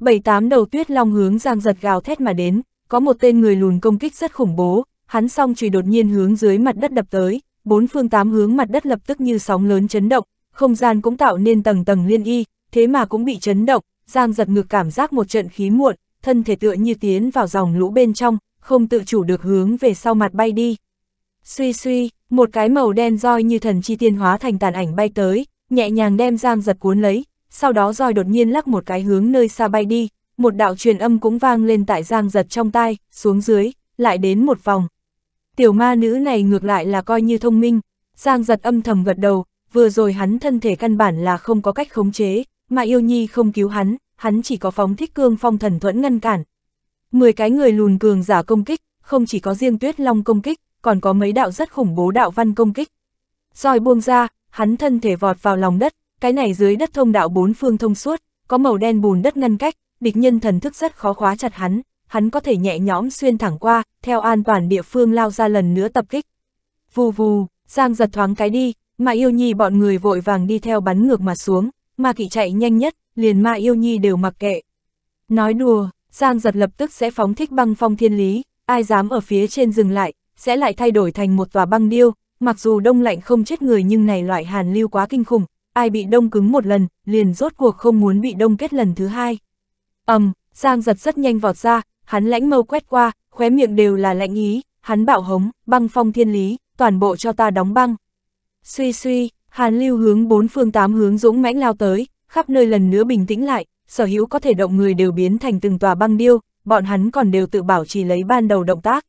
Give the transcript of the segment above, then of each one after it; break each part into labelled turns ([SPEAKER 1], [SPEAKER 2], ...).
[SPEAKER 1] Bảy tám đầu tuyết long hướng giang giật gào thét mà đến, có một tên người lùn công kích rất khủng bố, hắn song chùy đột nhiên hướng dưới mặt đất đập tới, bốn phương tám hướng mặt đất lập tức như sóng lớn chấn động, không gian cũng tạo nên tầng tầng liên y, thế mà cũng bị chấn động, giang giật ngược cảm giác một trận khí muộn, thân thể tựa như tiến vào dòng lũ bên trong, không tự chủ được hướng về sau mặt bay đi. Suy suy, một cái màu đen roi như thần chi tiên hóa thành tàn ảnh bay tới, nhẹ nhàng đem giang giật cuốn lấy, sau đó roi đột nhiên lắc một cái hướng nơi xa bay đi, một đạo truyền âm cũng vang lên tại giang giật trong tai, xuống dưới, lại đến một vòng. Tiểu ma nữ này ngược lại là coi như thông minh, giang giật âm thầm gật đầu, vừa rồi hắn thân thể căn bản là không có cách khống chế, mà yêu nhi không cứu hắn, hắn chỉ có phóng thích cương phong thần thuẫn ngăn cản. Mười cái người lùn cường giả công kích, không chỉ có riêng tuyết long công kích, còn có mấy đạo rất khủng bố đạo văn công kích. Rồi buông ra, hắn thân thể vọt vào lòng đất, cái này dưới đất thông đạo bốn phương thông suốt, có màu đen bùn đất ngăn cách, địch nhân thần thức rất khó khóa chặt hắn, hắn có thể nhẹ nhõm xuyên thẳng qua, theo an toàn địa phương lao ra lần nữa tập kích. Vù vù, Giang giật thoáng cái đi, mà yêu nhi bọn người vội vàng đi theo bắn ngược mà xuống, mà kỵ chạy nhanh nhất, liền ma yêu nhi đều mặc kệ. Nói đùa, Giang giật lập tức sẽ phóng thích băng phong thiên lý, ai dám ở phía trên dừng lại, sẽ lại thay đổi thành một tòa băng điêu, mặc dù đông lạnh không chết người nhưng này loại hàn lưu quá kinh khủng, ai bị đông cứng một lần, liền rốt cuộc không muốn bị đông kết lần thứ hai. ầm, um, Giang giật rất nhanh vọt ra, hắn lãnh mâu quét qua, khóe miệng đều là lãnh ý, hắn bạo hống, băng phong thiên lý, toàn bộ cho ta đóng băng. Suy suy, hàn lưu hướng bốn phương tám hướng dũng mãnh lao tới, khắp nơi lần nữa bình tĩnh lại, sở hữu có thể động người đều biến thành từng tòa băng điêu, bọn hắn còn đều tự bảo trì lấy ban đầu động tác.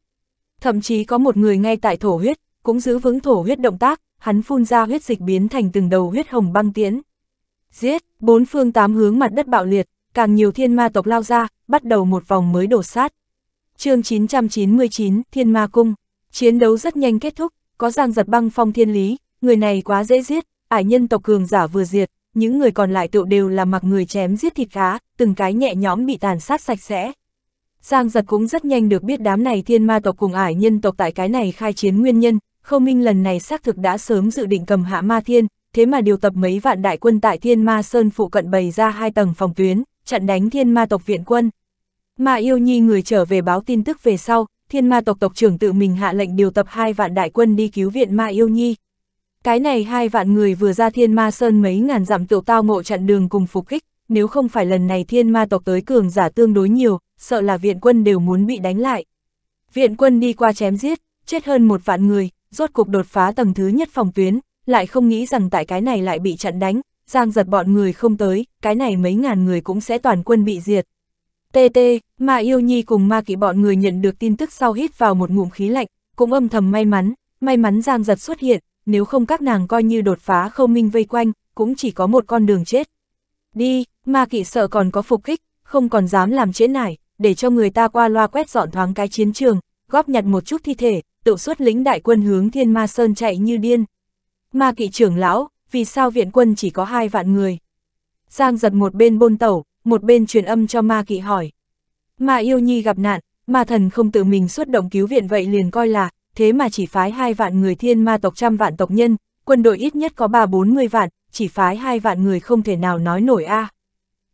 [SPEAKER 1] Thậm chí có một người ngay tại thổ huyết, cũng giữ vững thổ huyết động tác, hắn phun ra huyết dịch biến thành từng đầu huyết hồng băng tiễn. Giết, bốn phương tám hướng mặt đất bạo liệt, càng nhiều thiên ma tộc lao ra, bắt đầu một vòng mới đổ sát. chương 999, Thiên Ma Cung, chiến đấu rất nhanh kết thúc, có giang giật băng phong thiên lý, người này quá dễ giết, ải nhân tộc cường giả vừa diệt, những người còn lại tựu đều là mặc người chém giết thịt cá, từng cái nhẹ nhõm bị tàn sát sạch sẽ. Giang giật cũng rất nhanh được biết đám này thiên ma tộc cùng ải nhân tộc tại cái này khai chiến nguyên nhân, Khâu Minh lần này xác thực đã sớm dự định cầm hạ Ma Thiên, thế mà điều tập mấy vạn đại quân tại Thiên Ma Sơn phụ cận bày ra hai tầng phòng tuyến, chặn đánh Thiên Ma tộc viện quân. Ma Yêu Nhi người trở về báo tin tức về sau, Thiên Ma tộc tộc trưởng tự mình hạ lệnh điều tập hai vạn đại quân đi cứu viện Ma Yêu Nhi. Cái này hai vạn người vừa ra Thiên Ma Sơn mấy ngàn dặm tiểu tao ngộ chặn đường cùng phục kích, nếu không phải lần này Thiên Ma tộc tới cường giả tương đối nhiều, sợ là viện quân đều muốn bị đánh lại. Viện quân đi qua chém giết, chết hơn một vạn người, rốt cuộc đột phá tầng thứ nhất phòng tuyến, lại không nghĩ rằng tại cái này lại bị chặn đánh, giang giật bọn người không tới, cái này mấy ngàn người cũng sẽ toàn quân bị diệt. TT, ma yêu nhi cùng ma kỵ bọn người nhận được tin tức sau hít vào một ngụm khí lạnh, cũng âm thầm may mắn, may mắn giang giật xuất hiện, nếu không các nàng coi như đột phá không minh vây quanh, cũng chỉ có một con đường chết. Đi, ma kỵ sợ còn có phục kích, không còn dám làm trễ nải, để cho người ta qua loa quét dọn thoáng cái chiến trường, góp nhặt một chút thi thể, tự suốt lính đại quân hướng Thiên Ma Sơn chạy như điên. Ma kỵ trưởng lão, vì sao viện quân chỉ có hai vạn người? Giang giật một bên bôn tẩu, một bên truyền âm cho ma kỵ hỏi. Ma yêu nhi gặp nạn, ma thần không tự mình xuất động cứu viện vậy liền coi là, thế mà chỉ phái hai vạn người thiên ma tộc trăm vạn tộc nhân, quân đội ít nhất có ba bốn mươi vạn, chỉ phái hai vạn người không thể nào nói nổi a. À.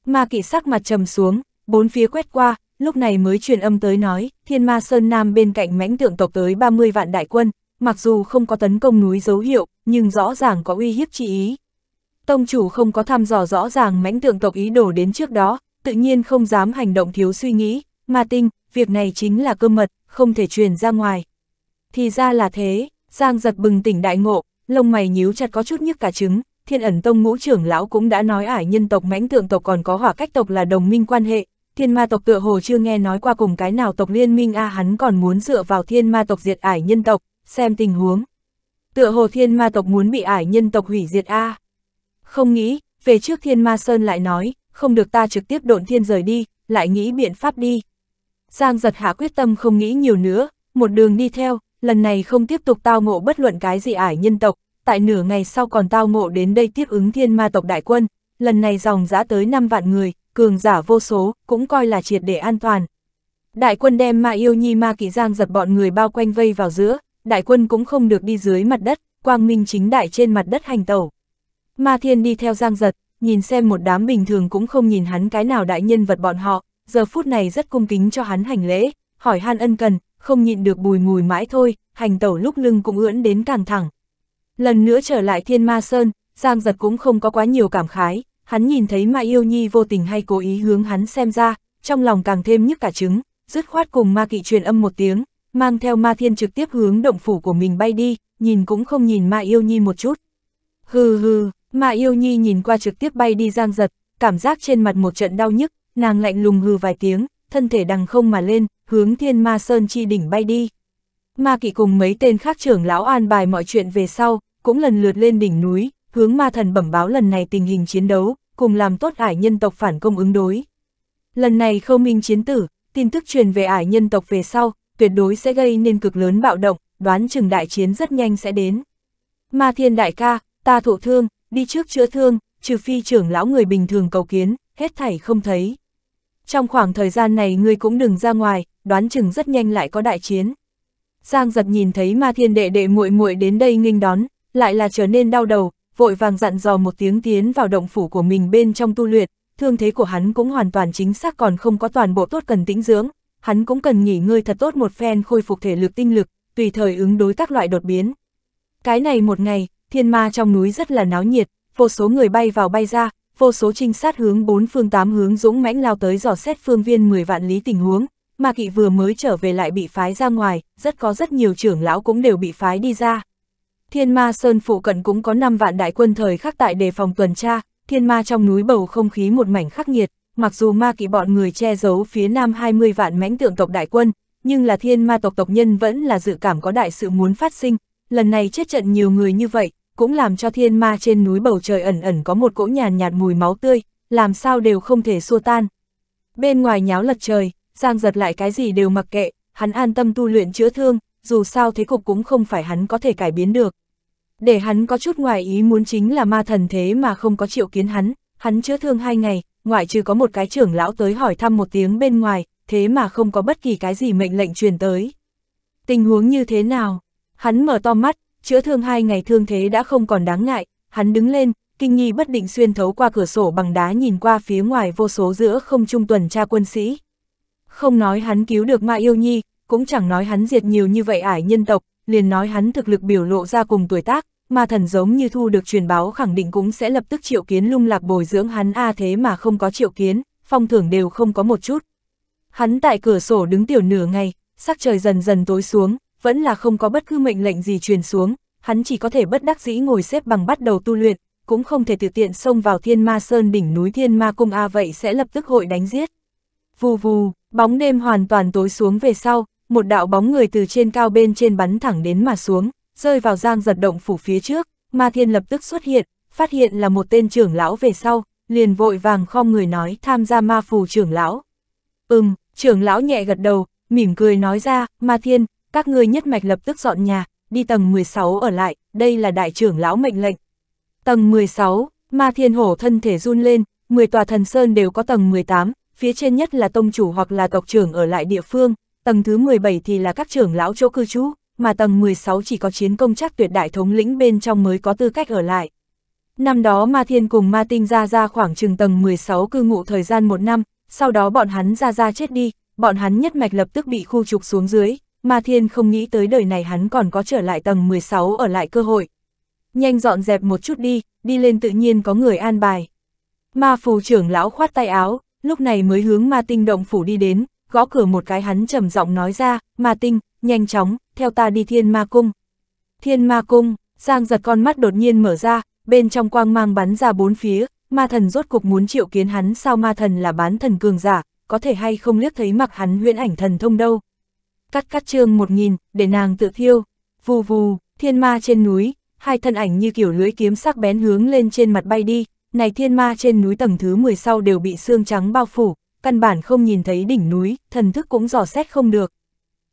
[SPEAKER 1] Ma kỵ sắc mặt trầm xuống, bốn phía quét qua, lúc này mới truyền âm tới nói, thiên ma Sơn Nam bên cạnh mãnh tượng tộc tới 30 vạn đại quân, mặc dù không có tấn công núi dấu hiệu, nhưng rõ ràng có uy hiếp chi ý. Tông chủ không có thăm dò rõ ràng mãnh tượng tộc ý đồ đến trước đó, tự nhiên không dám hành động thiếu suy nghĩ, mà tinh, việc này chính là cơ mật, không thể truyền ra ngoài. Thì ra là thế, Giang giật bừng tỉnh đại ngộ, lông mày nhíu chặt có chút nhức cả trứng, thiên ẩn tông ngũ trưởng lão cũng đã nói ải nhân tộc mãnh tượng tộc còn có hỏa cách tộc là đồng minh quan hệ, thiên ma tộc tựa hồ chưa nghe nói qua cùng cái nào tộc liên minh a à hắn còn muốn dựa vào thiên ma tộc diệt ải nhân tộc, xem tình huống. Tựa hồ thiên ma tộc muốn bị ải nhân tộc hủy diệt a à. Không nghĩ, về trước thiên ma sơn lại nói, không được ta trực tiếp độn thiên rời đi, lại nghĩ biện pháp đi. Giang giật hạ quyết tâm không nghĩ nhiều nữa, một đường đi theo, lần này không tiếp tục tao ngộ bất luận cái gì ải nhân tộc, tại nửa ngày sau còn tao ngộ đến đây tiếp ứng thiên ma tộc đại quân, lần này dòng dã tới 5 vạn người, cường giả vô số, cũng coi là triệt để an toàn. Đại quân đem Ma Yêu Nhi Ma Kỳ Giang giật bọn người bao quanh vây vào giữa, đại quân cũng không được đi dưới mặt đất, quang minh chính đại trên mặt đất hành tẩu. Ma Thiên đi theo Giang giật, nhìn xem một đám bình thường cũng không nhìn hắn cái nào đại nhân vật bọn họ, giờ phút này rất cung kính cho hắn hành lễ, hỏi han ân cần, không nhịn được bùi ngùi mãi thôi, hành tẩu lúc lưng cũng ưỡn đến càng thẳng. Lần nữa trở lại Thiên Ma Sơn, Giang giật cũng không có quá nhiều cảm khái, hắn nhìn thấy mà yêu nhi vô tình hay cố ý hướng hắn xem ra, trong lòng càng thêm nhức cả trứng, dứt khoát cùng ma kỵ truyền âm một tiếng, mang theo ma thiên trực tiếp hướng động phủ của mình bay đi, nhìn cũng không nhìn ma yêu nhi một chút. Hừ hừ, ma yêu nhi nhìn qua trực tiếp bay đi giang giật, cảm giác trên mặt một trận đau nhức, nàng lạnh lùng hừ vài tiếng, thân thể đằng không mà lên, hướng thiên ma sơn chi đỉnh bay đi. Ma kỵ cùng mấy tên khác trưởng lão an bài mọi chuyện về sau, cũng lần lượt lên đỉnh núi, hướng ma thần bẩm báo lần này tình hình chiến đấu, cùng làm tốt ải nhân tộc phản công ứng đối. Lần này khâu minh chiến tử, tin tức truyền về ải nhân tộc về sau, tuyệt đối sẽ gây nên cực lớn bạo động, đoán chừng đại chiến rất nhanh sẽ đến. Ma thiên đại ca, ta thụ thương, đi trước chữa thương, trừ phi trưởng lão người bình thường cầu kiến, hết thảy không thấy. Trong khoảng thời gian này ngươi cũng đừng ra ngoài, đoán chừng rất nhanh lại có đại chiến. Giang giật nhìn thấy ma thiên đệ đệ muội muội đến đây nghênh đón, lại là trở nên đau đầu, vội vàng dặn dò một tiếng tiến vào động phủ của mình bên trong tu luyện, thương thế của hắn cũng hoàn toàn chính xác còn không có toàn bộ tốt cần tĩnh dưỡng, hắn cũng cần nghỉ ngơi thật tốt một phen khôi phục thể lực tinh lực, tùy thời ứng đối các loại đột biến. Cái này một ngày, thiên ma trong núi rất là náo nhiệt, vô số người bay vào bay ra, vô số trinh sát hướng bốn phương tám hướng dũng mãnh lao tới dò xét phương viên 10 vạn lý tình huống, mà kỵ vừa mới trở về lại bị phái ra ngoài, rất có rất nhiều trưởng lão cũng đều bị phái đi ra. Thiên ma sơn phụ cận cũng có 5 vạn đại quân thời khắc tại đề phòng tuần tra, thiên ma trong núi bầu không khí một mảnh khắc nghiệt, mặc dù ma kỵ bọn người che giấu phía nam 20 vạn mãnh tượng tộc đại quân, nhưng là thiên ma tộc tộc nhân vẫn là dự cảm có đại sự muốn phát sinh, lần này chết trận nhiều người như vậy, cũng làm cho thiên ma trên núi bầu trời ẩn ẩn có một cỗ nhàn nhạt, nhạt mùi máu tươi, làm sao đều không thể xua tan. Bên ngoài nháo lật trời, Giang giật lại cái gì đều mặc kệ, hắn an tâm tu luyện chữa thương, dù sao thế cục cũng không phải hắn có thể cải biến được. Để hắn có chút ngoài ý muốn chính là ma thần thế mà không có triệu kiến hắn, hắn chữa thương hai ngày, ngoại trừ có một cái trưởng lão tới hỏi thăm một tiếng bên ngoài, thế mà không có bất kỳ cái gì mệnh lệnh truyền tới. Tình huống như thế nào? Hắn mở to mắt, chữa thương hai ngày thương thế đã không còn đáng ngại, hắn đứng lên, kinh nghi bất định xuyên thấu qua cửa sổ bằng đá nhìn qua phía ngoài vô số giữa không trung tuần tra quân sĩ. Không nói hắn cứu được ma yêu nhi, cũng chẳng nói hắn diệt nhiều như vậy ải nhân tộc, liền nói hắn thực lực biểu lộ ra cùng tuổi tác, mà thần giống như thu được truyền báo khẳng định cũng sẽ lập tức triệu kiến lung lạc bồi dưỡng hắn a thế mà không có triệu kiến, phong thưởng đều không có một chút. Hắn tại cửa sổ đứng tiểu nửa ngày, sắc trời dần dần tối xuống, vẫn là không có bất cứ mệnh lệnh gì truyền xuống, hắn chỉ có thể bất đắc dĩ ngồi xếp bằng bắt đầu tu luyện, cũng không thể tự tiện xông vào thiên ma sơn đỉnh núi thiên ma cung a vậy sẽ lập tức hội đánh giết. Vù vù, bóng đêm hoàn toàn tối xuống về sau, một đạo bóng người từ trên cao bên trên bắn thẳng đến mà xuống, rơi vào giang giật động phủ phía trước, Ma Thiên lập tức xuất hiện, phát hiện là một tên trưởng lão về sau, liền vội vàng khom người nói tham gia ma phù trưởng lão. Ừm, trưởng lão nhẹ gật đầu, mỉm cười nói ra, Ma Thiên, các ngươi nhất mạch lập tức dọn nhà, đi tầng 16 ở lại, đây là đại trưởng lão mệnh lệnh. Tầng 16, Ma Thiên Hổ thân thể run lên, 10 tòa thần sơn đều có tầng 18, phía trên nhất là tông chủ hoặc là tộc trưởng ở lại địa phương, tầng thứ 17 thì là các trưởng lão chỗ cư trú, mà tầng 16 chỉ có chiến công chắc tuyệt đại thống lĩnh bên trong mới có tư cách ở lại. Năm đó Ma Thiên cùng Ma Tinh ra ra khoảng chừng tầng 16 cư ngụ thời gian một năm, sau đó bọn hắn ra ra chết đi, bọn hắn nhất mạch lập tức bị khu trục xuống dưới, Ma Thiên không nghĩ tới đời này hắn còn có trở lại tầng 16 ở lại cơ hội. Nhanh dọn dẹp một chút đi, đi lên tự nhiên có người an bài. Ma phù trưởng lão khoát tay áo, lúc này mới hướng Ma Tinh động phủ đi đến, gõ cửa một cái hắn trầm giọng nói ra, ma tinh, nhanh chóng, theo ta đi thiên ma cung. Thiên ma cung, Giang giật con mắt đột nhiên mở ra, bên trong quang mang bắn ra bốn phía, ma thần rốt cục muốn triệu kiến hắn sao ma thần là bán thần cường giả, có thể hay không liếc thấy mặc hắn huyễn ảnh thần thông đâu. Cắt cắt chương một nghìn, để nàng tự thiêu, vù vù, thiên ma trên núi, hai thân ảnh như kiểu lưỡi kiếm sắc bén hướng lên trên mặt bay đi, này thiên ma trên núi tầng thứ 10 sau đều bị xương trắng bao phủ, căn bản không nhìn thấy đỉnh núi, thần thức cũng dò xét không được.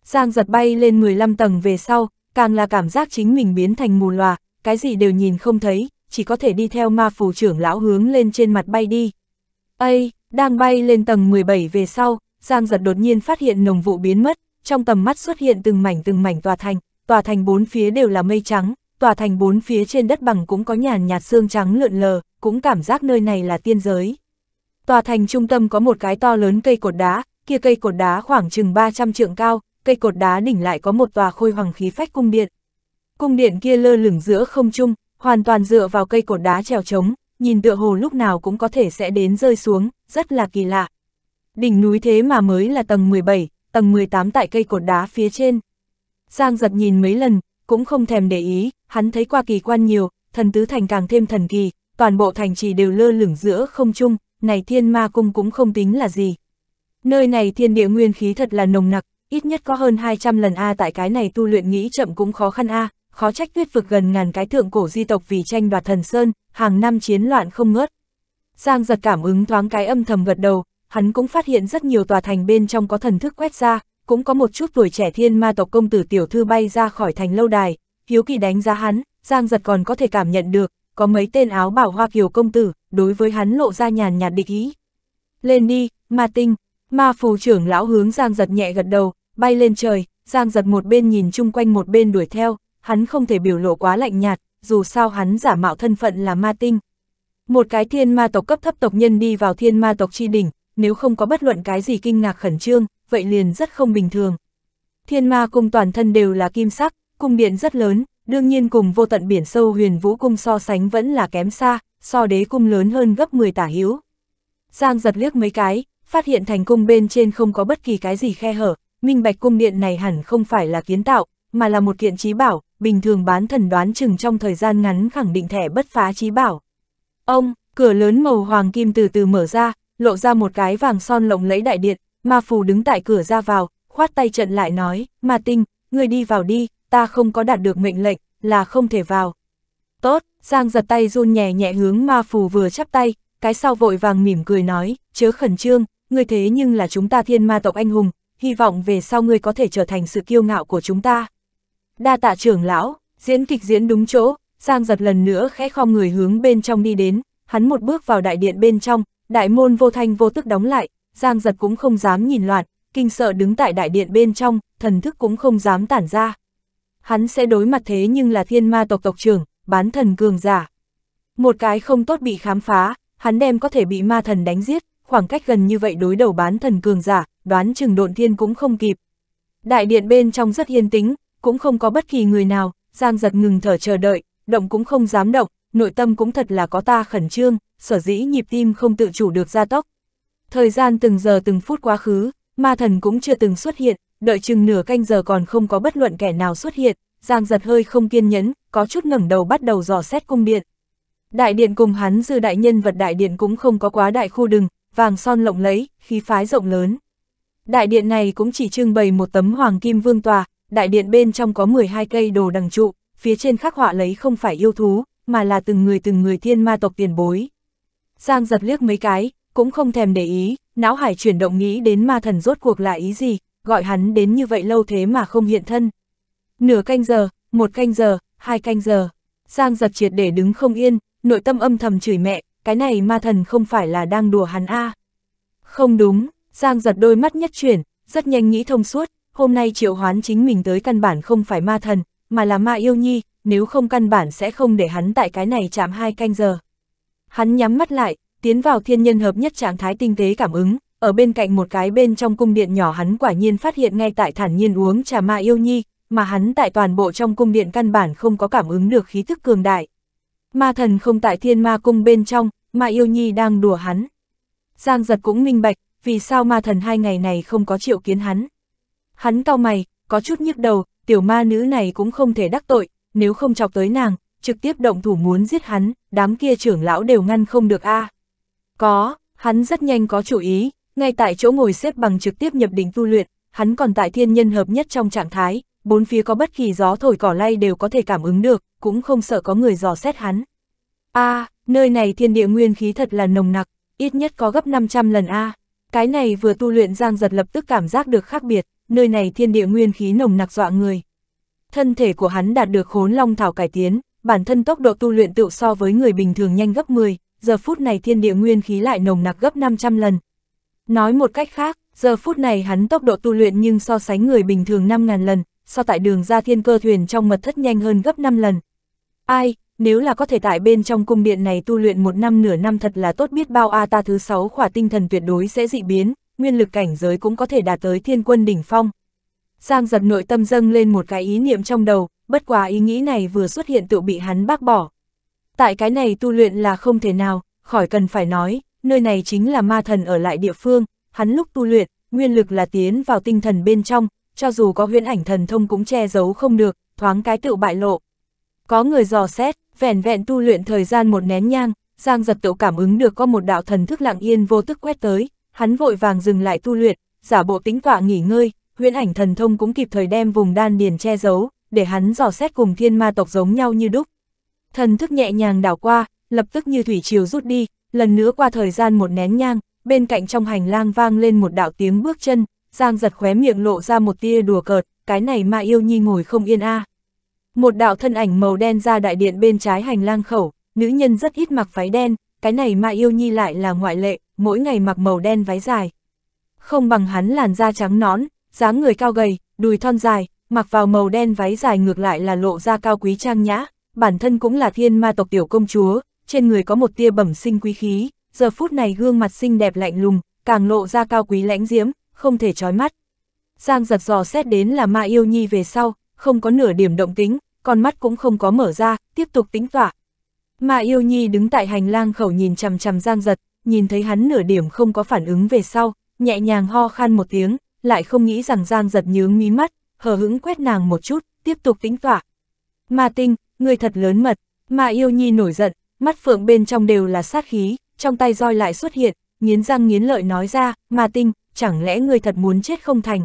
[SPEAKER 1] Giang giật bay lên 15 tầng về sau, càng là cảm giác chính mình biến thành mù lòa, cái gì đều nhìn không thấy, chỉ có thể đi theo ma phù trưởng lão hướng lên trên mặt bay đi. Ây, đang bay lên tầng 17 về sau, Giang giật đột nhiên phát hiện nồng vụ biến mất, trong tầm mắt xuất hiện từng mảnh từng mảnh tòa thành, tòa thành bốn phía đều là mây trắng, tòa thành bốn phía trên đất bằng cũng có nhàn nhạt xương trắng lượn lờ, cũng cảm giác nơi này là tiên giới. Tòa thành trung tâm có một cái to lớn cây cột đá, kia cây cột đá khoảng chừng 300 trượng cao, cây cột đá đỉnh lại có một tòa khôi hoàng khí phách cung điện. Cung điện kia lơ lửng giữa không trung, hoàn toàn dựa vào cây cột đá trèo trống, nhìn tựa hồ lúc nào cũng có thể sẽ đến rơi xuống, rất là kỳ lạ. Đỉnh núi thế mà mới là tầng 17, tầng 18 tại cây cột đá phía trên. Giang giật nhìn mấy lần, cũng không thèm để ý, hắn thấy qua kỳ quan nhiều, thần tứ thành càng thêm thần kỳ, toàn bộ thành trì đều lơ lửng giữa không trung, này thiên ma cung cũng không tính là gì. Nơi này thiên địa nguyên khí thật là nồng nặc, ít nhất có hơn 200 lần A tại cái này tu luyện nghĩ chậm cũng khó khăn A, khó trách tuyết vực gần ngàn cái thượng cổ di tộc vì tranh đoạt thần sơn, hàng năm chiến loạn không ngớt. Giang giật cảm ứng thoáng cái âm thầm gật đầu, hắn cũng phát hiện rất nhiều tòa thành bên trong có thần thức quét ra, cũng có một chút tuổi trẻ thiên ma tộc công tử tiểu thư bay ra khỏi thành lâu đài, hiếu kỳ đánh giá hắn, Giang giật còn có thể cảm nhận được, có mấy tên áo bảo hoa kiều công tử, đối với hắn lộ ra nhàn nhạt địch ý. Lên đi, ma tinh, ma phù trưởng lão hướng Giang giật nhẹ gật đầu, bay lên trời, Giang giật một bên nhìn chung quanh một bên đuổi theo, hắn không thể biểu lộ quá lạnh nhạt, dù sao hắn giả mạo thân phận là ma tinh. Một cái thiên ma tộc cấp thấp tộc nhân đi vào thiên ma tộc chi đỉnh, nếu không có bất luận cái gì kinh ngạc khẩn trương, vậy liền rất không bình thường. Thiên ma cung toàn thân đều là kim sắc, cung điện rất lớn, Đương nhiên cùng vô tận biển sâu huyền vũ cung so sánh vẫn là kém xa, so đế cung lớn hơn gấp 10 tả hữu. Giang giật liếc mấy cái, phát hiện thành cung bên trên không có bất kỳ cái gì khe hở, minh bạch cung điện này hẳn không phải là kiến tạo, mà là một kiện trí bảo, bình thường bán thần đoán chừng trong thời gian ngắn khẳng định thẻ bất phá trí bảo. Ông, cửa lớn màu hoàng kim từ từ mở ra, lộ ra một cái vàng son lộng lẫy đại điện, ma phù đứng tại cửa ra vào, khoát tay trận lại nói, ma tinh, người đi vào đi, ta không có đạt được mệnh lệnh, là không thể vào. Tốt, Giang giật tay run nhẹ nhẹ hướng ma phù vừa chắp tay, cái sau vội vàng mỉm cười nói, chớ khẩn trương, ngươi thế nhưng là chúng ta thiên ma tộc anh hùng, hy vọng về sau ngươi có thể trở thành sự kiêu ngạo của chúng ta. Đa tạ trưởng lão, diễn kịch diễn đúng chỗ, Giang giật lần nữa khẽ khom người hướng bên trong đi đến, hắn một bước vào đại điện bên trong, đại môn vô thanh vô tức đóng lại, Giang giật cũng không dám nhìn loạn, kinh sợ đứng tại đại điện bên trong, thần thức cũng không dám tản ra hắn sẽ đối mặt thế nhưng là thiên ma tộc tộc trưởng, bán thần cường giả. Một cái không tốt bị khám phá, hắn đem có thể bị ma thần đánh giết, khoảng cách gần như vậy đối đầu bán thần cường giả, đoán chừng độn thiên cũng không kịp. Đại điện bên trong rất yên tĩnh, cũng không có bất kỳ người nào, Giang giật ngừng thở chờ đợi, động cũng không dám động, nội tâm cũng thật là có ta khẩn trương, sở dĩ nhịp tim không tự chủ được gia tốc Thời gian từng giờ từng phút quá khứ, ma thần cũng chưa từng xuất hiện, đợi chừng nửa canh giờ còn không có bất luận kẻ nào xuất hiện, Giang giật hơi không kiên nhẫn, có chút ngẩng đầu bắt đầu dò xét cung điện. Đại điện cùng hắn dư đại nhân vật đại điện cũng không có quá đại khu đừng, vàng son lộng lấy, khí phái rộng lớn. Đại điện này cũng chỉ trưng bày một tấm hoàng kim vương tòa, đại điện bên trong có 12 cây đồ đằng trụ, phía trên khắc họa lấy không phải yêu thú, mà là từng người từng người thiên ma tộc tiền bối. Giang giật liếc mấy cái, cũng không thèm để ý, não hải chuyển động nghĩ đến ma thần rốt cuộc là ý gì, gọi hắn đến như vậy lâu thế mà không hiện thân. Nửa canh giờ, một canh giờ, hai canh giờ, Giang giật triệt để đứng không yên, nội tâm âm thầm chửi mẹ, cái này ma thần không phải là đang đùa hắn a Không đúng, Giang giật đôi mắt nhất chuyển, rất nhanh nghĩ thông suốt, hôm nay triệu hoán chính mình tới căn bản không phải ma thần, mà là ma yêu nhi, nếu không căn bản sẽ không để hắn tại cái này chạm hai canh giờ. Hắn nhắm mắt lại, tiến vào thiên nhân hợp nhất trạng thái tinh tế cảm ứng, ở bên cạnh một cái bên trong cung điện nhỏ hắn quả nhiên phát hiện ngay tại thản nhiên uống trà ma yêu nhi, mà hắn tại toàn bộ trong cung điện căn bản không có cảm ứng được khí thức cường đại. Ma thần không tại thiên ma cung bên trong, ma yêu nhi đang đùa hắn. Giang giật cũng minh bạch, vì sao ma thần hai ngày này không có triệu kiến hắn. Hắn cau mày, có chút nhức đầu, tiểu ma nữ này cũng không thể đắc tội, nếu không chọc tới nàng, trực tiếp động thủ muốn giết hắn, đám kia trưởng lão đều ngăn không được a. À. Có, hắn rất nhanh có chủ ý, ngay tại chỗ ngồi xếp bằng trực tiếp nhập đỉnh tu luyện, hắn còn tại thiên nhân hợp nhất trong trạng thái, bốn phía có bất kỳ gió thổi cỏ lay đều có thể cảm ứng được, cũng không sợ có người dò xét hắn. A, à, nơi này thiên địa nguyên khí thật là nồng nặc, ít nhất có gấp 500 lần A. Cái này vừa tu luyện Giang giật lập tức cảm giác được khác biệt, nơi này thiên địa nguyên khí nồng nặc dọa người. Thân thể của hắn đạt được khốn long thảo cải tiến, bản thân tốc độ tu luyện tựu so với người bình thường nhanh gấp 10, giờ phút này thiên địa nguyên khí lại nồng nặc gấp 500 lần, Nói một cách khác, giờ phút này hắn tốc độ tu luyện nhưng so sánh người bình thường 5.000 lần, so tại đường ra thiên cơ thuyền trong mật thất nhanh hơn gấp 5 lần. Ai, nếu là có thể tại bên trong cung điện này tu luyện một năm nửa năm thật là tốt biết bao a ta thứ sáu khỏa tinh thần tuyệt đối sẽ dị biến, nguyên lực cảnh giới cũng có thể đạt tới thiên quân đỉnh phong. Giang giật nội tâm dâng lên một cái ý niệm trong đầu, bất quá ý nghĩ này vừa xuất hiện tự bị hắn bác bỏ. Tại cái này tu luyện là không thể nào, khỏi cần phải nói, nơi này chính là ma thần ở lại địa phương, hắn lúc tu luyện, nguyên lực là tiến vào tinh thần bên trong, cho dù có huyễn ảnh thần thông cũng che giấu không được, thoáng cái tự bại lộ. Có người dò xét, vẹn vẹn tu luyện thời gian một nén nhang, Giang giật tự cảm ứng được có một đạo thần thức lặng yên vô tức quét tới, hắn vội vàng dừng lại tu luyện, giả bộ tính tọa nghỉ ngơi, huyễn ảnh thần thông cũng kịp thời đem vùng đan điền che giấu, để hắn dò xét cùng thiên ma tộc giống nhau như đúc. Thần thức nhẹ nhàng đảo qua, lập tức như thủy triều rút đi, lần nữa qua thời gian một nén nhang, bên cạnh trong hành lang vang lên một đạo tiếng bước chân, Giang giật khóe miệng lộ ra một tia đùa cợt, cái này mà yêu nhi ngồi không yên a. À. Một đạo thân ảnh màu đen ra đại điện bên trái hành lang khẩu, nữ nhân rất ít mặc váy đen, cái này mà yêu nhi lại là ngoại lệ, mỗi ngày mặc màu đen váy dài. Không bằng hắn làn da trắng nón, dáng người cao gầy, đùi thon dài, mặc vào màu đen váy dài ngược lại là lộ ra cao quý trang nhã, bản thân cũng là thiên ma tộc tiểu công chúa, trên người có một tia bẩm sinh quý khí, giờ phút này gương mặt xinh đẹp lạnh lùng, càng lộ ra cao quý lãnh diễm, không thể trói mắt. Giang giật giò xét đến là ma yêu nhi về sau, không có nửa điểm động tính, con mắt cũng không có mở ra, tiếp tục tính tỏa. Ma yêu nhi đứng tại hành lang khẩu nhìn chằm chằm giang giật, nhìn thấy hắn nửa điểm không có phản ứng về sau, nhẹ nhàng ho khan một tiếng, lại không nghĩ rằng giang giật nhướng mí mắt, hờ hững quét nàng một chút, tiếp tục tính tỏa. Ma tinh, người thật lớn mật, ma yêu nhi nổi giận, mắt phượng bên trong đều là sát khí, trong tay roi lại xuất hiện, nghiến răng nghiến lợi nói ra, ma tinh, chẳng lẽ người thật muốn chết không thành.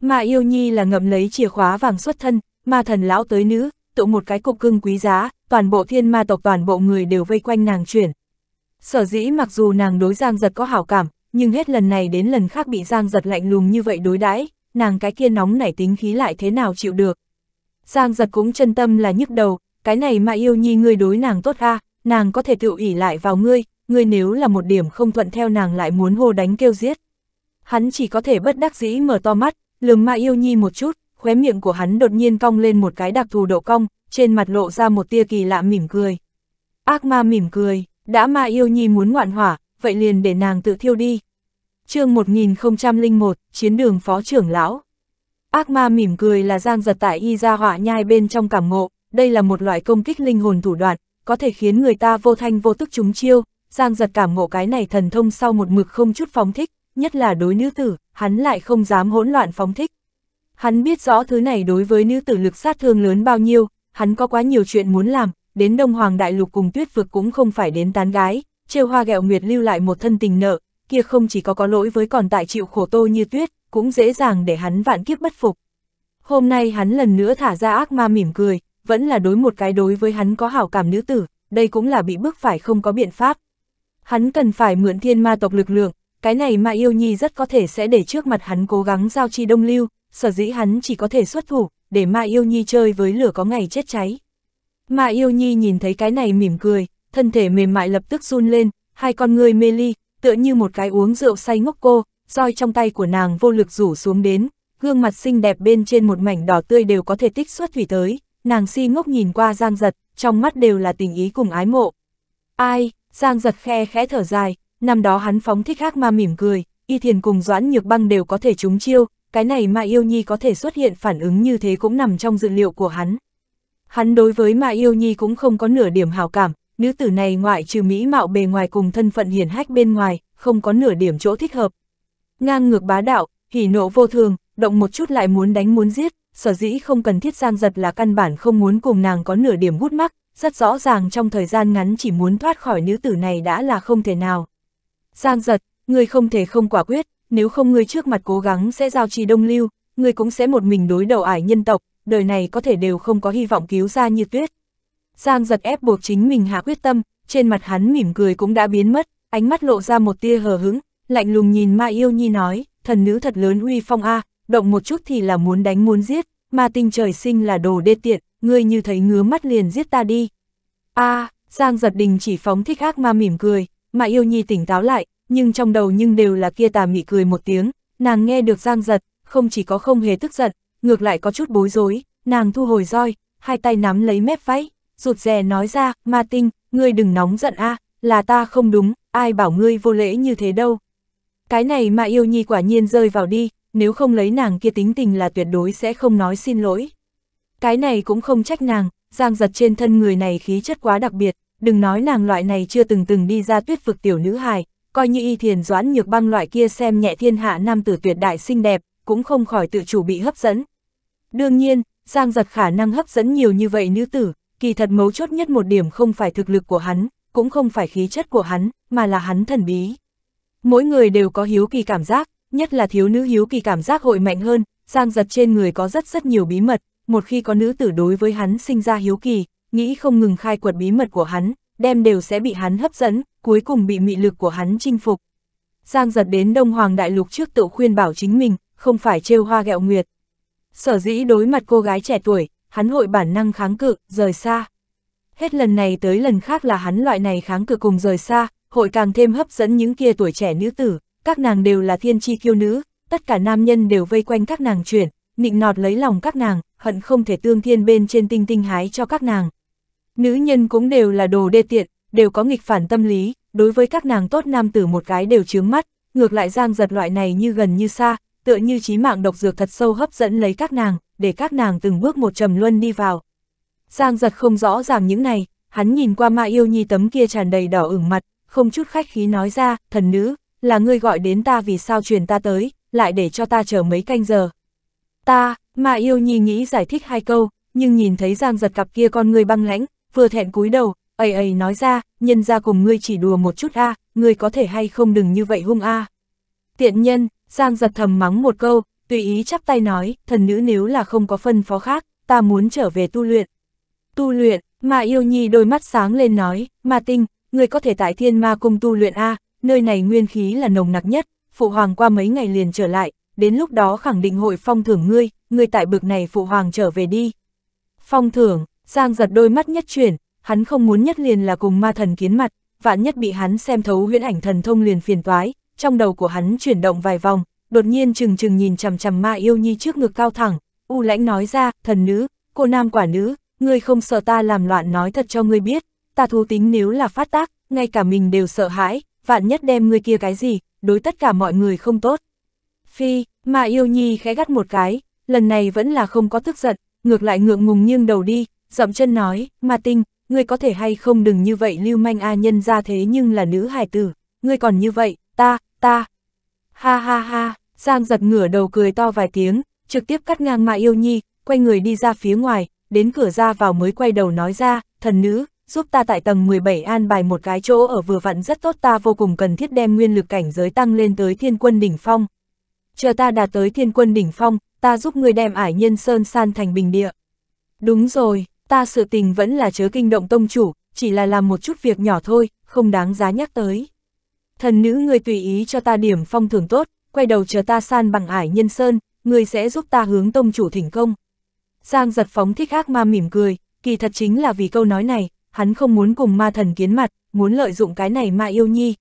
[SPEAKER 1] Mà yêu nhi là ngậm lấy chìa khóa vàng xuất thân, ma thần lão tới nữ, tụ một cái cục cưng quý giá, toàn bộ thiên ma tộc toàn bộ người đều vây quanh nàng chuyển. Sở dĩ mặc dù nàng đối giang giật có hảo cảm, nhưng hết lần này đến lần khác bị giang giật lạnh lùng như vậy đối đãi nàng cái kia nóng nảy tính khí lại thế nào chịu được. Giang giật cũng chân tâm là nhức đầu, cái này mà yêu nhi người đối nàng tốt ha, nàng có thể tự ủy lại vào ngươi, ngươi nếu là một điểm không thuận theo nàng lại muốn hô đánh kêu giết. Hắn chỉ có thể bất đắc dĩ mở to mắt, lườm ma yêu nhi một chút, khóe miệng của hắn đột nhiên cong lên một cái đặc thù độ cong, trên mặt lộ ra một tia kỳ lạ mỉm cười. Ác ma mỉm cười, đã ma yêu nhi muốn ngoạn hỏa, vậy liền để nàng tự thiêu đi. chương 1001, Chiến đường Phó trưởng Lão Ác ma mỉm cười là giang giật tại y ra hỏa nhai bên trong cảm ngộ, đây là một loại công kích linh hồn thủ đoạn, có thể khiến người ta vô thanh vô tức trúng chiêu, Giang giật cảm ngộ cái này thần thông sau một mực không chút phóng thích, nhất là đối nữ tử, hắn lại không dám hỗn loạn phóng thích. Hắn biết rõ thứ này đối với nữ tử lực sát thương lớn bao nhiêu, hắn có quá nhiều chuyện muốn làm, đến Đông Hoàng Đại Lục cùng tuyết vực cũng không phải đến tán gái, trêu hoa gẹo nguyệt lưu lại một thân tình nợ, kia không chỉ có có lỗi với còn tại chịu khổ tô như tuyết, cũng dễ dàng để hắn vạn kiếp bất phục. Hôm nay hắn lần nữa thả ra ác ma mỉm cười, vẫn là đối một cái đối với hắn có hảo cảm nữ tử, đây cũng là bị bức phải không có biện pháp. Hắn cần phải mượn thiên ma tộc lực lượng, cái này mà yêu nhi rất có thể sẽ để trước mặt hắn cố gắng giao chi đông lưu, sở dĩ hắn chỉ có thể xuất thủ, để ma yêu nhi chơi với lửa có ngày chết cháy. Ma yêu nhi nhìn thấy cái này mỉm cười, thân thể mềm mại lập tức run lên, hai con người mê ly, tựa như một cái uống rượu say ngốc cô, roi trong tay của nàng vô lực rủ xuống đến, gương mặt xinh đẹp bên trên một mảnh đỏ tươi đều có thể tích xuất thủy tới, nàng si ngốc nhìn qua Giang Giật, trong mắt đều là tình ý cùng ái mộ. Ai, Giang Giật khe khẽ thở dài, năm đó hắn phóng thích hắc ma mỉm cười, y thiền cùng doãn nhược băng đều có thể trúng chiêu, cái này mà yêu nhi có thể xuất hiện phản ứng như thế cũng nằm trong dự liệu của hắn. Hắn đối với mà yêu nhi cũng không có nửa điểm hào cảm, nữ tử này ngoại trừ mỹ mạo bề ngoài cùng thân phận hiển hách bên ngoài, không có nửa điểm chỗ thích hợp. Ngang ngược bá đạo, hỉ nộ vô thường, động một chút lại muốn đánh muốn giết, sở dĩ không cần thiết gian giật là căn bản không muốn cùng nàng có nửa điểm hút mắc, rất rõ ràng trong thời gian ngắn chỉ muốn thoát khỏi nữ tử này đã là không thể nào. Gian giật, người không thể không quả quyết, nếu không người trước mặt cố gắng sẽ giao trì đông lưu, người cũng sẽ một mình đối đầu ải nhân tộc, đời này có thể đều không có hy vọng cứu ra như tuyết. Giang giật ép buộc chính mình hạ quyết tâm, trên mặt hắn mỉm cười cũng đã biến mất, ánh mắt lộ ra một tia hờ hững, lạnh lùng nhìn Ma Yêu Nhi nói, thần nữ thật lớn uy phong a, à, động một chút thì là muốn đánh muốn giết, mà tinh trời sinh là đồ đê tiện, ngươi như thấy ngứa mắt liền giết ta đi. a à, Giang giật đình chỉ phóng thích ác ma mỉm cười, mà yêu nhi tỉnh táo lại, nhưng trong đầu nhưng đều là kia tà mị cười một tiếng, nàng nghe được Giang giật, không chỉ có không hề tức giận, ngược lại có chút bối rối, nàng thu hồi roi, hai tay nắm lấy mép váy, rụt rè nói ra, ma tinh, ngươi đừng nóng giận a à, là ta không đúng, ai bảo ngươi vô lễ như thế đâu. Cái này mà yêu nhi quả nhiên rơi vào đi, nếu không lấy nàng kia tính tình là tuyệt đối sẽ không nói xin lỗi. Cái này cũng không trách nàng, giang giật trên thân người này khí chất quá đặc biệt, đừng nói nàng loại này chưa từng từng đi ra tuyết vực tiểu nữ hài, coi như y thiền doãn nhược băng loại kia xem nhẹ thiên hạ nam tử tuyệt đại xinh đẹp, cũng không khỏi tự chủ bị hấp dẫn. Đương nhiên, giang giật khả năng hấp dẫn nhiều như vậy nữ tử, kỳ thật mấu chốt nhất một điểm không phải thực lực của hắn, cũng không phải khí chất của hắn, mà là hắn thần bí. Mỗi người đều có hiếu kỳ cảm giác, nhất là thiếu nữ hiếu kỳ cảm giác hội mạnh hơn, Giang giật trên người có rất rất nhiều bí mật, một khi có nữ tử đối với hắn sinh ra hiếu kỳ, nghĩ không ngừng khai quật bí mật của hắn, đem đều sẽ bị hắn hấp dẫn, cuối cùng bị mị lực của hắn chinh phục. Giang giật đến Đông Hoàng Đại Lục trước tự khuyên bảo chính mình, không phải trêu hoa gẹo nguyệt. Sở dĩ đối mặt cô gái trẻ tuổi, hắn hội bản năng kháng cự, rời xa. Hết lần này tới lần khác là hắn loại này kháng cự cùng rời xa, hội càng thêm hấp dẫn những kia tuổi trẻ nữ tử các nàng đều là thiên chi kiêu nữ, tất cả nam nhân đều vây quanh các nàng chuyển, nịnh nọt lấy lòng các nàng, hận không thể tương thiên bên trên tinh tinh hái cho các nàng. Nữ nhân cũng đều là đồ đê tiện, đều có nghịch phản tâm lý, đối với các nàng tốt nam tử một cái đều chướng mắt, ngược lại giang giật loại này như gần như xa, tựa như trí mạng độc dược thật sâu hấp dẫn lấy các nàng, để các nàng từng bước một trầm luân đi vào. Giang giật không rõ ràng những này, hắn nhìn qua ma yêu nhi tấm kia tràn đầy đỏ ửng mặt, không chút khách khí nói ra, thần nữ, là ngươi gọi đến ta vì sao truyền ta tới, lại để cho ta chờ mấy canh giờ. Ta, mà yêu nhi nghĩ giải thích hai câu, nhưng nhìn thấy giang giật cặp kia con ngươi băng lãnh, vừa thẹn cúi đầu, ấy ấy nói ra, nhân ra cùng ngươi chỉ đùa một chút a ngươi có thể hay không đừng như vậy hung a Tiện nhân, giang giật thầm mắng một câu, tùy ý chắp tay nói, thần nữ nếu là không có phân phó khác, ta muốn trở về tu luyện. Tu luyện, mà yêu nhi đôi mắt sáng lên nói, mà tinh, ngươi có thể tại thiên ma cung tu luyện a nơi này nguyên khí là nồng nặc nhất, phụ hoàng qua mấy ngày liền trở lại, đến lúc đó khẳng định hội phong thưởng ngươi, ngươi tại bực này phụ hoàng trở về đi. Phong thưởng, Giang giật đôi mắt nhất chuyển, hắn không muốn nhất liền là cùng ma thần kiến mặt, vạn nhất bị hắn xem thấu huyễn ảnh thần thông liền phiền toái, trong đầu của hắn chuyển động vài vòng, đột nhiên chừng chừng nhìn chằm chằm ma yêu nhi trước ngực cao thẳng, u lãnh nói ra, thần nữ, cô nam quả nữ, ngươi không sợ ta làm loạn nói thật cho ngươi biết, ta thú tính nếu là phát tác, ngay cả mình đều sợ hãi, vạn nhất đem người kia cái gì, đối tất cả mọi người không tốt. Phi, mà yêu nhi khẽ gắt một cái, lần này vẫn là không có tức giận, ngược lại ngượng ngùng nghiêng đầu đi, dậm chân nói, mà tinh, ngươi có thể hay không đừng như vậy lưu manh a nhân ra thế nhưng là nữ hài tử, ngươi còn như vậy, ta, ta. Ha ha ha, Giang giật ngửa đầu cười to vài tiếng, trực tiếp cắt ngang mà yêu nhi, quay người đi ra phía ngoài, đến cửa ra vào mới quay đầu nói ra, thần nữ, giúp ta tại tầng 17 an bài một cái chỗ ở vừa vặn rất tốt ta vô cùng cần thiết đem nguyên lực cảnh giới tăng lên tới thiên quân đỉnh phong. Chờ ta đạt tới thiên quân đỉnh phong, ta giúp ngươi đem ải nhân sơn san thành bình địa. Đúng rồi, ta sự tình vẫn là chớ kinh động tông chủ, chỉ là làm một chút việc nhỏ thôi, không đáng giá nhắc tới. Thần nữ người tùy ý cho ta điểm phong thưởng tốt, quay đầu chờ ta san bằng ải nhân sơn, người sẽ giúp ta hướng tông chủ thỉnh công. Giang giật phóng thích ác ma mỉm cười, kỳ thật chính là vì câu nói này, hắn không muốn cùng ma thần kiến mặt, muốn lợi dụng cái này ma yêu nhi.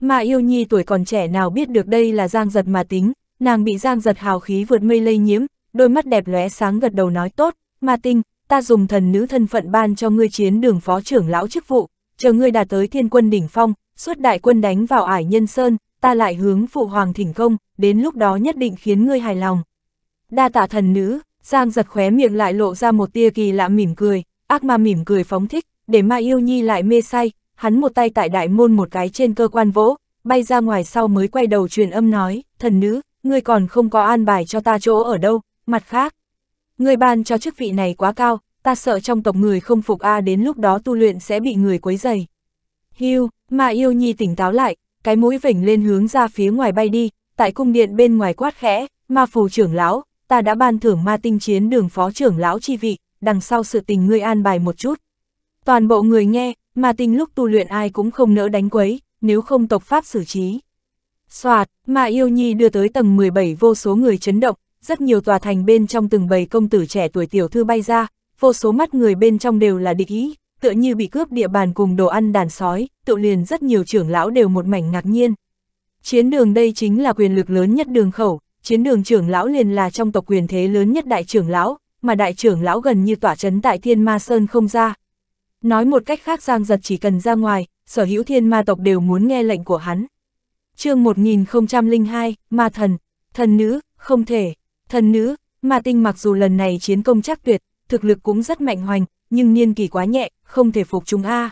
[SPEAKER 1] Ma yêu nhi tuổi còn trẻ nào biết được đây là giang giật mà tính, nàng bị giang giật hào khí vượt mây lây nhiễm, đôi mắt đẹp lóe sáng gật đầu nói tốt, ma tinh, ta dùng thần nữ thân phận ban cho ngươi chiến đường phó trưởng lão chức vụ, chờ ngươi đạt tới thiên quân đỉnh phong, suốt đại quân đánh vào ải nhân sơn, ta lại hướng phụ hoàng thỉnh công, đến lúc đó nhất định khiến ngươi hài lòng. Đa tạ thần nữ, Giang giật khóe miệng lại lộ ra một tia kỳ lạ mỉm cười, ác ma mỉm cười phóng thích, để Ma Yêu Nhi lại mê say, hắn một tay tại đại môn một cái trên cơ quan vỗ, bay ra ngoài sau mới quay đầu truyền âm nói, thần nữ, ngươi còn không có an bài cho ta chỗ ở đâu, mặt khác. Ngươi ban cho chức vị này quá cao, ta sợ trong tộc người không phục A đến lúc đó tu luyện sẽ bị người quấy dày. Hiu, Ma yêu nhi tỉnh táo lại, cái mũi vỉnh lên hướng ra phía ngoài bay đi, tại cung điện bên ngoài quát khẽ, ma phù trưởng lão, ta đã ban thưởng ma tinh chiến đường phó trưởng lão chi vị, đằng sau sự tình ngươi an bài một chút, Toàn bộ người nghe, mà tình lúc tu luyện ai cũng không nỡ đánh quấy, nếu không tộc Pháp xử trí. Soạt, mà yêu nhi đưa tới tầng 17 vô số người chấn động, rất nhiều tòa thành bên trong từng bầy công tử trẻ tuổi tiểu thư bay ra, vô số mắt người bên trong đều là địch ý, tựa như bị cướp địa bàn cùng đồ ăn đàn sói, tự liền rất nhiều trưởng lão đều một mảnh ngạc nhiên. Chiến đường đây chính là quyền lực lớn nhất đường khẩu, chiến đường trưởng lão liền là trong tộc quyền thế lớn nhất đại trưởng lão, mà đại trưởng lão gần như tỏa chấn tại thiên ma sơn không ra, Nói một cách khác Giang Giật chỉ cần ra ngoài, sở hữu thiên ma tộc đều muốn nghe lệnh của hắn. chương 1002, Ma Thần, Thần Nữ, không thể, Thần Nữ, Ma Tinh mặc dù lần này chiến công chắc tuyệt, thực lực cũng rất mạnh hoành, nhưng niên kỳ quá nhẹ, không thể phục chúng A.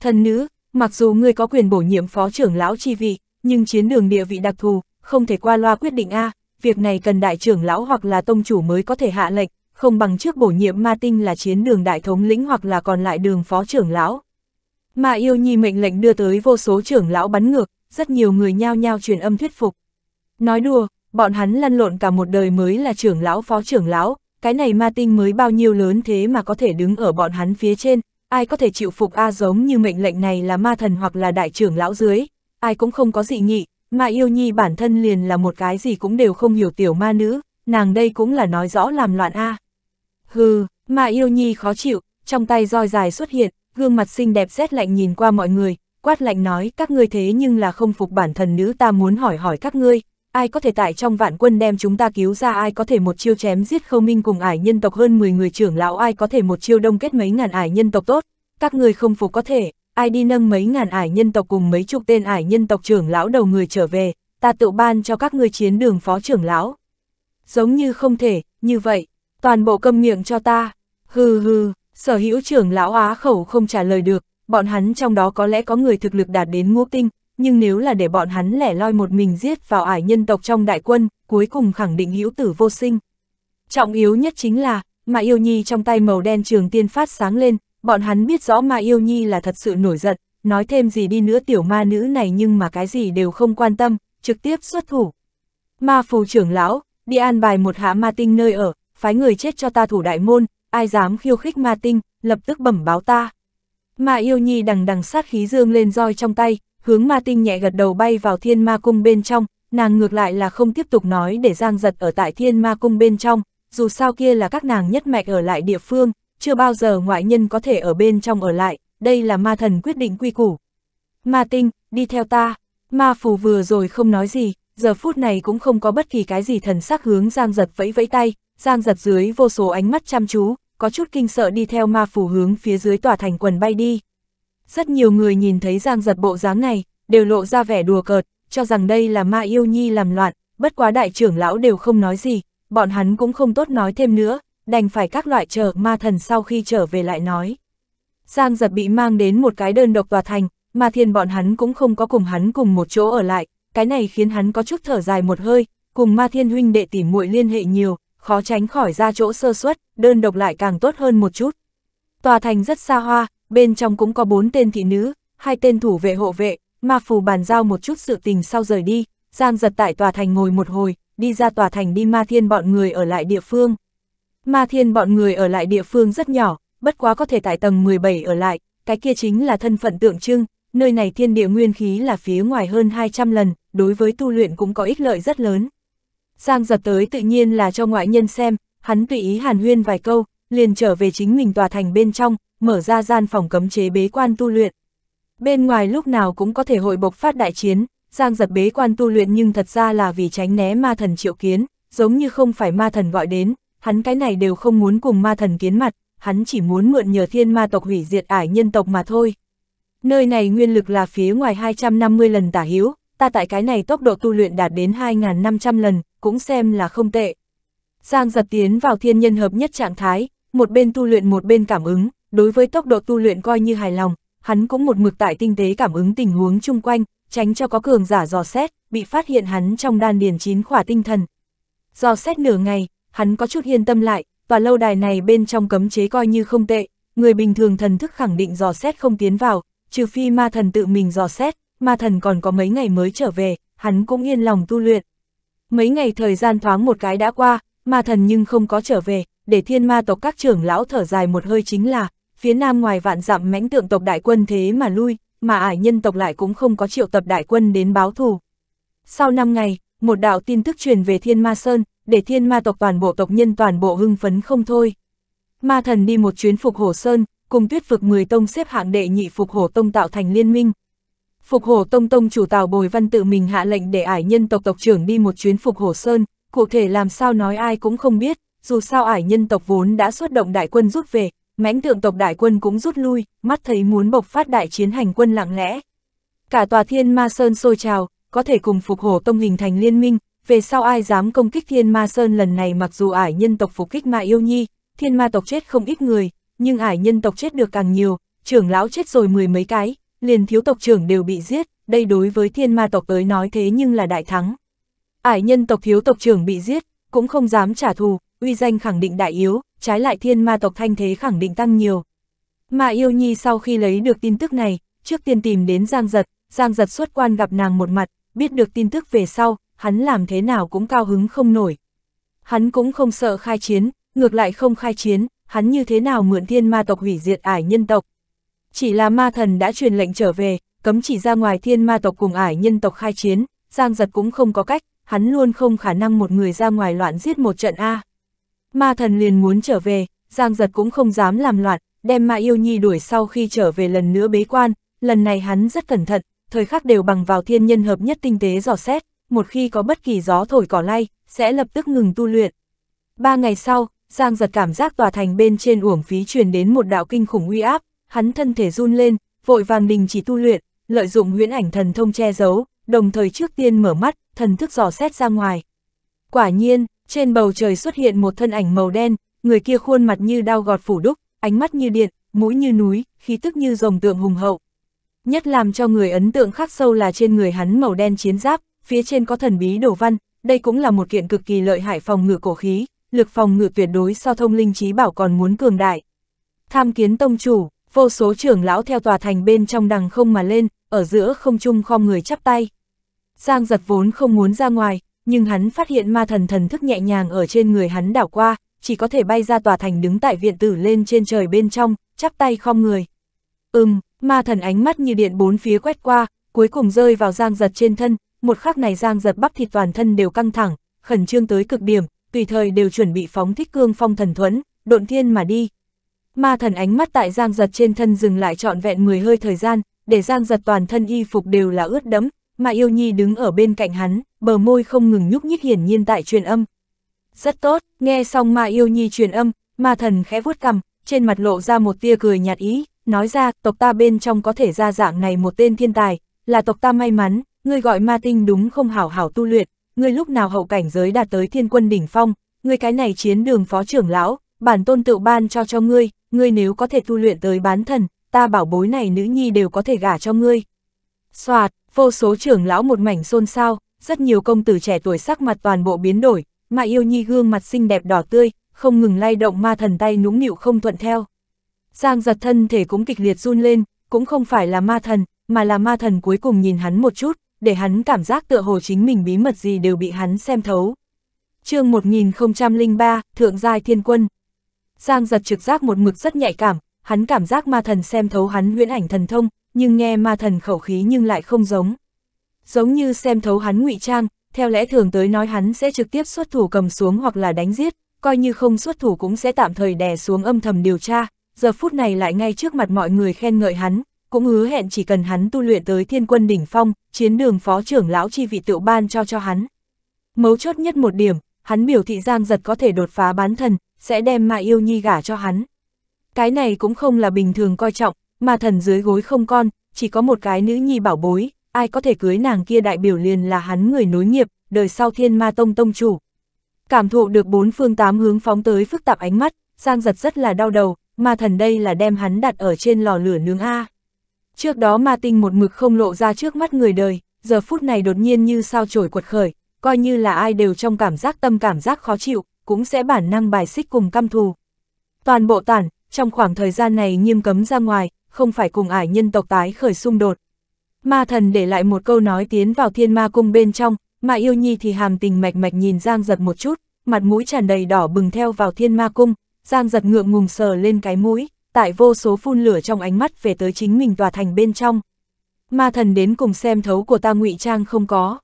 [SPEAKER 1] Thần Nữ, mặc dù ngươi có quyền bổ nhiệm phó trưởng lão chi vị, nhưng chiến đường địa vị đặc thù, không thể qua loa quyết định A, việc này cần đại trưởng lão hoặc là tông chủ mới có thể hạ lệnh, không bằng trước bổ nhiệm Martin là chiến đường đại thống lĩnh hoặc là còn lại đường phó trưởng lão. Mà yêu nhi mệnh lệnh đưa tới vô số trưởng lão bắn ngược, rất nhiều người nhao nhao truyền âm thuyết phục. Nói đùa, bọn hắn lăn lộn cả một đời mới là trưởng lão phó trưởng lão, cái này Martin mới bao nhiêu lớn thế mà có thể đứng ở bọn hắn phía trên, ai có thể chịu phục A giống như mệnh lệnh này là ma thần hoặc là đại trưởng lão dưới, ai cũng không có dị nghị, mà yêu nhi bản thân liền là một cái gì cũng đều không hiểu tiểu ma nữ, nàng đây cũng là nói rõ làm loạn A. À. Hừ, mà yêu nhi khó chịu, trong tay roi dài xuất hiện, gương mặt xinh đẹp rét lạnh nhìn qua mọi người, quát lạnh nói các ngươi thế nhưng là không phục bản thần nữ ta muốn hỏi hỏi các ngươi, ai có thể tại trong vạn quân đem chúng ta cứu ra ai có thể một chiêu chém giết khâu minh cùng ải nhân tộc hơn 10 người trưởng lão ai có thể một chiêu đông kết mấy ngàn ải nhân tộc tốt, các ngươi không phục có thể, ai đi nâng mấy ngàn ải nhân tộc cùng mấy chục tên ải nhân tộc trưởng lão đầu người trở về, ta tự ban cho các ngươi chiến đường phó trưởng lão. Giống như không thể, như vậy, toàn bộ câm miệng cho ta, hừ hừ, sở hữu trưởng lão á khẩu không trả lời được, bọn hắn trong đó có lẽ có người thực lực đạt đến ngũ tinh, nhưng nếu là để bọn hắn lẻ loi một mình giết vào ải nhân tộc trong đại quân, cuối cùng khẳng định hữu tử vô sinh. Trọng yếu nhất chính là, mà yêu nhi trong tay màu đen trường tiên phát sáng lên, bọn hắn biết rõ mà yêu nhi là thật sự nổi giận, nói thêm gì đi nữa tiểu ma nữ này nhưng mà cái gì đều không quan tâm, trực tiếp xuất thủ. Ma phù trưởng lão, đi an bài một hạ ma tinh nơi ở, phái người chết cho ta thủ đại môn, ai dám khiêu khích ma tinh, lập tức bẩm báo ta. Ma yêu nhi đằng đằng sát khí dương lên roi trong tay, hướng ma tinh nhẹ gật đầu bay vào thiên ma cung bên trong, nàng ngược lại là không tiếp tục nói để giang giật ở tại thiên ma cung bên trong, dù sao kia là các nàng nhất mạch ở lại địa phương, chưa bao giờ ngoại nhân có thể ở bên trong ở lại, đây là ma thần quyết định quy củ. Ma tinh, đi theo ta, ma phù vừa rồi không nói gì, giờ phút này cũng không có bất kỳ cái gì thần sắc hướng giang giật vẫy vẫy tay, Giang giật dưới vô số ánh mắt chăm chú, có chút kinh sợ đi theo ma phù hướng phía dưới tòa thành quần bay đi. Rất nhiều người nhìn thấy Giang giật bộ dáng này, đều lộ ra vẻ đùa cợt, cho rằng đây là ma yêu nhi làm loạn, bất quá đại trưởng lão đều không nói gì, bọn hắn cũng không tốt nói thêm nữa, đành phải các loại chờ ma thần sau khi trở về lại nói. Giang giật bị mang đến một cái đơn độc tòa thành, ma thiên bọn hắn cũng không có cùng hắn cùng một chỗ ở lại, cái này khiến hắn có chút thở dài một hơi, cùng ma thiên huynh đệ tỉ muội liên hệ nhiều, khó tránh khỏi ra chỗ sơ suất, đơn độc lại càng tốt hơn một chút. Tòa thành rất xa hoa, bên trong cũng có bốn tên thị nữ, hai tên thủ vệ hộ vệ, ma phù bàn giao một chút sự tình sau rời đi, Giang giật tại tòa thành ngồi một hồi, đi ra tòa thành đi ma thiên bọn người ở lại địa phương. Ma thiên bọn người ở lại địa phương rất nhỏ, bất quá có thể tại tầng 17 ở lại, cái kia chính là thân phận tượng trưng, nơi này thiên địa nguyên khí là phía ngoài hơn 200 lần, đối với tu luyện cũng có ích lợi rất lớn. Giang giật tới tự nhiên là cho ngoại nhân xem, hắn tùy ý hàn huyên vài câu, liền trở về chính mình tòa thành bên trong, mở ra gian phòng cấm chế bế quan tu luyện. Bên ngoài lúc nào cũng có thể hội bộc phát đại chiến, Giang giật bế quan tu luyện nhưng thật ra là vì tránh né ma thần triệu kiến, giống như không phải ma thần gọi đến, hắn cái này đều không muốn cùng ma thần kiến mặt, hắn chỉ muốn mượn nhờ thiên ma tộc hủy diệt ải nhân tộc mà thôi. Nơi này nguyên lực là phía ngoài 250 lần tả hiếu, ta tại cái này tốc độ tu luyện đạt đến 2.500 lần, cũng xem là không tệ. Giang giật tiến vào thiên nhân hợp nhất trạng thái, một bên tu luyện một bên cảm ứng, đối với tốc độ tu luyện coi như hài lòng, hắn cũng một mực tại tinh tế cảm ứng tình huống chung quanh, tránh cho có cường giả dò xét, bị phát hiện hắn trong đan điền chín khỏa tinh thần. Dò xét nửa ngày, hắn có chút yên tâm lại, tòa lâu đài này bên trong cấm chế coi như không tệ, người bình thường thần thức khẳng định dò xét không tiến vào, trừ phi ma thần tự mình dò xét, ma thần còn có mấy ngày mới trở về, hắn cũng yên lòng tu luyện. Mấy ngày thời gian thoáng một cái đã qua, ma thần nhưng không có trở về, để thiên ma tộc các trưởng lão thở dài một hơi chính là, phía nam ngoài vạn dặm mãnh tượng tộc đại quân thế mà lui, mà ải nhân tộc lại cũng không có triệu tập đại quân đến báo thù. Sau năm ngày, một đạo tin tức truyền về thiên ma sơn, để thiên ma tộc toàn bộ tộc nhân toàn bộ hưng phấn không thôi. Ma thần đi một chuyến phục hổ sơn, cùng tuyết vực 10 tông xếp hạng đệ nhị phục hổ tông tạo thành liên minh, Phục hổ tông tông chủ tào bồi văn tự mình hạ lệnh để ải nhân tộc tộc trưởng đi một chuyến phục hổ sơn, cụ thể làm sao nói ai cũng không biết, dù sao ải nhân tộc vốn đã xuất động đại quân rút về, mãnh tượng tộc đại quân cũng rút lui, mắt thấy muốn bộc phát đại chiến hành quân lặng lẽ. Cả tòa thiên ma sơn sôi trào, có thể cùng phục hổ tông hình thành liên minh, về sau ai dám công kích thiên ma sơn lần này mặc dù ải nhân tộc phục kích ma yêu nhi, thiên ma tộc chết không ít người, nhưng ải nhân tộc chết được càng nhiều, trưởng lão chết rồi mười mấy cái, liền thiếu tộc trưởng đều bị giết, đây đối với thiên ma tộc tới nói thế nhưng là đại thắng. Ải nhân tộc thiếu tộc trưởng bị giết, cũng không dám trả thù, uy danh khẳng định đại yếu, trái lại thiên ma tộc thanh thế khẳng định tăng nhiều. Mà yêu nhi sau khi lấy được tin tức này, trước tiên tìm đến Giang Giật, Giang Giật xuất quan gặp nàng một mặt, biết được tin tức về sau, hắn làm thế nào cũng cao hứng không nổi. Hắn cũng không sợ khai chiến, ngược lại không khai chiến, hắn như thế nào mượn thiên ma tộc hủy diệt ải nhân tộc, chỉ là ma thần đã truyền lệnh trở về, cấm chỉ ra ngoài thiên ma tộc cùng ải nhân tộc khai chiến, Giang Giật cũng không có cách, hắn luôn không khả năng một người ra ngoài loạn giết một trận A. Ma thần liền muốn trở về, Giang Giật cũng không dám làm loạn, đem Ma Yêu Nhi đuổi sau khi trở về lần nữa bế quan, lần này hắn rất cẩn thận, thời khắc đều bằng vào thiên nhân hợp nhất tinh tế dò xét, một khi có bất kỳ gió thổi cỏ lay, sẽ lập tức ngừng tu luyện. Ba ngày sau, Giang Giật cảm giác tòa thành bên trên uổng phí truyền đến một đạo kinh khủng uy áp, hắn thân thể run lên, vội vàng đình chỉ tu luyện, lợi dụng huyễn ảnh thần thông che giấu, đồng thời trước tiên mở mắt, thần thức dò xét ra ngoài. Quả nhiên, trên bầu trời xuất hiện một thân ảnh màu đen, người kia khuôn mặt như đao gọt phủ đúc, ánh mắt như điện, mũi như núi, khí tức như rồng tượng hùng hậu. Nhất làm cho người ấn tượng khắc sâu là trên người hắn màu đen chiến giáp, phía trên có thần bí đồ văn, đây cũng là một kiện cực kỳ lợi hại phòng ngự cổ khí, lực phòng ngự tuyệt đối so thông linh trí bảo còn muốn cường đại. Tham kiến tông chủ, vô số trưởng lão theo tòa thành bên trong đằng không mà lên, ở giữa không trung khom người chắp tay. Giang giật vốn không muốn ra ngoài, nhưng hắn phát hiện ma thần thần thức nhẹ nhàng ở trên người hắn đảo qua, chỉ có thể bay ra tòa thành đứng tại viện tử lên trên trời bên trong, chắp tay khom người. Ừm, ma thần ánh mắt như điện bốn phía quét qua, cuối cùng rơi vào giang giật trên thân, một khắc này giang giật bắp thịt toàn thân đều căng thẳng, khẩn trương tới cực điểm, tùy thời đều chuẩn bị phóng thích cương phong thần thuẫn, độn thiên mà đi, Ma thần ánh mắt tại Giang Giật trên thân dừng lại trọn vẹn 10 hơi thời gian, để Giang Giật toàn thân y phục đều là ướt đẫm, mà yêu nhi đứng ở bên cạnh hắn, bờ môi không ngừng nhúc nhích hiển nhiên tại truyền âm. Rất tốt, nghe xong ma yêu nhi truyền âm, ma thần khẽ vuốt cằm, trên mặt lộ ra một tia cười nhạt ý, nói ra tộc ta bên trong có thể ra dạng này một tên thiên tài, là tộc ta may mắn, ngươi gọi ma tinh đúng không hảo hảo tu luyện, ngươi lúc nào hậu cảnh giới đạt tới thiên quân đỉnh phong, ngươi cái này chiến đường phó trưởng lão, bản tôn tự ban cho cho ngươi, ngươi nếu có thể tu luyện tới bán thần, ta bảo bối này nữ nhi đều có thể gả cho ngươi. Xoạt, vô số trưởng lão một mảnh xôn xao, rất nhiều công tử trẻ tuổi sắc mặt toàn bộ biến đổi, mà yêu nhi gương mặt xinh đẹp đỏ tươi, không ngừng lay động ma thần tay nũng nịu không thuận theo. Giang giật thân thể cũng kịch liệt run lên, cũng không phải là ma thần, mà là ma thần cuối cùng nhìn hắn một chút, để hắn cảm giác tựa hồ chính mình bí mật gì đều bị hắn xem thấu. chương 1003, Thượng Giai Thiên Quân Giang giật trực giác một mực rất nhạy cảm, hắn cảm giác ma thần xem thấu hắn huyễn ảnh thần thông, nhưng nghe ma thần khẩu khí nhưng lại không giống. Giống như xem thấu hắn ngụy trang, theo lẽ thường tới nói hắn sẽ trực tiếp xuất thủ cầm xuống hoặc là đánh giết, coi như không xuất thủ cũng sẽ tạm thời đè xuống âm thầm điều tra, giờ phút này lại ngay trước mặt mọi người khen ngợi hắn, cũng hứa hẹn chỉ cần hắn tu luyện tới thiên quân đỉnh phong, chiến đường phó trưởng lão chi vị tự ban cho cho hắn. Mấu chốt nhất một điểm, hắn biểu thị Giang Giật có thể đột phá bán thần, sẽ đem mà yêu nhi gả cho hắn. Cái này cũng không là bình thường coi trọng, mà thần dưới gối không con, chỉ có một cái nữ nhi bảo bối, ai có thể cưới nàng kia đại biểu liền là hắn người nối nghiệp, đời sau thiên ma tông tông chủ. Cảm thụ được bốn phương tám hướng phóng tới phức tạp ánh mắt, Giang giật rất là đau đầu, ma thần đây là đem hắn đặt ở trên lò lửa nướng A. Trước đó ma tinh một mực không lộ ra trước mắt người đời, giờ phút này đột nhiên như sao trổi quật khởi, coi như là ai đều trong cảm giác tâm cảm giác khó chịu, cũng sẽ bản năng bài xích cùng căm thù. Toàn bộ tản, trong khoảng thời gian này nghiêm cấm ra ngoài, không phải cùng ải nhân tộc tái khởi xung đột. Ma thần để lại một câu nói tiến vào thiên ma cung bên trong, mà yêu nhi thì hàm tình mạch mạch nhìn Giang giật một chút, mặt mũi tràn đầy đỏ bừng theo vào thiên ma cung, Giang giật ngượng ngùng sờ lên cái mũi, tại vô số phun lửa trong ánh mắt về tới chính mình tòa thành bên trong. Ma thần đến cùng xem thấu của ta ngụy trang không có.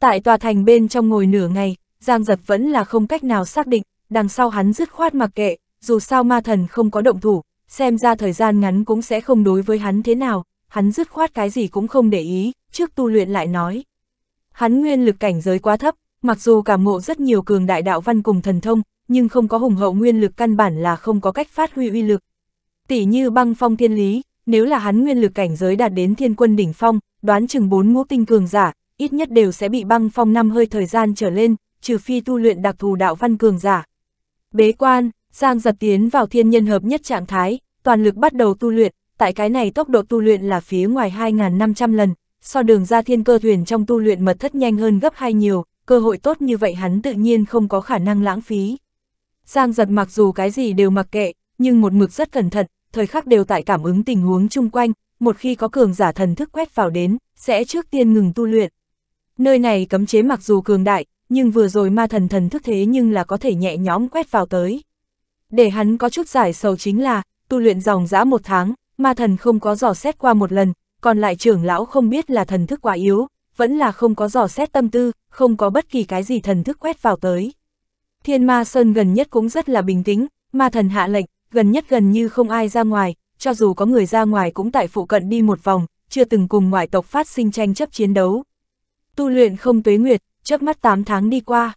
[SPEAKER 1] Tại tòa thành bên trong ngồi nửa ngày, Giang giật vẫn là không cách nào xác định, đằng sau hắn dứt khoát mặc kệ, dù sao ma thần không có động thủ, xem ra thời gian ngắn cũng sẽ không đối với hắn thế nào, hắn dứt khoát cái gì cũng không để ý, trước tu luyện lại nói. Hắn nguyên lực cảnh giới quá thấp, mặc dù cảm ngộ rất nhiều cường đại đạo văn cùng thần thông, nhưng không có hùng hậu nguyên lực căn bản là không có cách phát huy uy lực. Tỷ như băng phong thiên lý, nếu là hắn nguyên lực cảnh giới đạt đến thiên quân đỉnh phong, đoán chừng bốn ngũ tinh cường giả, ít nhất đều sẽ bị băng phong năm hơi thời gian trở lên, trừ phi tu luyện đặc thù đạo văn cường giả. Bế quan, Giang giật tiến vào thiên nhân hợp nhất trạng thái, toàn lực bắt đầu tu luyện, tại cái này tốc độ tu luyện là phía ngoài 2.500 lần, so đường ra thiên cơ thuyền trong tu luyện mật thất nhanh hơn gấp hai nhiều, cơ hội tốt như vậy hắn tự nhiên không có khả năng lãng phí. Giang giật mặc dù cái gì đều mặc kệ, nhưng một mực rất cẩn thận, thời khắc đều tại cảm ứng tình huống chung quanh, một khi có cường giả thần thức quét vào đến, sẽ trước tiên ngừng tu luyện. Nơi này cấm chế mặc dù cường đại, nhưng vừa rồi ma thần thần thức thế nhưng là có thể nhẹ nhõm quét vào tới. Để hắn có chút giải sầu chính là, tu luyện dòng dã một tháng, ma thần không có dò xét qua một lần, còn lại trưởng lão không biết là thần thức quá yếu, vẫn là không có dò xét tâm tư, không có bất kỳ cái gì thần thức quét vào tới. Thiên ma sơn gần nhất cũng rất là bình tĩnh, ma thần hạ lệnh, gần nhất gần như không ai ra ngoài, cho dù có người ra ngoài cũng tại phụ cận đi một vòng, chưa từng cùng ngoại tộc phát sinh tranh chấp chiến đấu. Tu luyện không tuế nguyệt, chớp mắt 8 tháng đi qua.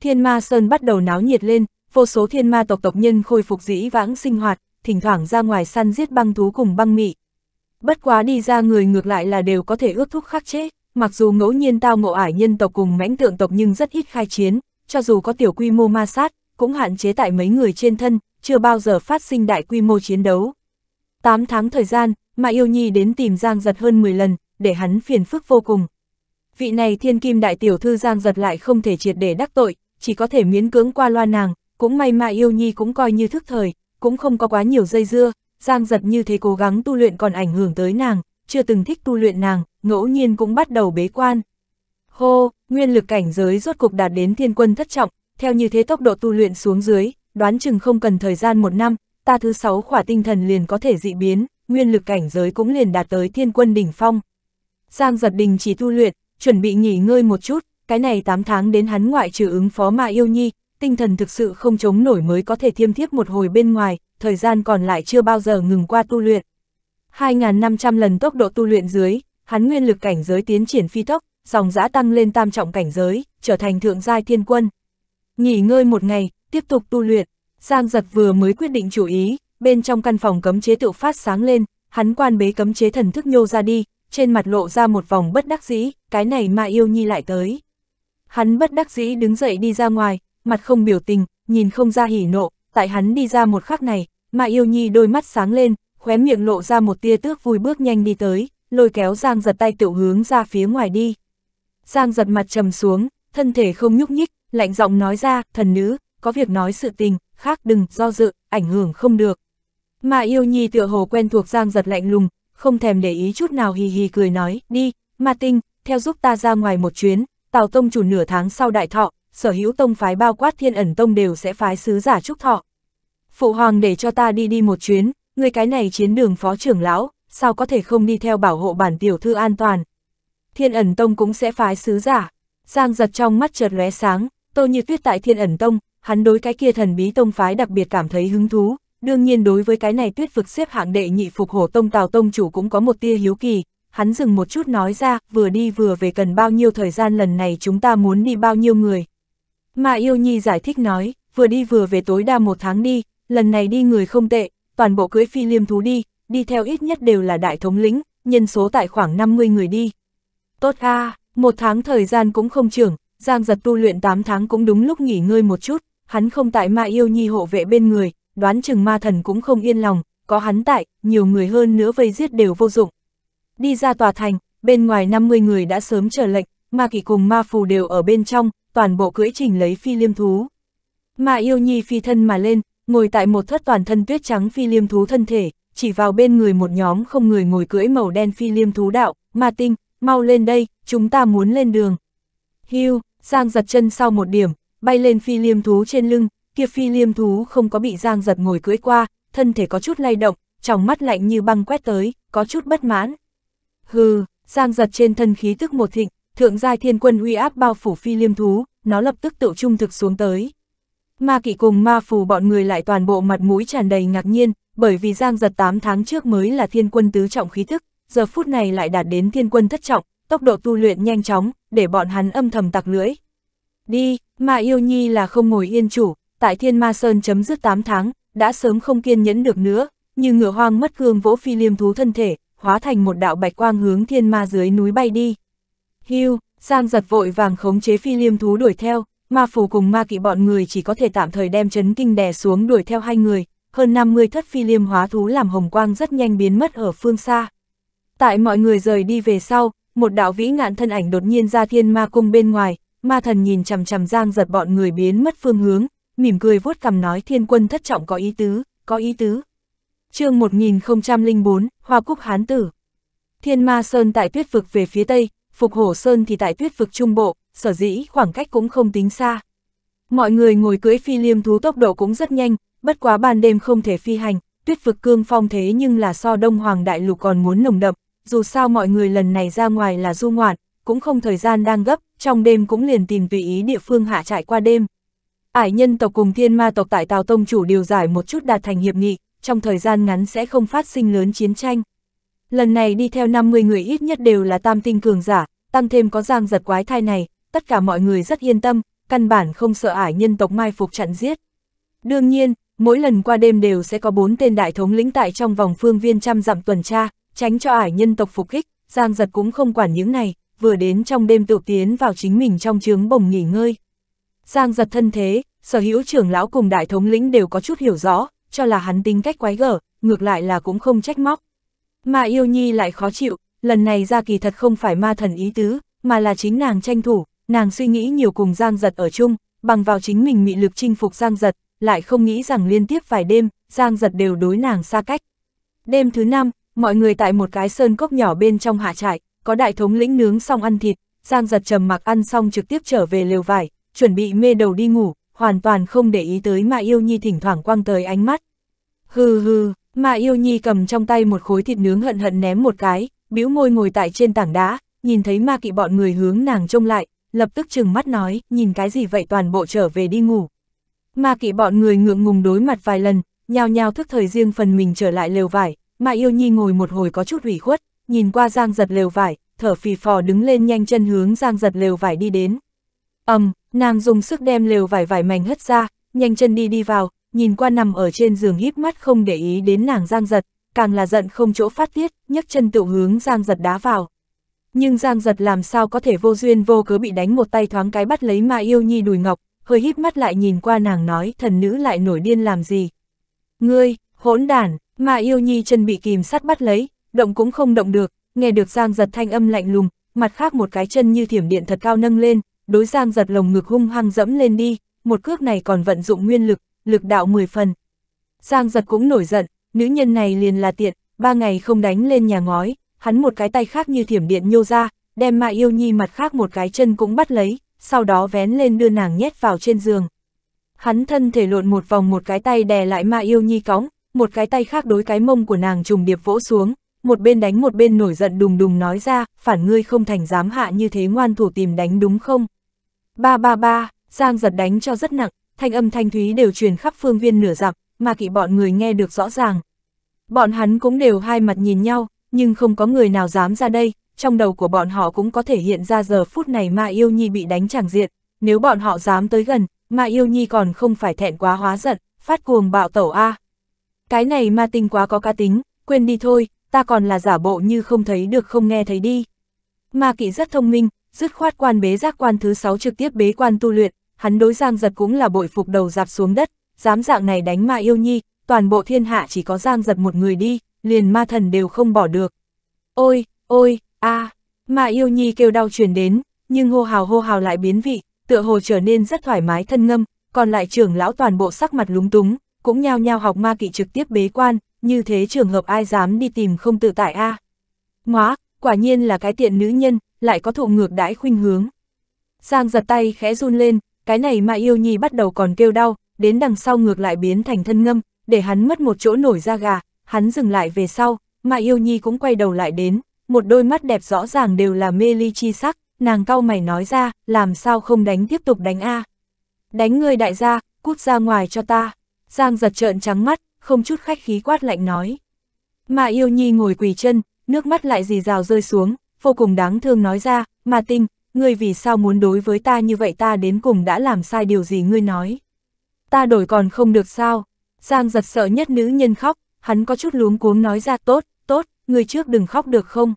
[SPEAKER 1] Thiên ma sơn bắt đầu náo nhiệt lên, vô số thiên ma tộc tộc nhân khôi phục dĩ vãng sinh hoạt, thỉnh thoảng ra ngoài săn giết băng thú cùng băng mị. Bất quá đi ra người ngược lại là đều có thể ước thúc khắc chế, mặc dù ngẫu nhiên tao ngộ ải nhân tộc cùng mãnh tượng tộc nhưng rất ít khai chiến, cho dù có tiểu quy mô ma sát, cũng hạn chế tại mấy người trên thân, chưa bao giờ phát sinh đại quy mô chiến đấu. 8 tháng thời gian, mà yêu nhi đến tìm Giang giật hơn 10 lần, để hắn phiền phức vô cùng, vị này thiên kim đại tiểu thư giang giật lại không thể triệt để đắc tội, chỉ có thể miễn cưỡng qua loa nàng, cũng may mà yêu nhi cũng coi như thức thời, cũng không có quá nhiều dây dưa, giang giật như thế cố gắng tu luyện còn ảnh hưởng tới nàng, chưa từng thích tu luyện nàng, ngẫu nhiên cũng bắt đầu bế quan. Hô, nguyên lực cảnh giới rốt cục đạt đến thiên quân thất trọng, theo như thế tốc độ tu luyện xuống dưới, đoán chừng không cần thời gian một năm, ta thứ sáu khỏa tinh thần liền có thể dị biến, nguyên lực cảnh giới cũng liền đạt tới thiên quân đỉnh phong. Giang giật đình chỉ tu luyện, chuẩn bị nghỉ ngơi một chút, cái này 8 tháng đến hắn ngoại trừ ứng phó mà yêu nhi, tinh thần thực sự không chống nổi mới có thể thiêm thiếp một hồi bên ngoài, thời gian còn lại chưa bao giờ ngừng qua tu luyện. 2.500 lần tốc độ tu luyện dưới, hắn nguyên lực cảnh giới tiến triển phi tốc, dòng dã tăng lên tam trọng cảnh giới, trở thành thượng giai thiên quân. Nghỉ ngơi một ngày, tiếp tục tu luyện, Giang giật vừa mới quyết định chủ ý, bên trong căn phòng cấm chế tự phát sáng lên, hắn quan bế cấm chế thần thức nhô ra đi, trên mặt lộ ra một vòng bất đắc dĩ, cái này mà yêu nhi lại tới. Hắn bất đắc dĩ đứng dậy đi ra ngoài, mặt không biểu tình, nhìn không ra hỉ nộ, tại hắn đi ra một khắc này, mà yêu nhi đôi mắt sáng lên, khóe miệng lộ ra một tia tước vui bước nhanh đi tới, lôi kéo Giang giật tay tiểu hướng ra phía ngoài đi. Giang giật mặt trầm xuống, thân thể không nhúc nhích, lạnh giọng nói ra, thần nữ, có việc nói sự tình, khác đừng, do dự, ảnh hưởng không được. Mà yêu nhi tựa hồ quen thuộc Giang giật lạnh lùng, không thèm để ý chút nào hì hì cười nói, đi, Martin theo giúp ta ra ngoài một chuyến, Tào Tông chủ nửa tháng sau đại thọ, sở hữu tông phái bao quát thiên ẩn tông đều sẽ phái sứ giả trúc thọ. Phụ hoàng để cho ta đi đi một chuyến, người cái này chiến đường phó trưởng lão, sao có thể không đi theo bảo hộ bản tiểu thư an toàn. Thiên ẩn tông cũng sẽ phái sứ giả. Giang giật trong mắt chợt lóe sáng, tô như tuyết tại thiên ẩn tông, hắn đối cái kia thần bí tông phái đặc biệt cảm thấy hứng thú, đương nhiên đối với cái này tuyết vực xếp hạng đệ nhị phục hổ tông tào tông chủ cũng có một tia hiếu kỳ, hắn dừng một chút nói ra, vừa đi vừa về cần bao nhiêu thời gian lần này chúng ta muốn đi bao nhiêu người. Mà yêu nhi giải thích nói, vừa đi vừa về tối đa một tháng đi, lần này đi người không tệ, toàn bộ cưới phi liêm thú đi, đi theo ít nhất đều là đại thống lĩnh, nhân số tại khoảng 50 người đi. Tốt a một tháng thời gian cũng không trưởng, Giang giật tu luyện 8 tháng cũng đúng lúc nghỉ ngơi một chút, hắn không tại ma yêu nhi hộ vệ bên người, đoán chừng ma thần cũng không yên lòng, có hắn tại, nhiều người hơn nữa vây giết đều vô dụng. Đi ra tòa thành, bên ngoài 50 người đã sớm chờ lệnh, ma kỳ cùng ma phù đều ở bên trong, toàn bộ cưỡi trình lấy phi liêm thú. Ma yêu nhi phi thân mà lên, ngồi tại một thất toàn thân tuyết trắng phi liêm thú thân thể, chỉ vào bên người một nhóm không người ngồi cưỡi màu đen phi liêm thú đạo, ma tinh, mau lên đây, chúng ta muốn lên đường. Hưu, Giang giật chân sau một điểm, bay lên phi liêm thú trên lưng, kia phi liêm thú không có bị giang giật ngồi cưỡi qua, thân thể có chút lay động, trong mắt lạnh như băng quét tới, có chút bất mãn. Hừ, giang giật trên thân khí tức một thịnh, thượng giai thiên quân uy áp bao phủ phi liêm thú, nó lập tức tự trung thực xuống tới. Ma kỵ cùng ma phù bọn người lại toàn bộ mặt mũi tràn đầy ngạc nhiên, bởi vì giang giật 8 tháng trước mới là thiên quân tứ trọng khí thức, giờ phút này lại đạt đến thiên quân thất trọng, tốc độ tu luyện nhanh chóng, để bọn hắn âm thầm tặc lưỡi. Đi, ma yêu nhi là không ngồi yên chủ, tại Thiên Ma Sơn chấm dứt 8 tháng, đã sớm không kiên nhẫn được nữa, như ngựa hoang mất cương vỗ phi liêm thú thân thể, hóa thành một đạo bạch quang hướng Thiên Ma dưới núi bay đi. Hưu, Giang giật vội vàng khống chế phi liêm thú đuổi theo, ma phù cùng ma kỵ bọn người chỉ có thể tạm thời đem chấn kinh đè xuống đuổi theo hai người, hơn 50 thất phi liêm hóa thú làm hồng quang rất nhanh biến mất ở phương xa. Tại mọi người rời đi về sau, một đạo vĩ ngạn thân ảnh đột nhiên ra thiên ma cung bên ngoài, ma thần nhìn chằm chằm giang giật bọn người biến mất phương hướng, mỉm cười vuốt cằm nói thiên quân thất trọng có ý tứ, có ý tứ. chương 1004, Hoa Cúc Hán Tử. Thiên Ma Sơn tại tuyết vực về phía tây, Phục Hổ Sơn thì tại tuyết vực trung bộ, sở dĩ khoảng cách cũng không tính xa. Mọi người ngồi cưỡi phi liêm thú tốc độ cũng rất nhanh, bất quá ban đêm không thể phi hành, tuyết vực cương phong thế nhưng là so đông hoàng đại lục còn muốn nồng đậm, dù sao mọi người lần này ra ngoài là du ngoạn, cũng không thời gian đang gấp, trong đêm cũng liền tìm tùy ý địa phương hạ trại qua đêm. Ải nhân tộc cùng thiên ma tộc tại Tào Tông chủ điều giải một chút đạt thành hiệp nghị, trong thời gian ngắn sẽ không phát sinh lớn chiến tranh. Lần này đi theo 50 người ít nhất đều là tam tinh cường giả, tăng thêm có giang giật quái thai này, tất cả mọi người rất yên tâm, căn bản không sợ ải nhân tộc mai phục chặn giết. Đương nhiên, mỗi lần qua đêm đều sẽ có bốn tên đại thống lĩnh tại trong vòng phương viên trăm dặm tuần tra, tránh cho ải nhân tộc phục kích, giang giật cũng không quản những này, vừa đến trong đêm tự tiến vào chính mình trong trướng bồng nghỉ ngơi. Giang giật thân thế, sở hữu trưởng lão cùng đại thống lĩnh đều có chút hiểu rõ, cho là hắn tính cách quái gở, ngược lại là cũng không trách móc. Mà yêu nhi lại khó chịu, lần này ra kỳ thật không phải ma thần ý tứ, mà là chính nàng tranh thủ, nàng suy nghĩ nhiều cùng Giang giật ở chung, bằng vào chính mình mị lực chinh phục Giang giật, lại không nghĩ rằng liên tiếp vài đêm, Giang giật đều đối nàng xa cách. Đêm thứ năm, mọi người tại một cái sơn cốc nhỏ bên trong hạ trại, có đại thống lĩnh nướng xong ăn thịt, Giang giật trầm mặc ăn xong trực tiếp trở về lều vải, chuẩn bị mê đầu đi ngủ, hoàn toàn không để ý tới mà yêu nhi thỉnh thoảng quăng tới ánh mắt. Hừ hừ, mà yêu nhi cầm trong tay một khối thịt nướng hận hận ném một cái, bĩu môi ngồi tại trên tảng đá, nhìn thấy ma kỵ bọn người hướng nàng trông lại, lập tức trừng mắt nói, nhìn cái gì vậy toàn bộ trở về đi ngủ. Ma kỵ bọn người ngượng ngùng đối mặt vài lần, nhao nhao thức thời riêng phần mình trở lại lều vải, mà yêu nhi ngồi một hồi có chút ủy khuất, nhìn qua giang giật lều vải, thở phì phò đứng lên nhanh chân hướng giang giật lều vải đi đến. ầm, um, Nàng dùng sức đem lều vải vải mảnh hất ra, nhanh chân đi đi vào, nhìn qua nằm ở trên giường híp mắt không để ý đến nàng Giang Giật, càng là giận không chỗ phát tiết, nhấc chân tự hướng Giang Giật đá vào. Nhưng Giang Giật làm sao có thể vô duyên vô cớ bị đánh một tay thoáng cái bắt lấy mà yêu nhi đùi ngọc, hơi híp mắt lại nhìn qua nàng nói thần nữ lại nổi điên làm gì. Ngươi, hỗn đản, mà yêu nhi chân bị kìm sắt bắt lấy, động cũng không động được, nghe được Giang Giật thanh âm lạnh lùng, mặt khác một cái chân như thiểm điện thật cao nâng lên, đối giang giật lồng ngực hung hăng dẫm lên đi, một cước này còn vận dụng nguyên lực, lực đạo 10 phần. Giang giật cũng nổi giận, nữ nhân này liền là tiện, ba ngày không đánh lên nhà ngói, hắn một cái tay khác như thiểm điện nhô ra, đem mà yêu nhi mặt khác một cái chân cũng bắt lấy, sau đó vén lên đưa nàng nhét vào trên giường. Hắn thân thể lộn một vòng một cái tay đè lại ma yêu nhi cóng, một cái tay khác đối cái mông của nàng trùng điệp vỗ xuống, một bên đánh một bên nổi giận đùng đùng nói ra, phản ngươi không thành dám hạ như thế ngoan thủ tìm đánh đúng không? Ba ba ba, Giang giật đánh cho rất nặng, thanh âm thanh thúy đều truyền khắp phương viên nửa dặm, mà kỵ bọn người nghe được rõ ràng. Bọn hắn cũng đều hai mặt nhìn nhau, nhưng không có người nào dám ra đây, trong đầu của bọn họ cũng có thể hiện ra giờ phút này Ma Yêu Nhi bị đánh chẳng diện, nếu bọn họ dám tới gần, Ma Yêu Nhi còn không phải thẹn quá hóa giận, phát cuồng bạo tẩu a. Cái này ma tinh quá có cá tính, quên đi thôi, ta còn là giả bộ như không thấy được không nghe thấy đi. Ma kỵ rất thông minh, dứt khoát quan bế giác quan thứ 6 trực tiếp bế quan tu luyện, hắn đối Giang Giật cũng là bội phục đầu dạp xuống đất, dám dạng này đánh ma yêu nhi, toàn bộ thiên hạ chỉ có Giang Giật một người đi, liền ma thần đều không bỏ được. Ôi, ôi, a à, ma yêu nhi kêu đau truyền đến, nhưng hô hào hô hào lại biến vị, tựa hồ trở nên rất thoải mái thân ngâm, còn lại trưởng lão toàn bộ sắc mặt lúng túng, cũng nhao nhao học ma kỵ trực tiếp bế quan, như thế trường hợp ai dám đi tìm không tự tại a à. Ngoá, quả nhiên là cái tiện nữ nhân, lại có thụ ngược đãi khuynh hướng. Giang giật tay khẽ run lên, cái này mà yêu nhi bắt đầu còn kêu đau, đến đằng sau ngược lại biến thành thân ngâm, để hắn mất một chỗ nổi da gà, hắn dừng lại về sau, mà yêu nhi cũng quay đầu lại đến, một đôi mắt đẹp rõ ràng đều là mê ly chi sắc, nàng cau mày nói ra, làm sao không đánh tiếp tục đánh a Đánh ngươi đại gia, cút ra ngoài cho ta. Giang giật trợn trắng mắt, không chút khách khí quát lạnh nói. Mà yêu nhi ngồi quỳ chân, nước mắt lại dì rào rơi xuống, vô cùng đáng thương nói ra, mà tinh, ngươi vì sao muốn đối với ta như vậy ta đến cùng đã làm sai điều gì ngươi nói. Ta đổi còn không được sao, Giang giật sợ nhất nữ nhân khóc, hắn có chút luống cuống nói ra tốt, tốt, ngươi trước đừng khóc được không.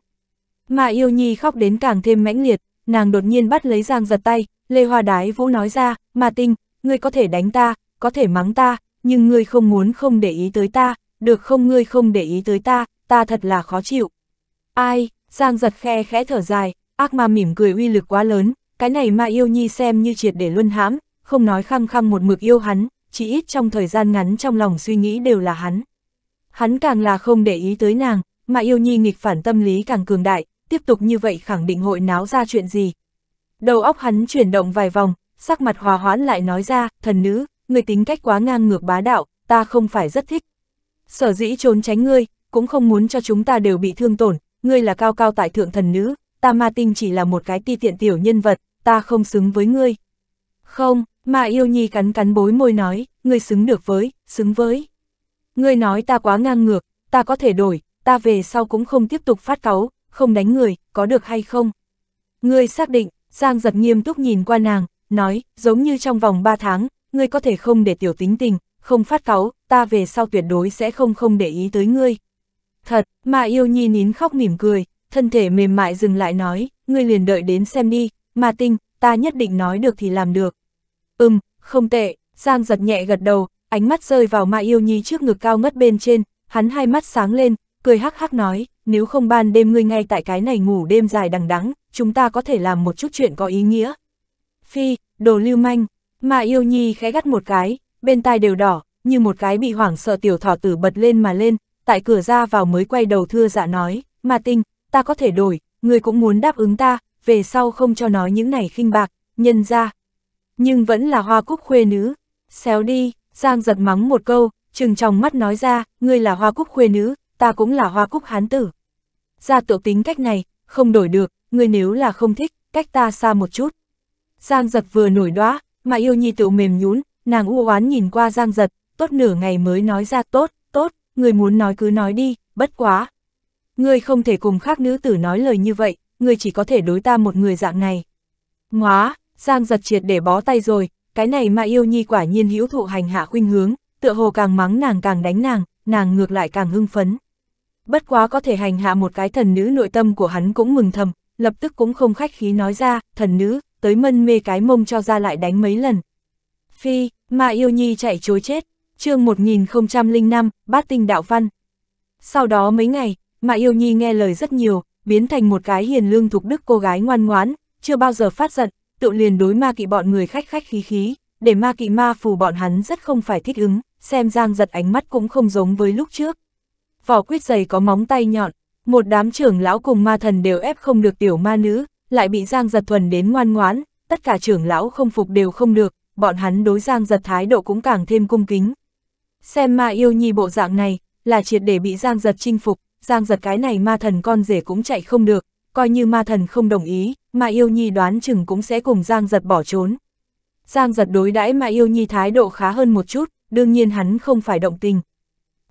[SPEAKER 1] Mà yêu nhi khóc đến càng thêm mãnh liệt, nàng đột nhiên bắt lấy Giang giật tay, Lê Hoa Đái Vũ nói ra, mà tinh, ngươi có thể đánh ta, có thể mắng ta, nhưng ngươi không muốn không để ý tới ta, được không ngươi không để ý tới ta, ta thật là khó chịu. Ai, Giang giật khe khẽ thở dài, ác ma mỉm cười uy lực quá lớn, cái này ma yêu nhi xem như triệt để luân hãm, không nói khăng khăng một mực yêu hắn, chỉ ít trong thời gian ngắn trong lòng suy nghĩ đều là hắn. Hắn càng là không để ý tới nàng, mà yêu nhi nghịch phản tâm lý càng cường đại, tiếp tục như vậy khẳng định hội náo ra chuyện gì. Đầu óc hắn chuyển động vài vòng, sắc mặt hòa hoãn lại nói ra, thần nữ, người tính cách quá ngang ngược bá đạo, ta không phải rất thích. Sở dĩ trốn tránh ngươi, cũng không muốn cho chúng ta đều bị thương tổn, ngươi là cao cao tại thượng thần nữ, ta ma tinh chỉ là một cái ti tiện tiểu nhân vật, ta không xứng với ngươi. Không, mà yêu nhi cắn cắn bối môi nói, ngươi xứng được với, xứng với. Ngươi nói ta quá ngang ngược, ta có thể đổi, ta về sau cũng không tiếp tục phát cáu, không đánh người, có được hay không? Ngươi xác định, Giang giật nghiêm túc nhìn qua nàng, nói, giống như trong vòng 3 tháng, ngươi có thể không để tiểu tính tình, không phát cáu, ta về sau tuyệt đối sẽ không không để ý tới ngươi. Thật, mà yêu nhi nín khóc mỉm cười, thân thể mềm mại dừng lại nói, ngươi liền đợi đến xem đi, mà tinh, ta nhất định nói được thì làm được. Ừm, không tệ, Giang giật nhẹ gật đầu, ánh mắt rơi vào mà yêu nhi trước ngực cao ngất bên trên, hắn hai mắt sáng lên, cười hắc hắc nói, nếu không ban đêm ngươi ngay tại cái này ngủ đêm dài đằng đắng, chúng ta có thể làm một chút chuyện có ý nghĩa. Phi, đồ lưu manh, mà yêu nhi khẽ gắt một cái, bên tai đều đỏ, như một cái bị hoảng sợ tiểu thỏ tử bật lên mà lên, tại cửa ra vào mới quay đầu thưa dạ nói, mà tinh, ta có thể đổi, người cũng muốn đáp ứng ta, về sau không cho nói những này khinh bạc, nhân ra. Nhưng vẫn là hoa cúc khuê nữ, xéo đi, Giang giật mắng một câu, trừng trong mắt nói ra, ngươi là hoa cúc khuê nữ, ta cũng là hoa cúc hán tử. Gia dạ tự tính cách này, không đổi được, ngươi nếu là không thích, cách ta xa một chút. Giang giật vừa nổi đóa, mà yêu nhi tự mềm nhún, nàng u oán nhìn qua Giang giật, tốt nửa ngày mới nói ra tốt người muốn nói cứ nói đi, bất quá. Người không thể cùng khác nữ tử nói lời như vậy, người chỉ có thể đối ta một người dạng này. Ngóa, Giang giật triệt để bó tay rồi, cái này mà yêu nhi quả nhiên hữu thụ hành hạ khuynh hướng, tựa hồ càng mắng nàng càng đánh nàng, nàng ngược lại càng hưng phấn. Bất quá có thể hành hạ một cái thần nữ nội tâm của hắn cũng mừng thầm, lập tức cũng không khách khí nói ra, thần nữ, tới mân mê cái mông cho ra lại đánh mấy lần. Phi, mà yêu nhi chạy chối chết, chương 1005, bát tinh đạo văn. Sau đó mấy ngày, mà yêu nhi nghe lời rất nhiều, biến thành một cái hiền lương thục đức cô gái ngoan ngoãn, chưa bao giờ phát giận, tự liền đối ma kỵ bọn người khách khách khí khí, để ma kỵ ma phù bọn hắn rất không phải thích ứng, xem giang giật ánh mắt cũng không giống với lúc trước. Vỏ quyết giày có móng tay nhọn, một đám trưởng lão cùng ma thần đều ép không được tiểu ma nữ, lại bị giang giật thuần đến ngoan ngoãn, tất cả trưởng lão không phục đều không được, bọn hắn đối giang giật thái độ cũng càng thêm cung kính, Xem ma yêu nhi bộ dạng này, là triệt để bị Giang giật chinh phục, Giang giật cái này ma thần con rể cũng chạy không được, coi như ma thần không đồng ý, ma yêu nhi đoán chừng cũng sẽ cùng Giang giật bỏ trốn. Giang giật đối đãi ma yêu nhi thái độ khá hơn một chút, đương nhiên hắn không phải động tình.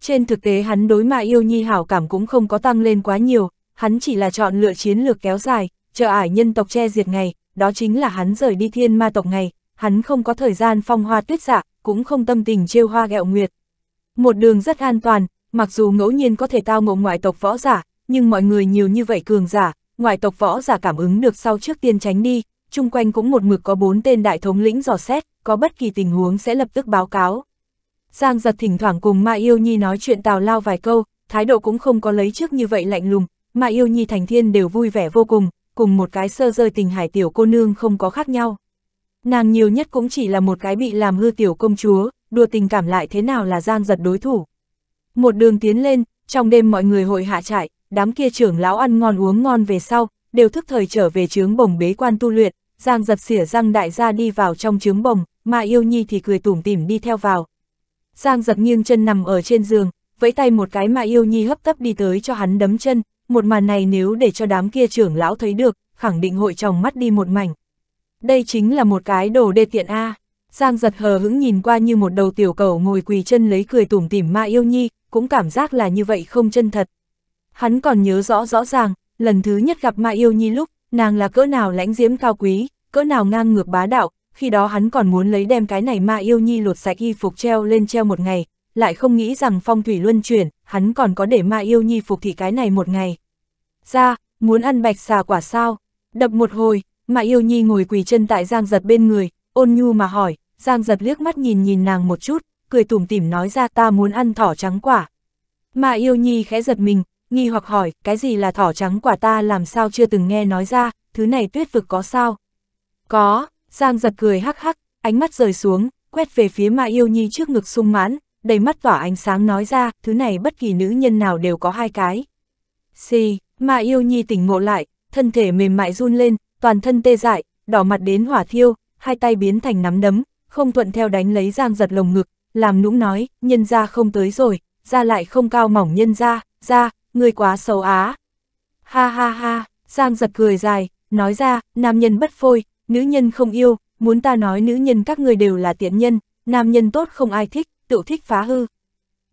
[SPEAKER 1] Trên thực tế hắn đối ma yêu nhi hảo cảm cũng không có tăng lên quá nhiều, hắn chỉ là chọn lựa chiến lược kéo dài, chờ ải nhân tộc che diệt ngày, đó chính là hắn rời đi thiên ma tộc ngày, hắn không có thời gian phong hoa tuyết dạ, cũng không tâm tình trêu hoa gẹo nguyệt. Một đường rất an toàn, mặc dù ngẫu nhiên có thể tao ngộ ngoại tộc võ giả, nhưng mọi người nhiều như vậy cường giả, ngoại tộc võ giả cảm ứng được sau trước tiên tránh đi, chung quanh cũng một mực có bốn tên đại thống lĩnh dò xét, có bất kỳ tình huống sẽ lập tức báo cáo. Giang giật thỉnh thoảng cùng Ma Yêu Nhi nói chuyện tào lao vài câu, thái độ cũng không có lấy trước như vậy lạnh lùng, Ma Yêu Nhi thành thiên đều vui vẻ vô cùng, cùng một cái sơ rơi tình hải tiểu cô nương không có khác nhau. Nàng nhiều nhất cũng chỉ là một cái bị làm hư tiểu công chúa, đùa tình cảm lại thế nào là gian giật đối thủ. Một đường tiến lên, trong đêm mọi người hội hạ trại, đám kia trưởng lão ăn ngon uống ngon về sau, đều thức thời trở về chướng bồng bế quan tu luyện, Giang giật xỉa răng đại gia đi vào trong chướng bồng, mà yêu nhi thì cười tủm tỉm đi theo vào. Giang giật nghiêng chân nằm ở trên giường, vẫy tay một cái mà yêu nhi hấp tấp đi tới cho hắn đấm chân, một màn này nếu để cho đám kia trưởng lão thấy được, khẳng định hội chồng mắt đi một mảnh. Đây chính là một cái đồ đê tiện A. Giang giật hờ hững nhìn qua như một đầu tiểu cầu ngồi quỳ chân lấy cười tủm tỉm ma yêu nhi, cũng cảm giác là như vậy không chân thật. Hắn còn nhớ rõ rõ ràng, lần thứ nhất gặp ma yêu nhi lúc, nàng là cỡ nào lãnh diễm cao quý, cỡ nào ngang ngược bá đạo, khi đó hắn còn muốn lấy đem cái này ma yêu nhi lột sạch y phục treo lên treo một ngày, lại không nghĩ rằng phong thủy luân chuyển, hắn còn có để ma yêu nhi phục thị cái này một ngày. Ra, muốn ăn bạch xà quả sao? Đập một hồi, ma yêu nhi ngồi quỳ chân tại giang giật bên người, ôn nhu mà hỏi, Giang giật liếc mắt nhìn nhìn nàng một chút, cười tủm tỉm nói ra ta muốn ăn thỏ trắng quả. Mà yêu nhi khẽ giật mình, nghi hoặc hỏi, cái gì là thỏ trắng quả ta làm sao chưa từng nghe nói ra, thứ này tuyết vực có sao? Có, Giang giật cười hắc hắc, ánh mắt rời xuống, quét về phía mà yêu nhi trước ngực sung mãn, đầy mắt tỏa ánh sáng nói ra, thứ này bất kỳ nữ nhân nào đều có hai cái. Xì, mà yêu nhi tỉnh ngộ lại, thân thể mềm mại run lên, toàn thân tê dại, đỏ mặt đến hỏa thiêu, hai tay biến thành nắm đấm, không thuận theo đánh lấy Giang giật lồng ngực, làm nũng nói, nhân ra không tới rồi, ra lại không cao mỏng nhân ra, ra, người quá xấu á. Ha ha ha, Giang giật cười dài, nói ra, nam nhân bất phôi, nữ nhân không yêu, muốn ta nói nữ nhân các người đều là tiện nhân, nam nhân tốt không ai thích, tự thích phá hư.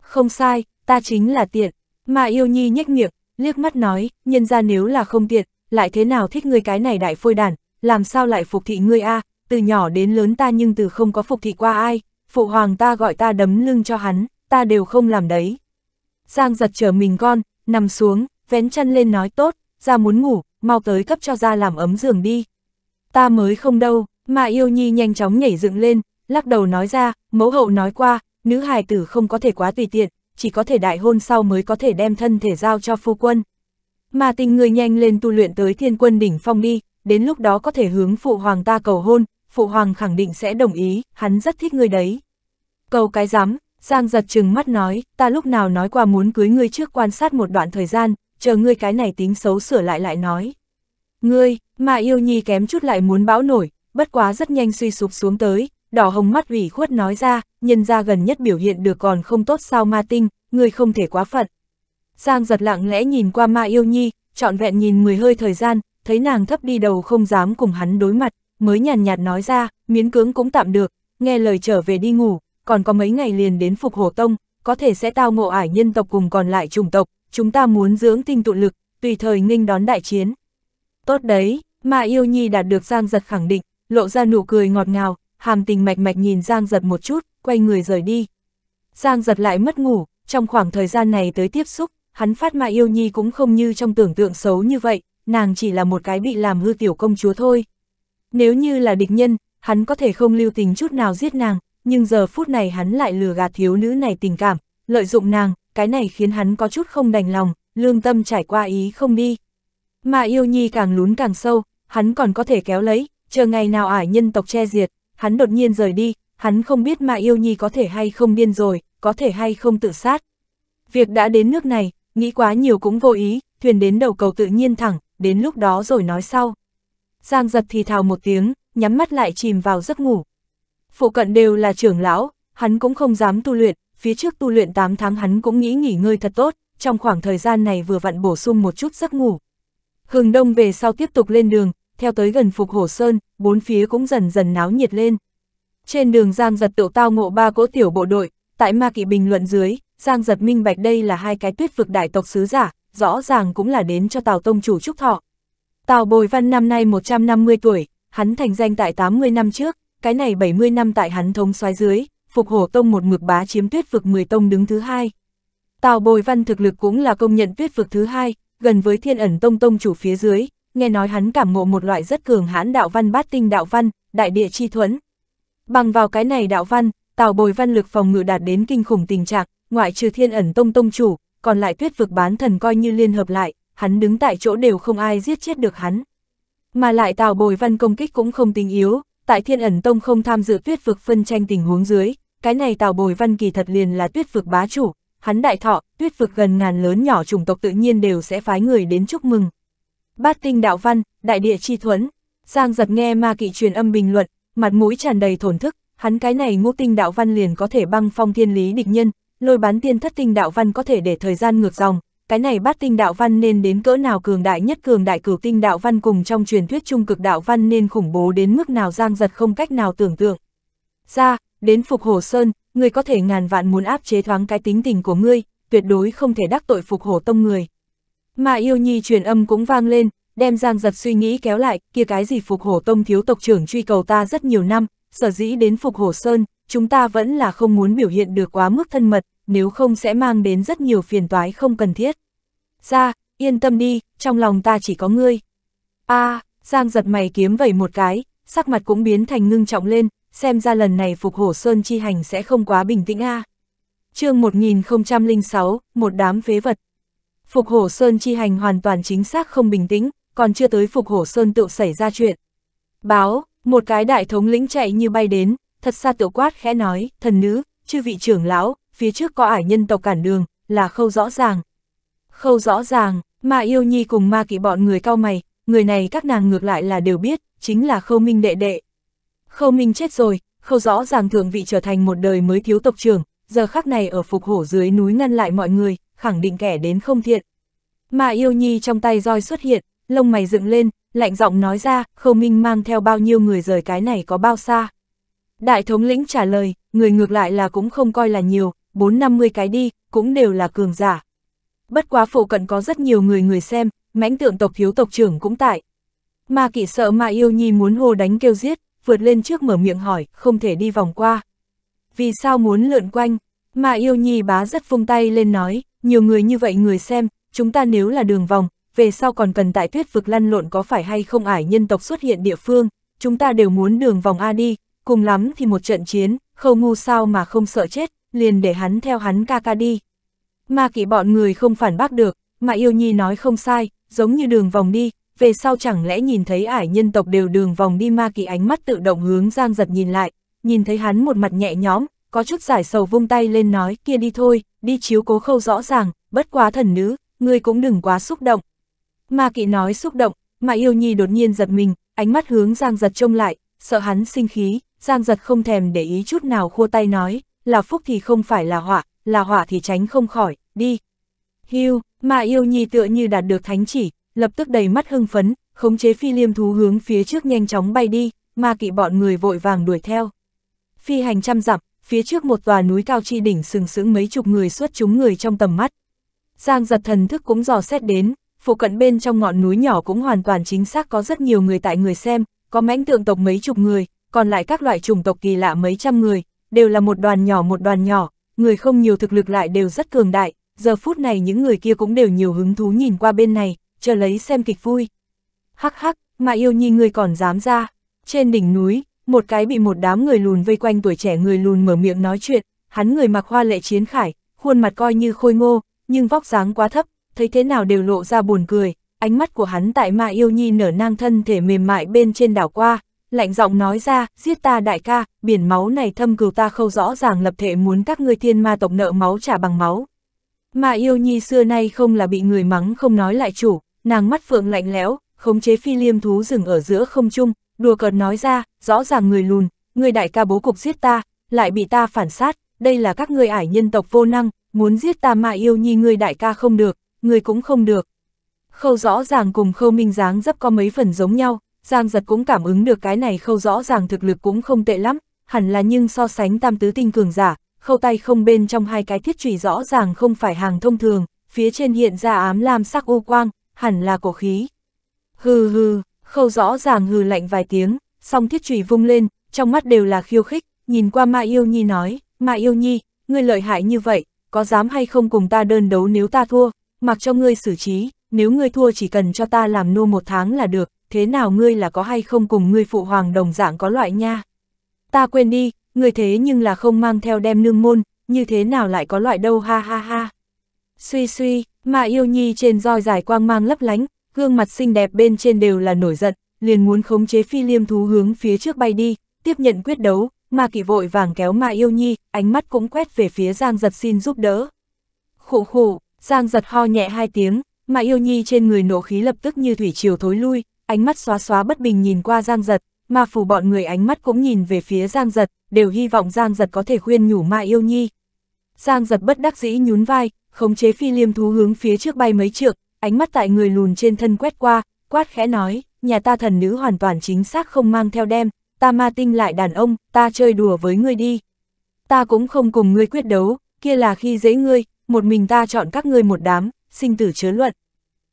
[SPEAKER 1] Không sai, ta chính là tiện, mà yêu nhi nhếch miệng, liếc mắt nói, nhân ra nếu là không tiện, lại thế nào thích người cái này đại phôi đàn, làm sao lại phục thị ngươi a à, từ nhỏ đến lớn ta nhưng từ không có phục thị qua ai, phụ hoàng ta gọi ta đấm lưng cho hắn, ta đều không làm đấy. Giang giật trở mình con, nằm xuống, vén chân lên nói tốt, ra muốn ngủ, mau tới cấp cho ra làm ấm giường đi. Ta mới không đâu, mà yêu nhi nhanh chóng nhảy dựng lên, lắc đầu nói ra, mẫu hậu nói qua, nữ hài tử không có thể quá tùy tiện, chỉ có thể đại hôn sau mới có thể đem thân thể giao cho phu quân. Mà tình người nhanh lên tu luyện tới thiên quân đỉnh phong đi, đến lúc đó có thể hướng phụ hoàng ta cầu hôn, phụ hoàng khẳng định sẽ đồng ý, hắn rất thích ngươi đấy. Cầu cái dám, Giang giật chừng mắt nói, ta lúc nào nói qua muốn cưới ngươi trước quan sát một đoạn thời gian, chờ ngươi cái này tính xấu sửa lại lại nói. Ngươi, mà yêu nhi kém chút lại muốn bão nổi, bất quá rất nhanh suy sụp xuống tới, đỏ hồng mắt ủy khuất nói ra, nhân ra gần nhất biểu hiện được còn không tốt sao ma tinh, ngươi không thể quá phận. Giang giật lặng lẽ nhìn qua ma yêu nhi, trọn vẹn nhìn người hơi thời gian, thấy nàng thấp đi đầu không dám cùng hắn đối mặt, mới nhàn nhạt nói ra, miến cưỡng cũng tạm được, nghe lời trở về đi ngủ, còn có mấy ngày liền đến phục hồ tông, có thể sẽ tao ngộ ải nhân tộc cùng còn lại chủng tộc, chúng ta muốn dưỡng tinh tụ lực, tùy thời nghênh đón đại chiến. Tốt đấy, mà yêu nhi đạt được Giang Giật khẳng định, lộ ra nụ cười ngọt ngào, hàm tình mạch mạch nhìn Giang Giật một chút, quay người rời đi. Giang Giật lại mất ngủ, trong khoảng thời gian này tới tiếp xúc, hắn phát mà yêu nhi cũng không như trong tưởng tượng xấu như vậy, nàng chỉ là một cái bị làm hư tiểu công chúa thôi. Nếu như là địch nhân, hắn có thể không lưu tình chút nào giết nàng, nhưng giờ phút này hắn lại lừa gạt thiếu nữ này tình cảm, lợi dụng nàng, cái này khiến hắn có chút không đành lòng, lương tâm trải qua ý không đi. Mà yêu nhi càng lún càng sâu, hắn còn có thể kéo lấy, chờ ngày nào ải nhân tộc che diệt, hắn đột nhiên rời đi, hắn không biết mà yêu nhi có thể hay không điên rồi, có thể hay không tự sát. Việc đã đến nước này, nghĩ quá nhiều cũng vô ý, thuyền đến đầu cầu tự nhiên thẳng, đến lúc đó rồi nói sau. Giang giật thì thào một tiếng, nhắm mắt lại chìm vào giấc ngủ. Phụ cận đều là trưởng lão, hắn cũng không dám tu luyện, phía trước tu luyện 8 tháng hắn cũng nghĩ nghỉ ngơi thật tốt, trong khoảng thời gian này vừa vặn bổ sung một chút giấc ngủ. Hừng đông về sau tiếp tục lên đường, theo tới gần Phục Hổ Sơn, bốn phía cũng dần dần náo nhiệt lên. Trên đường Giang giật tự tao ngộ ba cỗ tiểu bộ đội, tại Ma Kỵ bình luận dưới, Giang giật minh bạch đây là hai cái tuyết vực đại tộc sứ giả, rõ ràng cũng là đến cho Tào Tông chủ chúc thọ. Tào Bồi Văn năm nay 150 tuổi, hắn thành danh tại 80 năm trước, cái này 70 năm tại hắn thống soái dưới, phục hổ tông một mực bá chiếm tuyết vực 10 tông đứng thứ hai. Tào Bồi Văn thực lực cũng là công nhận tuyết vực thứ hai, gần với thiên ẩn tông tông chủ phía dưới, nghe nói hắn cảm ngộ một loại rất cường hãn đạo văn bát tinh đạo văn, đại địa chi thuẫn. Bằng vào cái này đạo văn, Tào Bồi Văn lực phòng ngự đạt đến kinh khủng tình trạng, ngoại trừ thiên ẩn tông tông chủ, còn lại tuyết vực bán thần coi như liên hợp lại, hắn đứng tại chỗ đều không ai giết chết được hắn. Mà lại Tào Bồi Văn công kích cũng không tinh yếu, tại Thiên ẩn Tông không tham dự tuyết vực phân tranh tình huống dưới, cái này Tào Bồi Văn kỳ thật liền là tuyết vực bá chủ, hắn đại thọ, tuyết vực gần ngàn lớn nhỏ chủng tộc tự nhiên đều sẽ phái người đến chúc mừng. Bát tinh đạo văn, đại địa chi thuẫn, Giang giật nghe ma kỵ truyền âm bình luận, mặt mũi tràn đầy thổn thức, hắn cái này ngũ tinh đạo văn liền có thể băng phong thiên lý địch nhân, lôi bán tiên thất tinh đạo văn có thể để thời gian ngược dòng, cái này bát tinh đạo văn nên đến cỡ nào cường đại nhất cường đại cửu tinh đạo văn cùng trong truyền thuyết trung cực đạo văn nên khủng bố đến mức nào giang giật không cách nào tưởng tượng. Ra, đến Phục Hồ Sơn, người có thể ngàn vạn muốn áp chế thoáng cái tính tình của ngươi, tuyệt đối không thể đắc tội Phục Hồ Tông người. Mà yêu nhi truyền âm cũng vang lên, đem giang giật suy nghĩ kéo lại, kia cái gì Phục Hồ Tông thiếu tộc trưởng truy cầu ta rất nhiều năm, sở dĩ đến Phục Hồ Sơn, chúng ta vẫn là không muốn biểu hiện được quá mức thân mật, nếu không sẽ mang đến rất nhiều phiền toái không cần thiết. Ra, dạ, yên tâm đi, trong lòng ta chỉ có ngươi. a Giang giật mày kiếm vẩy một cái, sắc mặt cũng biến thành ngưng trọng lên, xem ra lần này phục hổ sơn chi hành sẽ không quá bình tĩnh a à. chương 1006, một đám phế vật. Phục hổ sơn chi hành hoàn toàn chính xác không bình tĩnh, còn chưa tới phục hổ sơn tự xảy ra chuyện. Báo, một cái đại thống lĩnh chạy như bay đến, thật xa tự quát khẽ nói, thần nữ, chư vị trưởng lão, phía trước có ải nhân tộc cản đường, là khâu rõ ràng. Khâu rõ ràng, mà yêu nhi cùng ma kỵ bọn người cao mày, người này các nàng ngược lại là đều biết, chính là khâu minh đệ đệ. Khâu minh chết rồi, khâu rõ ràng thượng vị trở thành một đời mới thiếu tộc trưởng, giờ khắc này ở phục hổ dưới núi ngăn lại mọi người, khẳng định kẻ đến không thiện. Mà yêu nhi trong tay roi xuất hiện, lông mày dựng lên, lạnh giọng nói ra, khâu minh mang theo bao nhiêu người rời cái này có bao xa. Đại thống lĩnh trả lời, người ngược lại là cũng không coi là nhiều, 4-50 cái đi, cũng đều là cường giả. Bất quá phụ cận có rất nhiều người người xem, mãnh tượng tộc thiếu tộc trưởng cũng tại. Mà kỵ sợ mà yêu nhi muốn hô đánh kêu giết, vượt lên trước mở miệng hỏi, không thể đi vòng qua. Vì sao muốn lượn quanh? Mà yêu nhi bá rất vung tay lên nói, nhiều người như vậy người xem, chúng ta nếu là đường vòng, về sau còn cần tại tuyết vực lăn lộn có phải hay không ải nhân tộc xuất hiện địa phương, chúng ta đều muốn đường vòng A đi, cùng lắm thì một trận chiến, khâu ngu sao mà không sợ chết, liền để hắn theo hắn ca ca đi. Ma kỵ bọn người không phản bác được, mà yêu nhi nói không sai, giống như đường vòng đi, về sau chẳng lẽ nhìn thấy ải nhân tộc đều đường vòng đi ma kỵ ánh mắt tự động hướng giang giật nhìn lại, nhìn thấy hắn một mặt nhẹ nhõm, có chút giải sầu vung tay lên nói kia đi thôi, đi chiếu cố khâu rõ ràng, bất quá thần nữ, ngươi cũng đừng quá xúc động. Ma kỵ nói xúc động, mà yêu nhi đột nhiên giật mình, ánh mắt hướng giang giật trông lại, sợ hắn sinh khí, giang giật không thèm để ý chút nào khua tay nói, là phúc thì không phải là họa, là họa thì tránh không khỏi, đi. Hưu, mà yêu nhi tựa như đạt được thánh chỉ, lập tức đầy mắt hưng phấn, khống chế phi liêm thú hướng phía trước nhanh chóng bay đi, mà kỵ bọn người vội vàng đuổi theo. Phi hành trăm dặm, phía trước một tòa núi cao chi đỉnh sừng sững mấy chục người xuất chúng người trong tầm mắt. Giang giật thần thức cũng dò xét đến, phụ cận bên trong ngọn núi nhỏ cũng hoàn toàn chính xác có rất nhiều người tại người xem, có mãnh tượng tộc mấy chục người, còn lại các loại chủng tộc kỳ lạ mấy trăm người, đều là một đoàn nhỏ một đoàn nhỏ, người không nhiều thực lực lại đều rất cường đại, giờ phút này những người kia cũng đều nhiều hứng thú nhìn qua bên này, chờ lấy xem kịch vui. Hắc hắc, mà yêu nhi người còn dám ra, trên đỉnh núi, một cái bị một đám người lùn vây quanh tuổi trẻ người lùn mở miệng nói chuyện, hắn người mặc hoa lệ chiến khải, khuôn mặt coi như khôi ngô, nhưng vóc dáng quá thấp, thấy thế nào đều lộ ra buồn cười, ánh mắt của hắn tại Ma Yêu Nhi nở nang thân thể mềm mại bên trên đảo qua, lạnh giọng nói ra, giết ta đại ca, biển máu này thâm cừu ta khâu rõ ràng lập thể muốn các ngươi thiên ma tộc nợ máu trả bằng máu. Mà yêu nhi xưa nay không là bị người mắng không nói lại chủ, nàng mắt phượng lạnh lẽo, khống chế phi liêm thú rừng ở giữa không trung, đùa cợt nói ra, rõ ràng người lùn, người đại ca bố cục giết ta, lại bị ta phản sát, đây là các ngươi ải nhân tộc vô năng, muốn giết ta mà yêu nhi người đại ca không được, người cũng không được. Khâu rõ ràng cùng khâu minh dáng dấp có mấy phần giống nhau, Giang giật cũng cảm ứng được cái này khâu rõ ràng thực lực cũng không tệ lắm, hẳn là nhưng so sánh tam tứ tinh cường giả, khâu tay không bên trong hai cái thiết trùy rõ ràng không phải hàng thông thường, phía trên hiện ra ám lam sắc u quang, hẳn là cổ khí. Hừ hừ, khâu rõ ràng hừ lạnh vài tiếng, song thiết trùy vung lên, trong mắt đều là khiêu khích, nhìn qua Ma Yêu Nhi nói, Ma Yêu Nhi, ngươi lợi hại như vậy, có dám hay không cùng ta đơn đấu nếu ta thua, mặc cho ngươi xử trí, nếu ngươi thua chỉ cần cho ta làm nô một tháng là được, thế nào ngươi là có hay không cùng ngươi phụ hoàng đồng dạng có loại nha? Ta quên đi, ngươi thế nhưng là không mang theo đem nương môn, như thế nào lại có loại đâu ha ha ha. Suy suy, mà yêu nhi trên roi dài quang mang lấp lánh, gương mặt xinh đẹp bên trên đều là nổi giận, liền muốn khống chế phi liêm thú hướng phía trước bay đi, tiếp nhận quyết đấu, mà kỳ vội vàng kéo mà yêu nhi, ánh mắt cũng quét về phía Giang Giật xin giúp đỡ. khủ khủ Giang Giật ho nhẹ hai tiếng, mà yêu nhi trên người nổ khí lập tức như thủy triều thối lui, ánh mắt xóa xóa bất bình nhìn qua Giang Giật, Ma phủ bọn người ánh mắt cũng nhìn về phía Giang Giật, đều hy vọng Giang Giật có thể khuyên nhủ Ma Yêu Nhi. Giang Giật bất đắc dĩ nhún vai, khống chế phi liêm thú hướng phía trước bay mấy trượng, ánh mắt tại người lùn trên thân quét qua, quát khẽ nói, nhà ta thần nữ hoàn toàn chính xác không mang theo đem, ta ma tinh lại đàn ông, ta chơi đùa với ngươi đi. Ta cũng không cùng ngươi quyết đấu, kia là khi dễ ngươi, một mình ta chọn các ngươi một đám, sinh tử chớ luận.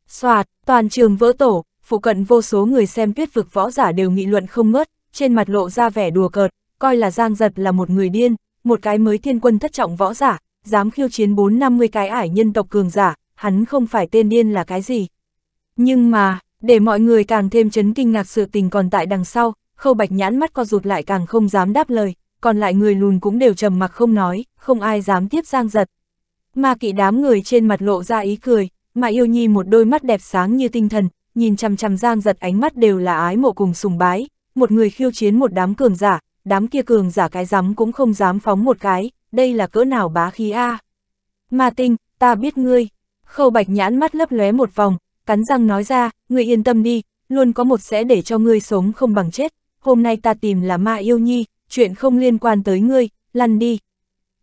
[SPEAKER 1] Xoạt, toàn trường vỡ tổ, phụ cận vô số người xem tuyết vực võ giả đều nghị luận không ngớt, trên mặt lộ ra vẻ đùa cợt, coi là Giang Giật là một người điên, một cái mới thiên quân thất trọng võ giả, dám khiêu chiến 450 cái ải nhân tộc cường giả, hắn không phải tên điên là cái gì. Nhưng mà, để mọi người càng thêm chấn kinh ngạc sự tình còn tại đằng sau, khâu bạch nhãn mắt co rụt lại càng không dám đáp lời, còn lại người lùn cũng đều trầm mặc không nói, không ai dám tiếp Giang Giật. Mà kỵ đám người trên mặt lộ ra ý cười, mà yêu nhi một đôi mắt đẹp sáng như tinh thần, nhìn chằm chằm Giang giật ánh mắt đều là ái mộ cùng sùng bái, một người khiêu chiến một đám cường giả, đám kia cường giả cái rắm cũng không dám phóng một cái, đây là cỡ nào bá khí a. Ma tinh, ta biết ngươi. Khâu bạch nhãn mắt lấp lóe một vòng, cắn răng nói ra, ngươi yên tâm đi, luôn có một sẽ để cho ngươi sống không bằng chết, hôm nay ta tìm là ma yêu nhi, chuyện không liên quan tới ngươi, lăn đi.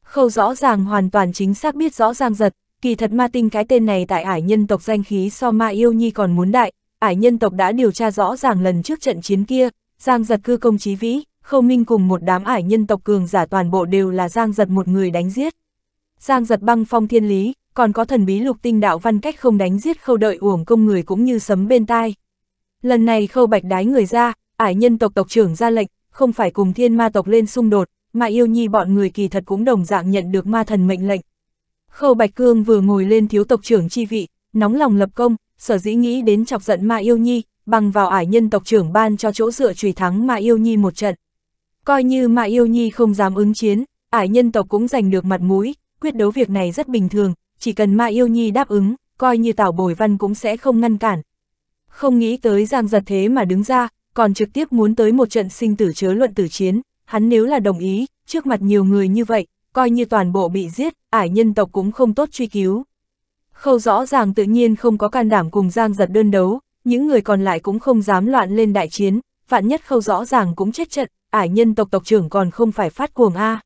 [SPEAKER 1] Khâu rõ ràng hoàn toàn chính xác biết rõ giang giật, kỳ thật ma tinh cái tên này tại ải nhân tộc danh khí so ma yêu nhi còn muốn đại, ải nhân tộc đã điều tra rõ ràng lần trước trận chiến kia, Giang giật cư công chí vĩ, Khâu Minh cùng một đám ải nhân tộc cường giả toàn bộ đều là Giang giật một người đánh giết. Giang giật băng phong thiên lý, còn có thần bí lục tinh đạo văn cách không đánh giết khâu đợi uổng công người cũng như sấm bên tai. Lần này khâu bạch đái người ra, ải nhân tộc tộc trưởng ra lệnh, không phải cùng thiên ma tộc lên xung đột, mà yêu nhi bọn người kỳ thật cũng đồng dạng nhận được ma thần mệnh lệnh. Khâu Bạch Cương vừa ngồi lên thiếu tộc trưởng chi vị, nóng lòng lập công, sở dĩ nghĩ đến chọc giận Ma Yêu Nhi, bằng vào ải nhân tộc trưởng ban cho chỗ dựa trùy thắng Ma Yêu Nhi một trận. Coi như Ma Yêu Nhi không dám ứng chiến, ải nhân tộc cũng giành được mặt mũi, quyết đấu việc này rất bình thường, chỉ cần Ma Yêu Nhi đáp ứng, coi như Tảo Bồi Văn cũng sẽ không ngăn cản. Không nghĩ tới Giang Giật thế mà đứng ra, còn trực tiếp muốn tới một trận sinh tử chớ luận tử chiến, hắn nếu là đồng ý, trước mặt nhiều người như vậy, coi như toàn bộ bị giết, ải nhân tộc cũng không tốt truy cứu. Khâu rõ ràng tự nhiên không có can đảm cùng Giang giật đơn đấu, những người còn lại cũng không dám loạn lên đại chiến, vạn nhất khâu rõ ràng cũng chết trận, ải nhân tộc tộc trưởng còn không phải phát cuồng a.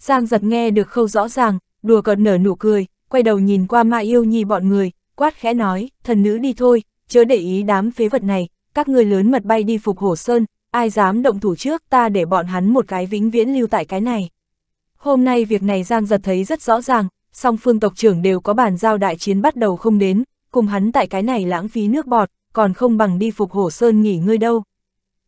[SPEAKER 1] Giang giật nghe được khâu rõ ràng, đùa cợt nở nụ cười, quay đầu nhìn qua ma yêu nhi bọn người, quát khẽ nói, thần nữ đi thôi, chớ để ý đám phế vật này, các người lớn mật bay đi phục hổ sơn, ai dám động thủ trước ta để bọn hắn một cái vĩnh viễn lưu tại cái này. Hôm nay việc này Giang giật thấy rất rõ ràng, song phương tộc trưởng đều có bàn giao đại chiến bắt đầu không đến, cùng hắn tại cái này lãng phí nước bọt, còn không bằng đi phục hổ sơn nghỉ ngơi đâu.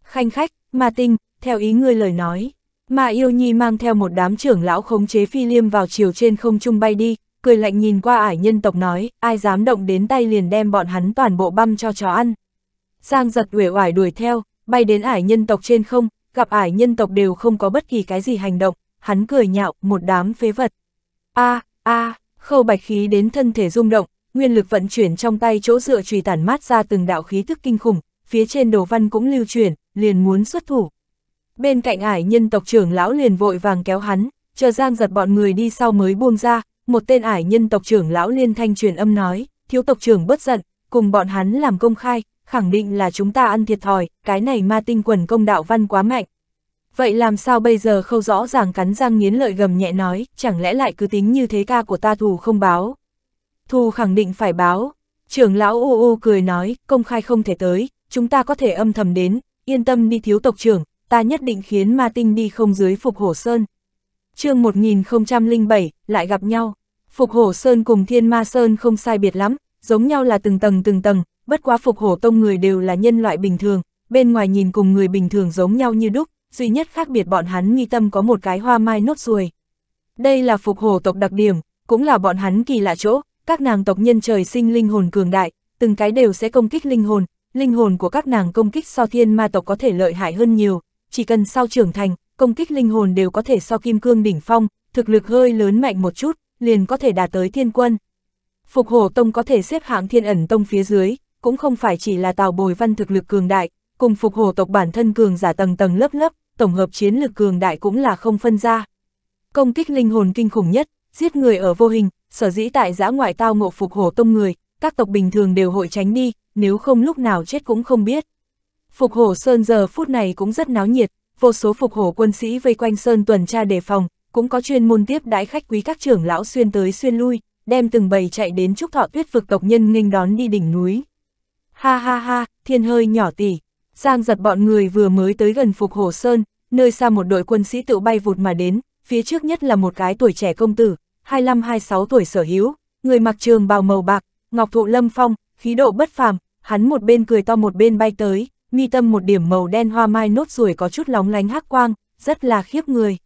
[SPEAKER 1] Khanh khách, ma tinh, theo ý ngươi lời nói, mà yêu nhi mang theo một đám trưởng lão khống chế phi liêm vào chiều trên không trung bay đi, cười lạnh nhìn qua ải nhân tộc nói, ai dám động đến tay liền đem bọn hắn toàn bộ băm cho chó ăn. Giang giật uể oải đuổi theo, bay đến ải nhân tộc trên không, gặp ải nhân tộc đều không có bất kỳ cái gì hành động, hắn cười nhạo, một đám phế vật. a à, a à, khâu bạch khí đến thân thể rung động, nguyên lực vận chuyển trong tay chỗ dựa trùy tản mát ra từng đạo khí thức kinh khủng, phía trên đồ văn cũng lưu chuyển, liền muốn xuất thủ. Bên cạnh ải nhân tộc trưởng lão liền vội vàng kéo hắn, chờ giang giật bọn người đi sau mới buông ra, một tên ải nhân tộc trưởng lão liên thanh truyền âm nói, thiếu tộc trưởng bất giận, cùng bọn hắn làm công khai, khẳng định là chúng ta ăn thiệt thòi, cái này ma tinh quần công đạo văn quá mạnh, Vậy làm sao bây giờ khâu rõ ràng cắn răng nghiến lợi gầm nhẹ nói, chẳng lẽ lại cứ tính như thế ca của ta thù không báo. Thù khẳng định phải báo. Trưởng lão ô ô cười nói, công khai không thể tới, chúng ta có thể âm thầm đến, yên tâm đi thiếu tộc trưởng, ta nhất định khiến ma tinh đi không dưới phục hổ sơn. chương 1007, lại gặp nhau. Phục hổ sơn cùng thiên ma sơn không sai biệt lắm, giống nhau là từng tầng từng tầng, bất quá phục hổ tông người đều là nhân loại bình thường, bên ngoài nhìn cùng người bình thường giống nhau như đúc, duy nhất khác biệt bọn hắn nghi tâm có một cái hoa mai nốt ruồi. Đây là phục hổ tộc đặc điểm, cũng là bọn hắn kỳ lạ chỗ, các nàng tộc nhân trời sinh linh hồn cường đại, từng cái đều sẽ công kích linh hồn, linh hồn của các nàng công kích so thiên ma tộc có thể lợi hại hơn nhiều, chỉ cần sau trưởng thành, công kích linh hồn đều có thể so kim cương đỉnh phong, thực lực hơi lớn mạnh một chút, liền có thể đạt tới thiên quân. Phục Hổ Tông có thể xếp hạng Thiên Ẩn Tông phía dưới, cũng không phải chỉ là Tào Bồi Văn thực lực cường đại, cùng Phục Hổ tộc bản thân cường giả tầng tầng lớp lớp, tổng hợp chiến lực cường đại cũng là không phân ra. Công kích linh hồn kinh khủng nhất, giết người ở vô hình, sở dĩ tại giã ngoại tao ngộ phục hổ tông người, các tộc bình thường đều hội tránh đi, nếu không lúc nào chết cũng không biết. Phục hổ Sơn giờ phút này cũng rất náo nhiệt, vô số phục hổ quân sĩ vây quanh Sơn tuần tra đề phòng, cũng có chuyên môn tiếp đãi khách quý các trưởng lão xuyên tới xuyên lui, đem từng bầy chạy đến trúc thọ tuyết vực tộc nhân nghênh đón đi đỉnh núi. Ha ha ha, thiên hơi nhỏ tỉ, Giang giật bọn người vừa mới tới gần Phục Hồ Sơn, nơi xa một đội quân sĩ tự bay vụt mà đến, phía trước nhất là một cái tuổi trẻ công tử, 25-26 tuổi sở hữu, người mặc trường bào màu bạc, ngọc thụ lâm phong, khí độ bất phàm, hắn một bên cười to một bên bay tới, mi tâm một điểm màu đen hoa mai nốt ruồi có chút lóng lánh hắc quang, rất là khiếp người.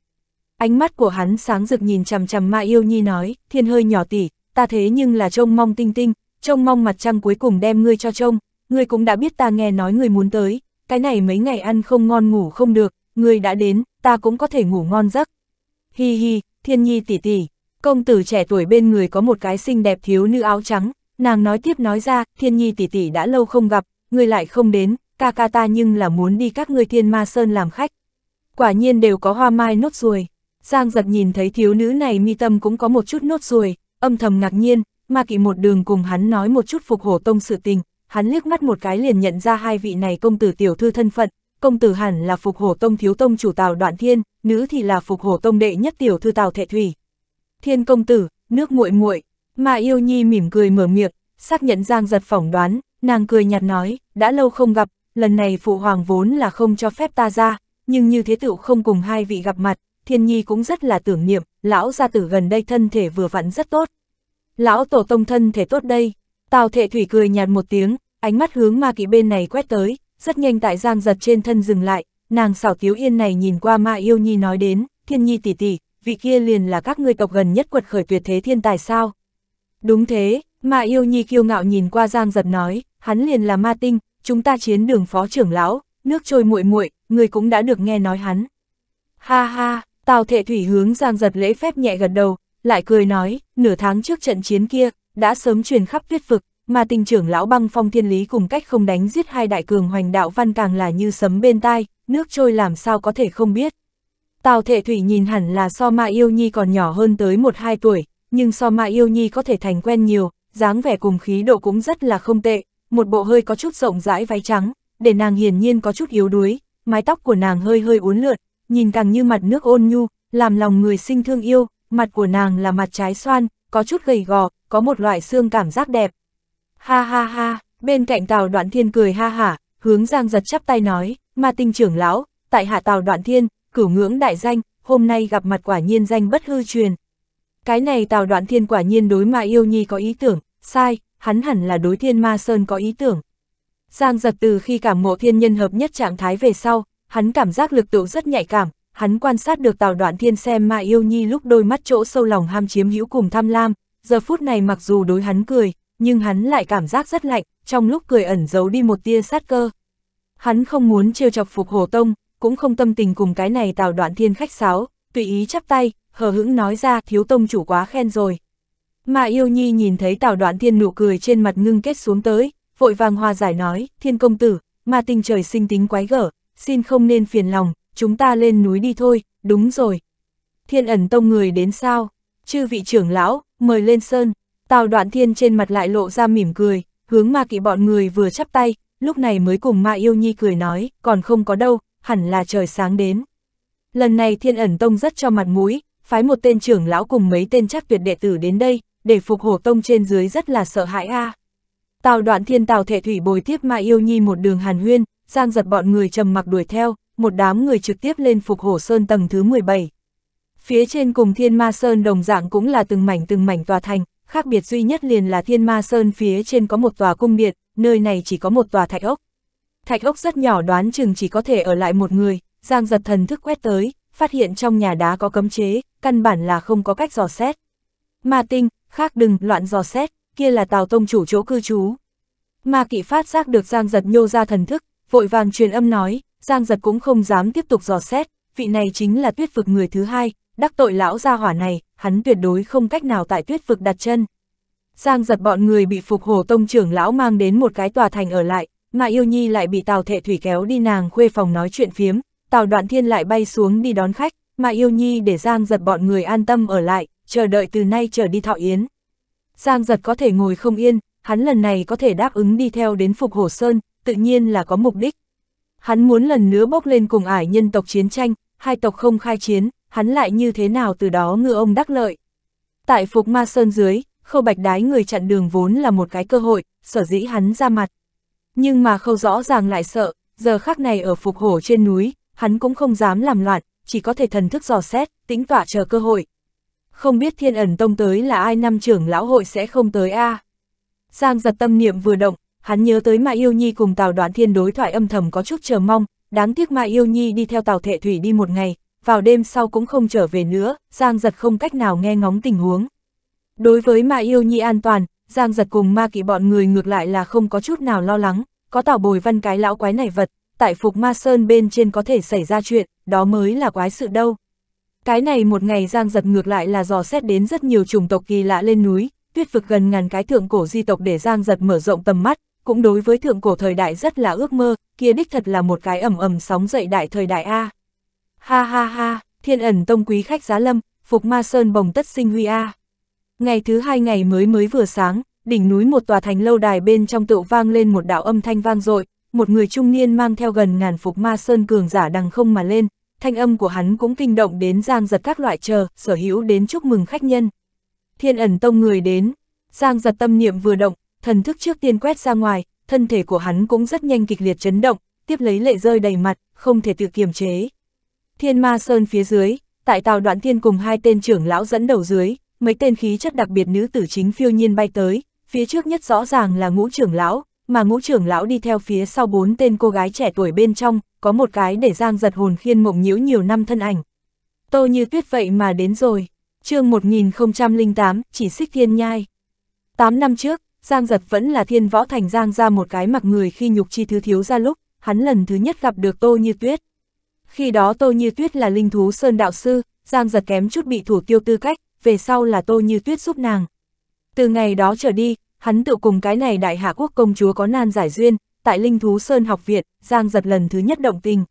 [SPEAKER 1] Ánh mắt của hắn sáng rực nhìn chằm chằm Ma Yêu Nhi nói, thiên hơi nhỏ tỉ, ta thế nhưng là trông mong tinh tinh, trông mong mặt trăng cuối cùng đem ngươi cho trông, ngươi cũng đã biết ta nghe nói ngươi muốn tới, cái này mấy ngày ăn không ngon ngủ không được, ngươi đã đến, ta cũng có thể ngủ ngon giấc. Hi hi, thiên nhi tỷ tỷ, công tử trẻ tuổi bên người có một cái xinh đẹp thiếu nữ áo trắng, nàng nói tiếp nói ra, thiên nhi tỷ tỷ đã lâu không gặp, ngươi lại không đến, ca ca ta nhưng là muốn đi các ngươi thiên ma sơn làm khách. Quả nhiên đều có hoa mai nốt ruồi. Giang giật nhìn thấy thiếu nữ này mi tâm cũng có một chút nốt ruồi, âm thầm ngạc nhiên, ma kỵ một đường cùng hắn nói một chút phục hổ tông sự tình, hắn liếc mắt một cái liền nhận ra hai vị này công tử tiểu thư thân phận, công tử hẳn là phục hổ tông thiếu tông chủ tào đoạn thiên, nữ thì là phục hổ tông đệ nhất tiểu thư tào thệ thủy. Thiên công tử, nước nguội nguội, mà yêu nhi mỉm cười mở miệng, xác nhận giang giật phỏng đoán, nàng cười nhạt nói, đã lâu không gặp, lần này phụ hoàng vốn là không cho phép ta ra, nhưng như thế tựu không cùng hai vị gặp mặt, thiên nhi cũng rất là tưởng niệm, lão gia tử gần đây thân thể vừa vặn rất tốt. Lão tổ tông thân thể tốt đây, tào thệ thủy cười nhạt một tiếng, ánh mắt hướng ma kỵ bên này quét tới, rất nhanh tại giang giật trên thân dừng lại, nàng xảo tiếu yên này nhìn qua ma yêu nhi nói đến, thiên nhi tỷ tỷ, vị kia liền là các ngươi tộc gần nhất quật khởi tuyệt thế thiên tài sao. Đúng thế, ma yêu nhi kiêu ngạo nhìn qua giang giật nói, hắn liền là ma tinh, chúng ta chiến đường phó trưởng lão, nước trôi muội muội, người cũng đã được nghe nói hắn. Ha ha, tào thệ thủy hướng giang giật lễ phép nhẹ gật đầu, lại cười nói, nửa tháng trước trận chiến kia, đã sớm truyền khắp tuyết vực, mà tình trưởng lão băng phong thiên lý cùng cách không đánh giết hai đại cường hoành đạo văn càng là như sấm bên tai, nước trôi làm sao có thể không biết. Tào Thệ Thủy nhìn hẳn là so ma yêu nhi còn nhỏ hơn tới một hai tuổi, nhưng so ma yêu nhi có thể thành quen nhiều, dáng vẻ cùng khí độ cũng rất là không tệ, một bộ hơi có chút rộng rãi váy trắng, để nàng hiển nhiên có chút yếu đuối, mái tóc của nàng hơi hơi uốn lượn, nhìn càng như mặt nước ôn nhu, làm lòng người sinh thương yêu, mặt của nàng là mặt trái xoan, có chút gầy gò, có một loại xương cảm giác đẹp, Ha ha ha, bên cạnh Tào Đoạn Thiên cười ha hả, hướng Giang giật chắp tay nói, ma tinh trưởng lão, tại hạ Tào Đoạn Thiên, cửu ngưỡng đại danh, hôm nay gặp mặt quả nhiên danh bất hư truyền. Cái này Tào Đoạn Thiên quả nhiên đối ma yêu nhi có ý tưởng, sai, hắn hẳn là đối thiên ma sơn có ý tưởng. Giang giật từ khi cảm ngộ thiên nhân hợp nhất trạng thái về sau, hắn cảm giác lực tự rất nhạy cảm, hắn quan sát được Tào Đoạn Thiên xem ma yêu nhi lúc đôi mắt chỗ sâu lòng ham chiếm hữu cùng tham lam, giờ phút này mặc dù đối hắn cười, nhưng hắn lại cảm giác rất lạnh, trong lúc cười ẩn giấu đi một tia sát cơ. Hắn không muốn trêu chọc Phục Hồ Tông, cũng không tâm tình cùng cái này tào đoạn thiên khách sáo, tùy ý chắp tay, hờ hững nói ra thiếu tông chủ quá khen rồi. Mà yêu nhi nhìn thấy tào đoạn thiên nụ cười trên mặt ngưng kết xuống tới, vội vàng hòa giải nói, thiên công tử, mà tình trời sinh tính quái gở, xin không nên phiền lòng, chúng ta lên núi đi thôi, đúng rồi. Thiên ẩn tông người đến sao? Chư vị trưởng lão, mời lên sơn. Tào đoạn thiên trên mặt lại lộ ra mỉm cười, hướng ma kỵ bọn người vừa chắp tay, lúc này mới cùng ma yêu nhi cười nói, còn không có đâu, hẳn là trời sáng đến. Lần này thiên ẩn tông rất cho mặt mũi, phái một tên trưởng lão cùng mấy tên chắc tuyệt đệ tử đến đây, để phục hổ tông trên dưới rất là sợ hãi a. À. Tào đoạn thiên tào thể thủy bồi tiếp ma yêu nhi một đường hàn huyên, giang giật bọn người trầm mặc đuổi theo, một đám người trực tiếp lên phục hổ sơn tầng thứ 17. Phía trên cùng thiên ma sơn đồng dạng cũng là từng mảnh từng mảnh tòa thành, khác biệt duy nhất liền là thiên ma sơn phía trên có một tòa cung biệt, nơi này chỉ có một tòa thạch ốc. Thạch ốc rất nhỏ đoán chừng chỉ có thể ở lại một người, Giang giật thần thức quét tới, phát hiện trong nhà đá có cấm chế, căn bản là không có cách dò xét. Ma tinh, khác đừng, loạn dò xét, kia là tào tông chủ chỗ cư trú. Ma kỵ phát giác được Giang giật nhô ra thần thức, vội vàng truyền âm nói, Giang giật cũng không dám tiếp tục dò xét, vị này chính là tuyết vực người thứ hai, đắc tội lão gia hỏa này, hắn tuyệt đối không cách nào tại tuyết vực đặt chân. Giang giật bọn người bị phục hồ tông trưởng lão mang đến một cái tòa thành ở lại, mà yêu nhi lại bị tào thệ thủy kéo đi nàng khuê phòng nói chuyện phiếm, tào đoạn thiên lại bay xuống đi đón khách, mà yêu nhi để Giang giật bọn người an tâm ở lại, chờ đợi từ nay trở đi thọ yến. Giang giật có thể ngồi không yên, hắn lần này có thể đáp ứng đi theo đến Phục Hồ Sơn, tự nhiên là có mục đích. Hắn muốn lần nữa bốc lên cùng ải nhân tộc chiến tranh, hai tộc không khai chiến, hắn lại như thế nào từ đó ngựa ông đắc lợi. Tại Phục Ma Sơn dưới, khâu bạch đái người chặn đường vốn là một cái cơ hội, sở dĩ hắn ra mặt. Nhưng mà khâu rõ ràng lại sợ, giờ khắc này ở Phục Hổ trên núi, hắn cũng không dám làm loạn, chỉ có thể thần thức dò xét, tĩnh tỏa chờ cơ hội. Không biết thiên ẩn tông tới là ai năm trưởng lão hội sẽ không tới a à? Giang giật tâm niệm vừa động, hắn nhớ tới mai yêu nhi cùng tào đoán thiên đối thoại âm thầm có chút chờ mong, đáng tiếc mai yêu nhi đi theo tào thệ thủy đi một ngày, vào đêm sau cũng không trở về nữa, Giang giật không cách nào nghe ngóng tình huống. Đối với Ma Yêu Nhi an toàn, Giang giật cùng ma kỵ bọn người ngược lại là không có chút nào lo lắng, có tảo bồi văn cái lão quái này vật, tại phục ma sơn bên trên có thể xảy ra chuyện, đó mới là quái sự đâu. Cái này một ngày Giang giật ngược lại là dò xét đến rất nhiều chủng tộc kỳ lạ lên núi, tuyết vực gần ngàn cái thượng cổ di tộc để Giang giật mở rộng tầm mắt, cũng đối với thượng cổ thời đại rất là ước mơ, kia đích thật là một cái ẩm ẩm sóng dậy đại thời đại A. Ha ha ha, thiên ẩn tông quý khách giá lâm, phục ma sơn bồng tất sinh huy a. Ngày thứ hai ngày mới mới vừa sáng, đỉnh núi một tòa thành lâu đài bên trong tựu vang lên một đạo âm thanh vang dội một người trung niên mang theo gần ngàn phục ma sơn cường giả đằng không mà lên, thanh âm của hắn cũng kinh động đến giang giật các loại chờ, sở hữu đến chúc mừng khách nhân. Thiên ẩn tông người đến, giang giật tâm niệm vừa động, thần thức trước tiên quét ra ngoài, thân thể của hắn cũng rất nhanh kịch liệt chấn động, tiếp lấy lệ rơi đầy mặt, không thể tự kiềm chế. Thiên ma sơn phía dưới, tại tàu đoạn thiên cùng hai tên trưởng lão dẫn đầu dưới, mấy tên khí chất đặc biệt nữ tử chính phiêu nhiên bay tới, phía trước nhất rõ ràng là ngũ trưởng lão, mà ngũ trưởng lão đi theo phía sau bốn tên cô gái trẻ tuổi bên trong, có một cái để giang giật hồn khiên mộng nhiễu nhiều năm thân ảnh. Tô như tuyết vậy mà đến rồi, chương 1008, chỉ xích thiên nhai. Tám năm trước, Giang Giật vẫn là thiên võ thành Giang ra một cái mặc người khi nhục chi thứ thiếu ra lúc, hắn lần thứ nhất gặp được Tô Như Tuyết. Khi đó Tô Như Tuyết là linh thú sơn đạo sư, Giang giật kém chút bị thủ tiêu tư cách, về sau là Tô Như Tuyết giúp nàng. Từ ngày đó trở đi, hắn tự cùng cái này đại hạ quốc công chúa có nan giải duyên, tại linh thú sơn học viện, Giang giật lần thứ nhất động tình.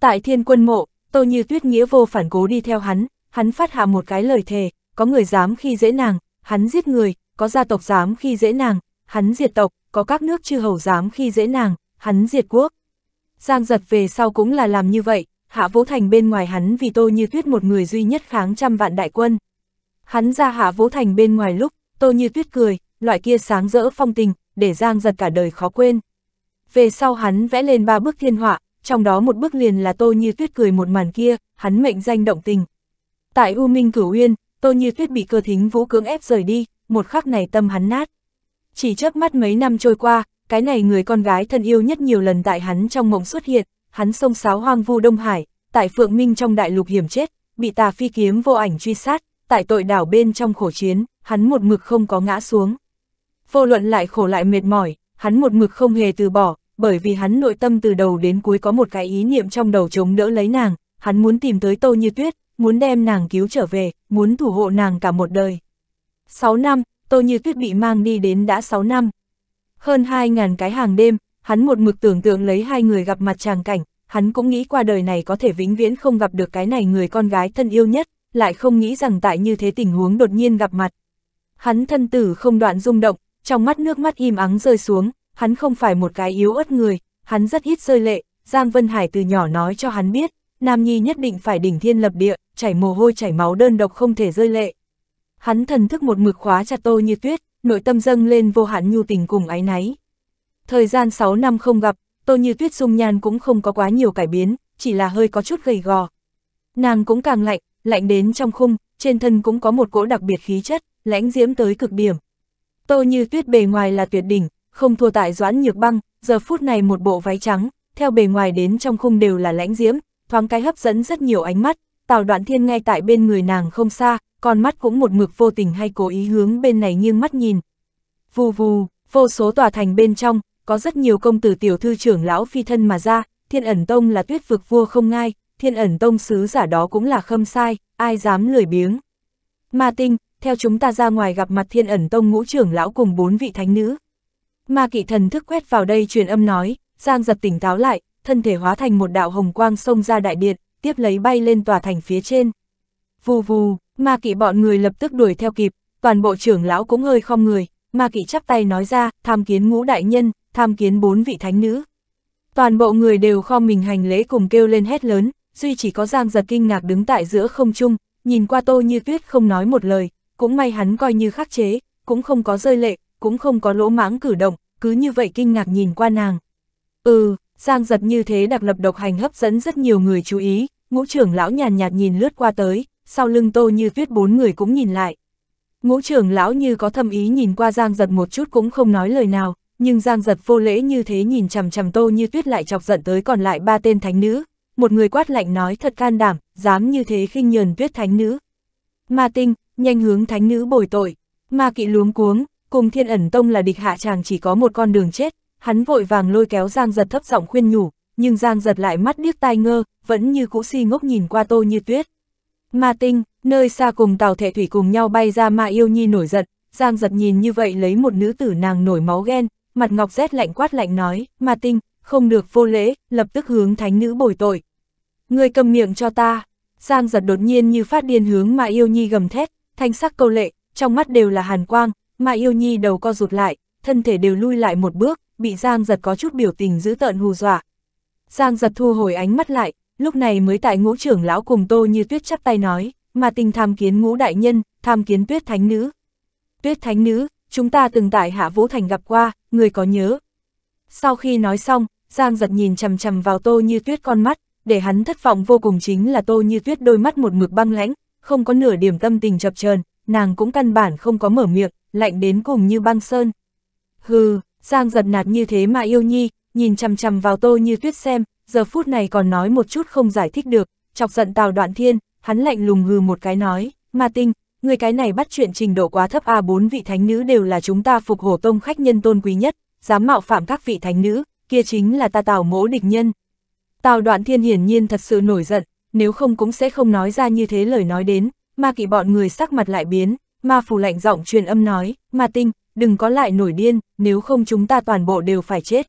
[SPEAKER 1] Tại thiên quân mộ, Tô Như Tuyết nghĩa vô phản cố đi theo hắn, hắn phát hạ một cái lời thề, có người dám khi dễ nàng, hắn giết người, có gia tộc dám khi dễ nàng, hắn diệt tộc, có các nước chư hầu dám khi dễ nàng, hắn diệt quốc. Giang giật về sau cũng là làm như vậy, Hạ Vũ Thành bên ngoài hắn vì Tô Như Tuyết một người duy nhất kháng trăm vạn đại quân. Hắn ra Hạ Vũ Thành bên ngoài lúc, Tô Như Tuyết cười, loại kia sáng rỡ phong tình, để Giang giật cả đời khó quên. Về sau hắn vẽ lên ba bức thiên họa, trong đó một bức liền là Tô Như Tuyết cười một màn kia, hắn mệnh danh động tình. Tại U Minh Cửu Uyên, Tô Như Tuyết bị cơ thính vũ cưỡng ép rời đi, một khắc này tâm hắn nát. Chỉ chớp mắt mấy năm trôi qua, cái này người con gái thân yêu nhất nhiều lần tại hắn trong mộng xuất hiện, hắn sông sáo hoang vu Đông Hải, tại Phượng Minh trong đại lục hiểm chết, bị tà phi kiếm vô ảnh truy sát, tại tội đảo bên trong khổ chiến, hắn một mực không có ngã xuống. Vô luận lại khổ lại mệt mỏi, hắn một mực không hề từ bỏ, bởi vì hắn nội tâm từ đầu đến cuối có một cái ý niệm trong đầu chống đỡ lấy nàng, hắn muốn tìm tới Tô Như Tuyết, muốn đem nàng cứu trở về, muốn thủ hộ nàng cả một đời. 6 năm, Tô Như Tuyết bị mang đi đến đã 6 năm hơn 2.000 cái hàng đêm, hắn một mực tưởng tượng lấy hai người gặp mặt tràng cảnh, hắn cũng nghĩ qua đời này có thể vĩnh viễn không gặp được cái này người con gái thân yêu nhất, lại không nghĩ rằng tại như thế tình huống đột nhiên gặp mặt. Hắn thân tử không đoạn rung động, trong mắt nước mắt im ắng rơi xuống, hắn không phải một cái yếu ớt người, hắn rất ít rơi lệ, Giang Vân Hải từ nhỏ nói cho hắn biết, Nam Nhi nhất định phải đỉnh thiên lập địa, chảy mồ hôi chảy máu đơn độc không thể rơi lệ. Hắn thần thức một mực khóa chặt tô như tuyết, nội tâm dâng lên vô hạn nhu tình cùng áy náy. Thời gian 6 năm không gặp, Tô Như Tuyết dung nhan cũng không có quá nhiều cải biến, chỉ là hơi có chút gầy gò. Nàng cũng càng lạnh, lạnh đến trong khung, trên thân cũng có một cỗ đặc biệt khí chất, lãnh diễm tới cực điểm. Tô Như Tuyết bề ngoài là tuyệt đỉnh, không thua tại Doãn Nhược Băng, giờ phút này một bộ váy trắng, theo bề ngoài đến trong khung đều là lãnh diễm, thoáng cái hấp dẫn rất nhiều ánh mắt, Tào Đoạn Thiên ngay tại bên người nàng không xa, con mắt cũng một mực vô tình hay cố ý hướng bên này nghiêng mắt nhìn. Vù vù, vô số tòa thành bên trong, có rất nhiều công tử tiểu thư trưởng lão phi thân mà ra, thiên ẩn tông là tuyết vực vua không ngai, thiên ẩn tông sứ giả đó cũng là khâm sai, ai dám lười biếng. Ma tinh, theo chúng ta ra ngoài gặp mặt thiên ẩn tông ngũ trưởng lão cùng bốn vị thánh nữ. Ma kỵ thần thức quét vào đây truyền âm nói, Giang giật tỉnh táo lại, thân thể hóa thành một đạo hồng quang xông ra đại điện, tiếp lấy bay lên tòa thành phía trên. Vù vù, Ma kỵ bọn người lập tức đuổi theo kịp, toàn bộ trưởng lão cũng hơi không người, ma kỵ chắp tay nói ra, tham kiến ngũ đại nhân, tham kiến bốn vị thánh nữ. Toàn bộ người đều kho mình hành lễ cùng kêu lên hét lớn, duy chỉ có Giang giật kinh ngạc đứng tại giữa không trung, nhìn qua tô như tuyết không nói một lời, cũng may hắn coi như khắc chế, cũng không có rơi lệ, cũng không có lỗ mãng cử động, cứ như vậy kinh ngạc nhìn qua nàng. Ừ, Giang giật như thế đặc lập độc hành hấp dẫn rất nhiều người chú ý, ngũ trưởng lão nhàn nhạt nhìn lướt qua tới, sau lưng tô như tuyết bốn người cũng nhìn lại. Ngũ trưởng lão như có thâm ý nhìn qua Giang giật một chút cũng không nói lời nào, nhưng Giang giật vô lễ như thế nhìn chằm chằm tô như tuyết lại chọc giận tới còn lại ba tên thánh nữ. Một người quát lạnh nói thật can đảm, dám như thế khinh nhờn tuyết thánh nữ. Ma tinh, nhanh hướng thánh nữ bồi tội. Ma kỵ luống cuống, cùng thiên ẩn tông là địch hạ chàng chỉ có một con đường chết. Hắn vội vàng lôi kéo Giang giật thấp giọng khuyên nhủ, nhưng Giang giật lại mắt điếc tai ngơ, vẫn như cũ si ngốc nhìn qua tô như tuyết. Ma Tinh, nơi xa cùng tàu Thệ Thủy cùng nhau bay ra Ma Yêu Nhi nổi giận, Giang giật nhìn như vậy lấy một nữ tử nàng nổi máu ghen, mặt ngọc rét lạnh quát lạnh nói, Ma Tinh, không được vô lễ, lập tức hướng thánh nữ bồi tội. Người cầm miệng cho ta, Giang giật đột nhiên như phát điên hướng Ma Yêu Nhi gầm thét, thanh sắc câu lệ, trong mắt đều là hàn quang, Ma Yêu Nhi đầu co rụt lại, thân thể đều lui lại một bước, bị Giang giật có chút biểu tình giữ tợn hù dọa. Giang giật thu hồi ánh mắt lại, lúc này mới tại ngũ trưởng lão cùng tô như tuyết chắp tay nói, mà tình tham kiến ngũ đại nhân, tham kiến tuyết thánh nữ. Tuyết thánh nữ, chúng ta từng tại hạ vũ thành gặp qua, người có nhớ. Sau khi nói xong, Giang giật nhìn chầm chầm vào tô như tuyết con mắt, để hắn thất vọng vô cùng chính là tô như tuyết đôi mắt một mực băng lãnh, không có nửa điểm tâm tình chập chờn nàng cũng căn bản không có mở miệng, lạnh đến cùng như băng sơn. Hừ, Giang giật nạt như thế mà yêu nhi, nhìn chằm chằm vào tô như tuyết xem, giờ phút này còn nói một chút không giải thích được, chọc giận Tào Đoạn Thiên, hắn lạnh lùng hừ một cái nói, ma tinh, người cái này bắt chuyện trình độ quá thấp a bốn vị thánh nữ đều là chúng ta phục hổ tông khách nhân tôn quý nhất, dám mạo phạm các vị thánh nữ, kia chính là ta Tào mỗ địch nhân. Tào Đoạn Thiên hiển nhiên thật sự nổi giận, nếu không cũng sẽ không nói ra như thế lời nói đến, ma kỵ bọn người sắc mặt lại biến, ma phù lạnh giọng truyền âm nói, ma tinh, đừng có lại nổi điên, nếu không chúng ta toàn bộ đều phải chết.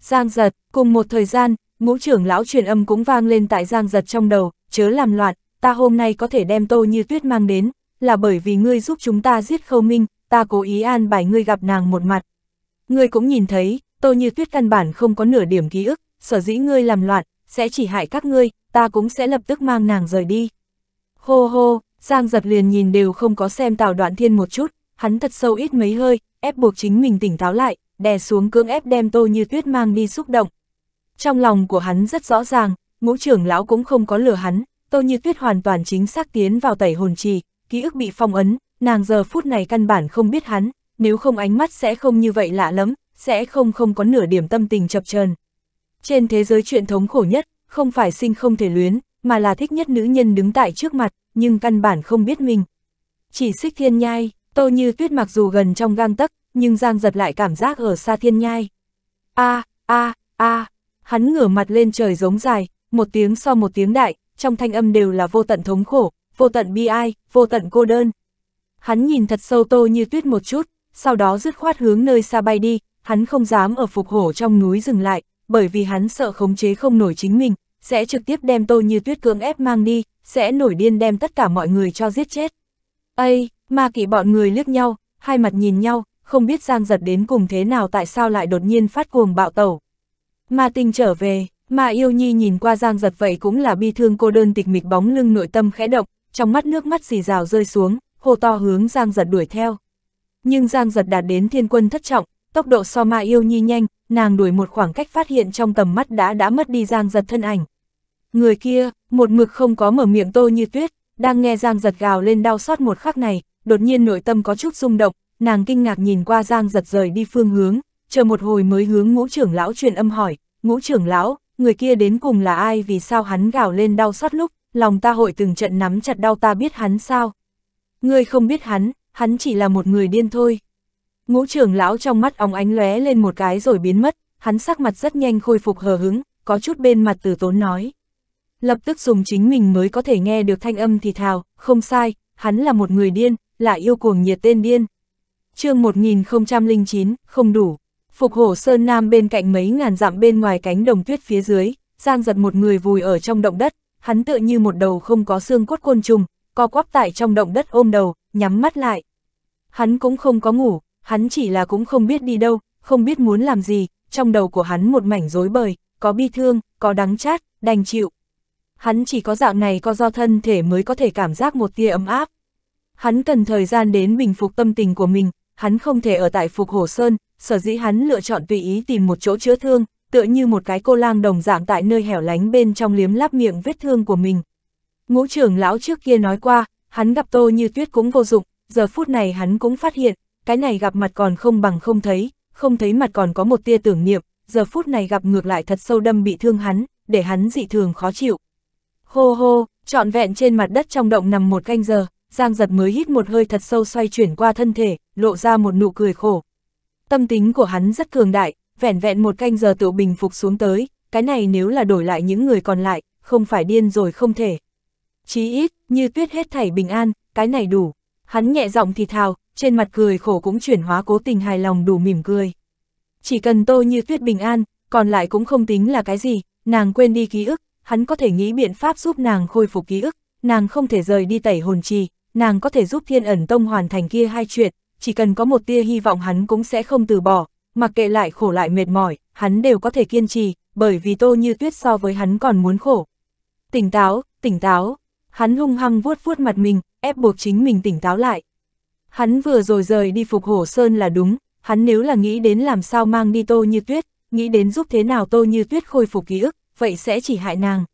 [SPEAKER 1] Giang giật, cùng một thời gian, ngũ trưởng lão truyền âm cũng vang lên tại giang giật trong đầu, chớ làm loạn, ta hôm nay có thể đem tô như tuyết mang đến, là bởi vì ngươi giúp chúng ta giết khâu minh, ta cố ý an bài ngươi gặp nàng một mặt. Ngươi cũng nhìn thấy, tô như tuyết căn bản không có nửa điểm ký ức, sở dĩ ngươi làm loạn, sẽ chỉ hại các ngươi, ta cũng sẽ lập tức mang nàng rời đi. Hô hô, giang giật liền nhìn đều không có xem tào đoạn thiên một chút, hắn thật sâu ít mấy hơi, ép buộc chính mình tỉnh táo lại, đè xuống cưỡng ép đem tô như tuyết mang đi xúc động. Trong lòng của hắn rất rõ ràng, ngũ trưởng lão cũng không có lừa hắn, Tô Như Tuyết hoàn toàn chính xác tiến vào tẩy hồn trì, ký ức bị phong ấn, nàng giờ phút này căn bản không biết hắn, nếu không ánh mắt sẽ không như vậy lạ lắm, sẽ không không có nửa điểm tâm tình chập chờn. Trên thế giới chuyện thống khổ nhất, không phải sinh không thể luyến, mà là thích nhất nữ nhân đứng tại trước mặt, nhưng căn bản không biết mình. Chỉ xích thiên nhai, Tô Như Tuyết mặc dù gần trong gang tấc, nhưng Giang giật lại cảm giác ở xa thiên nhai. A, a, a, hắn ngửa mặt lên trời giống dài, một tiếng so một tiếng đại, trong thanh âm đều là vô tận thống khổ, vô tận bi ai, vô tận cô đơn. Hắn nhìn thật sâu tô như tuyết một chút, sau đó dứt khoát hướng nơi xa bay đi, hắn không dám ở phục hổ trong núi dừng lại, bởi vì hắn sợ khống chế không nổi chính mình, sẽ trực tiếp đem tô như tuyết cưỡng ép mang đi, sẽ nổi điên đem tất cả mọi người cho giết chết. Ây, ma kỵ bọn người liếc nhau, hai mặt nhìn nhau, không biết giang giật đến cùng thế nào tại sao lại đột nhiên phát cuồng bạo tẩu. Ma tinh trở về, Ma yêu nhi nhìn qua giang giật vậy cũng là bi thương cô đơn tịch mịch bóng lưng nội tâm khẽ động, trong mắt nước mắt xì rào rơi xuống, hồ to hướng giang giật đuổi theo. Nhưng giang giật đạt đến thiên quân thất trọng, tốc độ so ma yêu nhi nhanh, nàng đuổi một khoảng cách phát hiện trong tầm mắt đã đã mất đi giang giật thân ảnh. Người kia, một mực không có mở miệng tô như tuyết, đang nghe giang giật gào lên đau xót một khắc này, đột nhiên nội tâm có chút rung động, nàng kinh ngạc nhìn qua giang giật rời đi phương hướng, chờ một hồi mới hướng ngũ trưởng lão truyền âm hỏi, ngũ trưởng lão, người kia đến cùng là ai vì sao hắn gào lên đau xót lúc, lòng ta hội từng trận nắm chặt đau ta biết hắn sao. Ngươi không biết hắn, hắn chỉ là một người điên thôi. Ngũ trưởng lão trong mắt óng ánh lóe lên một cái rồi biến mất, hắn sắc mặt rất nhanh khôi phục hờ hứng, có chút bên mặt từ tốn nói. Lập tức dùng chính mình mới có thể nghe được thanh âm thì thào, không sai, hắn là một người điên, là yêu cuồng nhiệt tên điên. chương 1009, không đủ. Phục hổ Sơn Nam bên cạnh mấy ngàn dặm bên ngoài cánh đồng tuyết phía dưới, Giang giật một người vùi ở trong động đất, hắn tựa như một đầu không có xương cốt côn trùng, co quắp tại trong động đất ôm đầu, nhắm mắt lại. Hắn cũng không có ngủ, hắn chỉ là cũng không biết đi đâu, không biết muốn làm gì, trong đầu của hắn một mảnh rối bời, có bi thương, có đắng chát, đành chịu. Hắn chỉ có dạng này có do thân thể mới có thể cảm giác một tia ấm áp. Hắn cần thời gian đến bình phục tâm tình của mình, hắn không thể ở tại Phục Hồ Sơn, sở dĩ hắn lựa chọn tùy ý tìm một chỗ chữa thương, tựa như một cái cô lang đồng dạng tại nơi hẻo lánh bên trong liếm láp miệng vết thương của mình. Ngũ trưởng lão trước kia nói qua, hắn gặp tô như tuyết cũng vô dụng, giờ phút này hắn cũng phát hiện, cái này gặp mặt còn không bằng không thấy, không thấy mặt còn có một tia tưởng niệm, giờ phút này gặp ngược lại thật sâu đâm bị thương hắn, để hắn dị thường khó chịu. Hô hô, trọn vẹn trên mặt đất trong động nằm một canh giờ, Giang giật mới hít một hơi thật sâu xoay chuyển qua thân thể, lộ ra một nụ cười khổ. Tâm tính của hắn rất cường đại, vẻn vẹn một canh giờ tự bình phục xuống tới, cái này nếu là đổi lại những người còn lại, không phải điên rồi không thể. Chí ít, như tuyết hết thảy bình an, cái này đủ. Hắn nhẹ giọng thì thào, trên mặt cười khổ cũng chuyển hóa cố tình hài lòng đủ mỉm cười. Chỉ cần tô như tuyết bình an, còn lại cũng không tính là cái gì, nàng quên đi ký ức, hắn có thể nghĩ biện pháp giúp nàng khôi phục ký ức, nàng không thể rời đi tẩy hồn trì, nàng có thể giúp thiên ẩn tông hoàn thành kia hai chuyện, chỉ cần có một tia hy vọng hắn cũng sẽ không từ bỏ, mặc kệ lại khổ lại mệt mỏi, hắn đều có thể kiên trì, bởi vì tô như tuyết so với hắn còn muốn khổ. Tỉnh táo, tỉnh táo, hắn hung hăng vuốt vuốt mặt mình, ép buộc chính mình tỉnh táo lại. Hắn vừa rồi rời đi phục hổ sơn là đúng, hắn nếu là nghĩ đến làm sao mang đi tô như tuyết, nghĩ đến giúp thế nào tô như tuyết khôi phục ký ức, vậy sẽ chỉ hại nàng.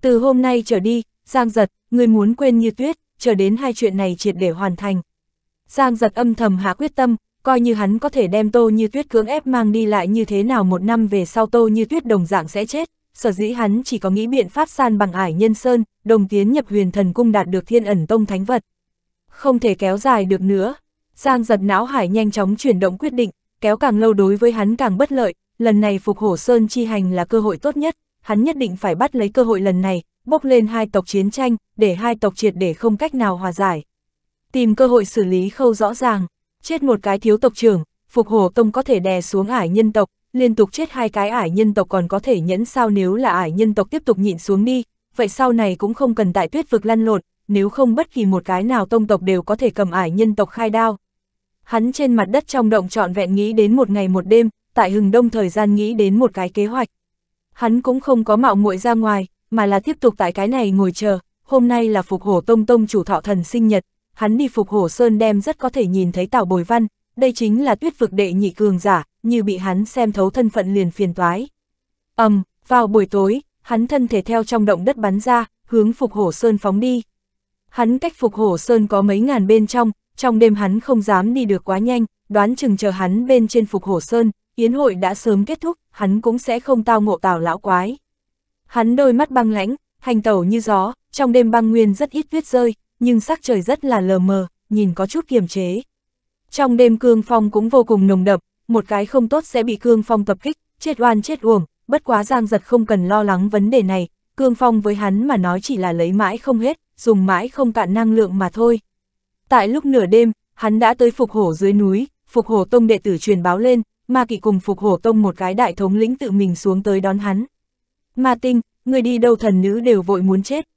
[SPEAKER 1] Từ hôm nay trở đi, Giang giật, người muốn quên như tuyết, chờ đến hai chuyện này triệt để hoàn thành. Giang giật âm thầm hạ quyết tâm, coi như hắn có thể đem tô như tuyết cưỡng ép mang đi lại như thế nào một năm về sau tô như tuyết đồng dạng sẽ chết, sở dĩ hắn chỉ có nghĩ biện pháp san bằng ải nhân sơn, đồng tiến nhập huyền thần cung đạt được thiên ẩn tông thánh vật. Không thể kéo dài được nữa, Giang giật não hải nhanh chóng chuyển động quyết định, kéo càng lâu đối với hắn càng bất lợi, lần này phục hổ sơn chi hành là cơ hội tốt nhất, hắn nhất định phải bắt lấy cơ hội lần này, bốc lên hai tộc chiến tranh, để hai tộc triệt để không cách nào hòa giải. Tìm cơ hội xử lý khâu rõ ràng, chết một cái thiếu tộc trưởng, phục hồ tông có thể đè xuống ải nhân tộc, liên tục chết hai cái ải nhân tộc còn có thể nhẫn sao nếu là ải nhân tộc tiếp tục nhịn xuống đi, vậy sau này cũng không cần tại tuyết vực lăn lộn, nếu không bất kỳ một cái nào tông tộc đều có thể cầm ải nhân tộc khai đao. Hắn trên mặt đất trong động trọn vẹn nghĩ đến một ngày một đêm, tại hừng đông thời gian nghĩ đến một cái kế hoạch hắn cũng không có mạo muội ra ngoài, mà là tiếp tục tại cái này ngồi chờ, hôm nay là phục hổ tông tông chủ thọ thần sinh nhật, hắn đi phục hổ sơn đem rất có thể nhìn thấy tảo bồi văn, đây chính là tuyết vực đệ nhị cường giả, như bị hắn xem thấu thân phận liền phiền toái. ầm, um, vào buổi tối, hắn thân thể theo trong động đất bắn ra, hướng phục hổ sơn phóng đi. Hắn cách phục hổ sơn có mấy ngàn bên trong, trong đêm hắn không dám đi được quá nhanh, đoán chừng chờ hắn bên trên phục hổ sơn, yến hội đã sớm kết thúc, hắn cũng sẽ không tao ngộ tào lão quái. Hắn đôi mắt băng lãnh, hành tẩu như gió, trong đêm băng nguyên rất ít tuyết rơi, nhưng sắc trời rất là lờ mờ, nhìn có chút kiềm chế. Trong đêm cương phong cũng vô cùng nồng đậm, một cái không tốt sẽ bị cương phong tập kích, chết oan chết uổng, bất quá giang giật không cần lo lắng vấn đề này, cương phong với hắn mà nói chỉ là lấy mãi không hết, dùng mãi không cạn năng lượng mà thôi. Tại lúc nửa đêm, hắn đã tới phục hổ dưới núi, phục hổ tông đệ tử truyền báo lên, Ma Kỵ cùng Phục Hổ Tông một cái đại thống lĩnh tự mình xuống tới đón hắn. Ma Tinh, người đi đâu thần nữ đều vội muốn chết.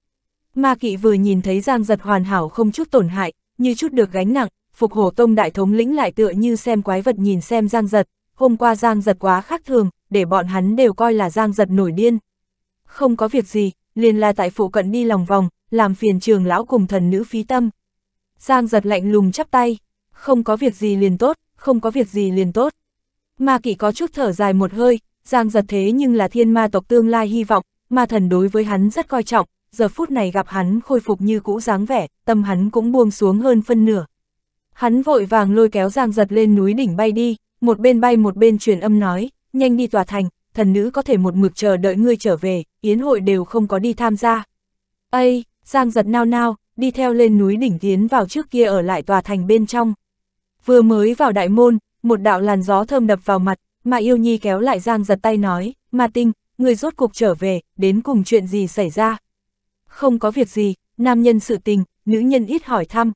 [SPEAKER 1] Ma Kỵ vừa nhìn thấy Giang Giật hoàn hảo không chút tổn hại, như chút được gánh nặng, Phục Hổ Tông đại thống lĩnh lại tựa như xem quái vật nhìn xem Giang Giật, hôm qua Giang Giật quá khác thường, để bọn hắn đều coi là Giang Giật nổi điên. Không có việc gì, liền là tại phụ cận đi lòng vòng, làm phiền trường lão cùng thần nữ phí tâm. Giang Giật lạnh lùng chắp tay, không có việc gì liền tốt, không có việc gì liền tốt. Ma kỷ có chút thở dài một hơi, Giang giật thế nhưng là thiên ma tộc tương lai hy vọng, ma thần đối với hắn rất coi trọng, giờ phút này gặp hắn khôi phục như cũ dáng vẻ, tâm hắn cũng buông xuống hơn phân nửa. Hắn vội vàng lôi kéo Giang giật lên núi đỉnh bay đi, một bên bay một bên truyền âm nói, nhanh đi tòa thành, thần nữ có thể một mực chờ đợi ngươi trở về, yến hội đều không có đi tham gia. Ây, Giang giật nao nao, đi theo lên núi đỉnh tiến vào trước kia ở lại tòa thành bên trong. Vừa mới vào đại môn, một đạo làn gió thơm đập vào mặt, mà yêu nhi kéo lại Giang giật tay nói, mà tinh, người rốt cuộc trở về, đến cùng chuyện gì xảy ra. Không có việc gì, nam nhân sự tình, nữ nhân ít hỏi thăm.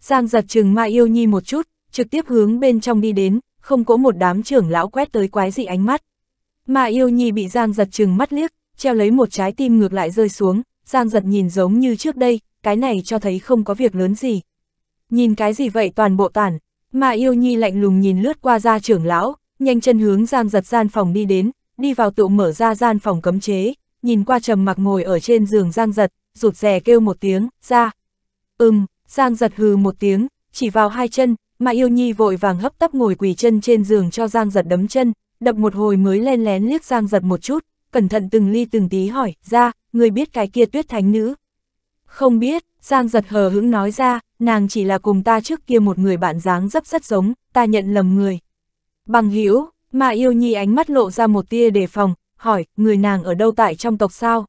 [SPEAKER 1] Giang giật chừng mà yêu nhi một chút, trực tiếp hướng bên trong đi đến, không có một đám trưởng lão quét tới quái dị ánh mắt. Mà yêu nhi bị Giang giật chừng mắt liếc, treo lấy một trái tim ngược lại rơi xuống, Giang giật nhìn giống như trước đây, cái này cho thấy không có việc lớn gì. Nhìn cái gì vậy toàn bộ tản, mà yêu nhi lạnh lùng nhìn lướt qua ra trưởng lão, nhanh chân hướng giang giật gian phòng đi đến, đi vào tụ mở ra gian phòng cấm chế, nhìn qua trầm mặc ngồi ở trên giường giang giật, rụt rè kêu một tiếng, ra. Ừm, giang giật hừ một tiếng, chỉ vào hai chân, mà yêu nhi vội vàng hấp tấp ngồi quỳ chân trên giường cho giang giật đấm chân, đập một hồi mới len lén liếc giang giật một chút, cẩn thận từng ly từng tí hỏi, ra, người biết cái kia tuyết thánh nữ, không biết, Giang giật hờ hững nói ra, nàng chỉ là cùng ta trước kia một người bạn dáng dấp rất giống, ta nhận lầm người. Bằng hữu mà yêu nhi ánh mắt lộ ra một tia đề phòng, hỏi, người nàng ở đâu tại trong tộc sao?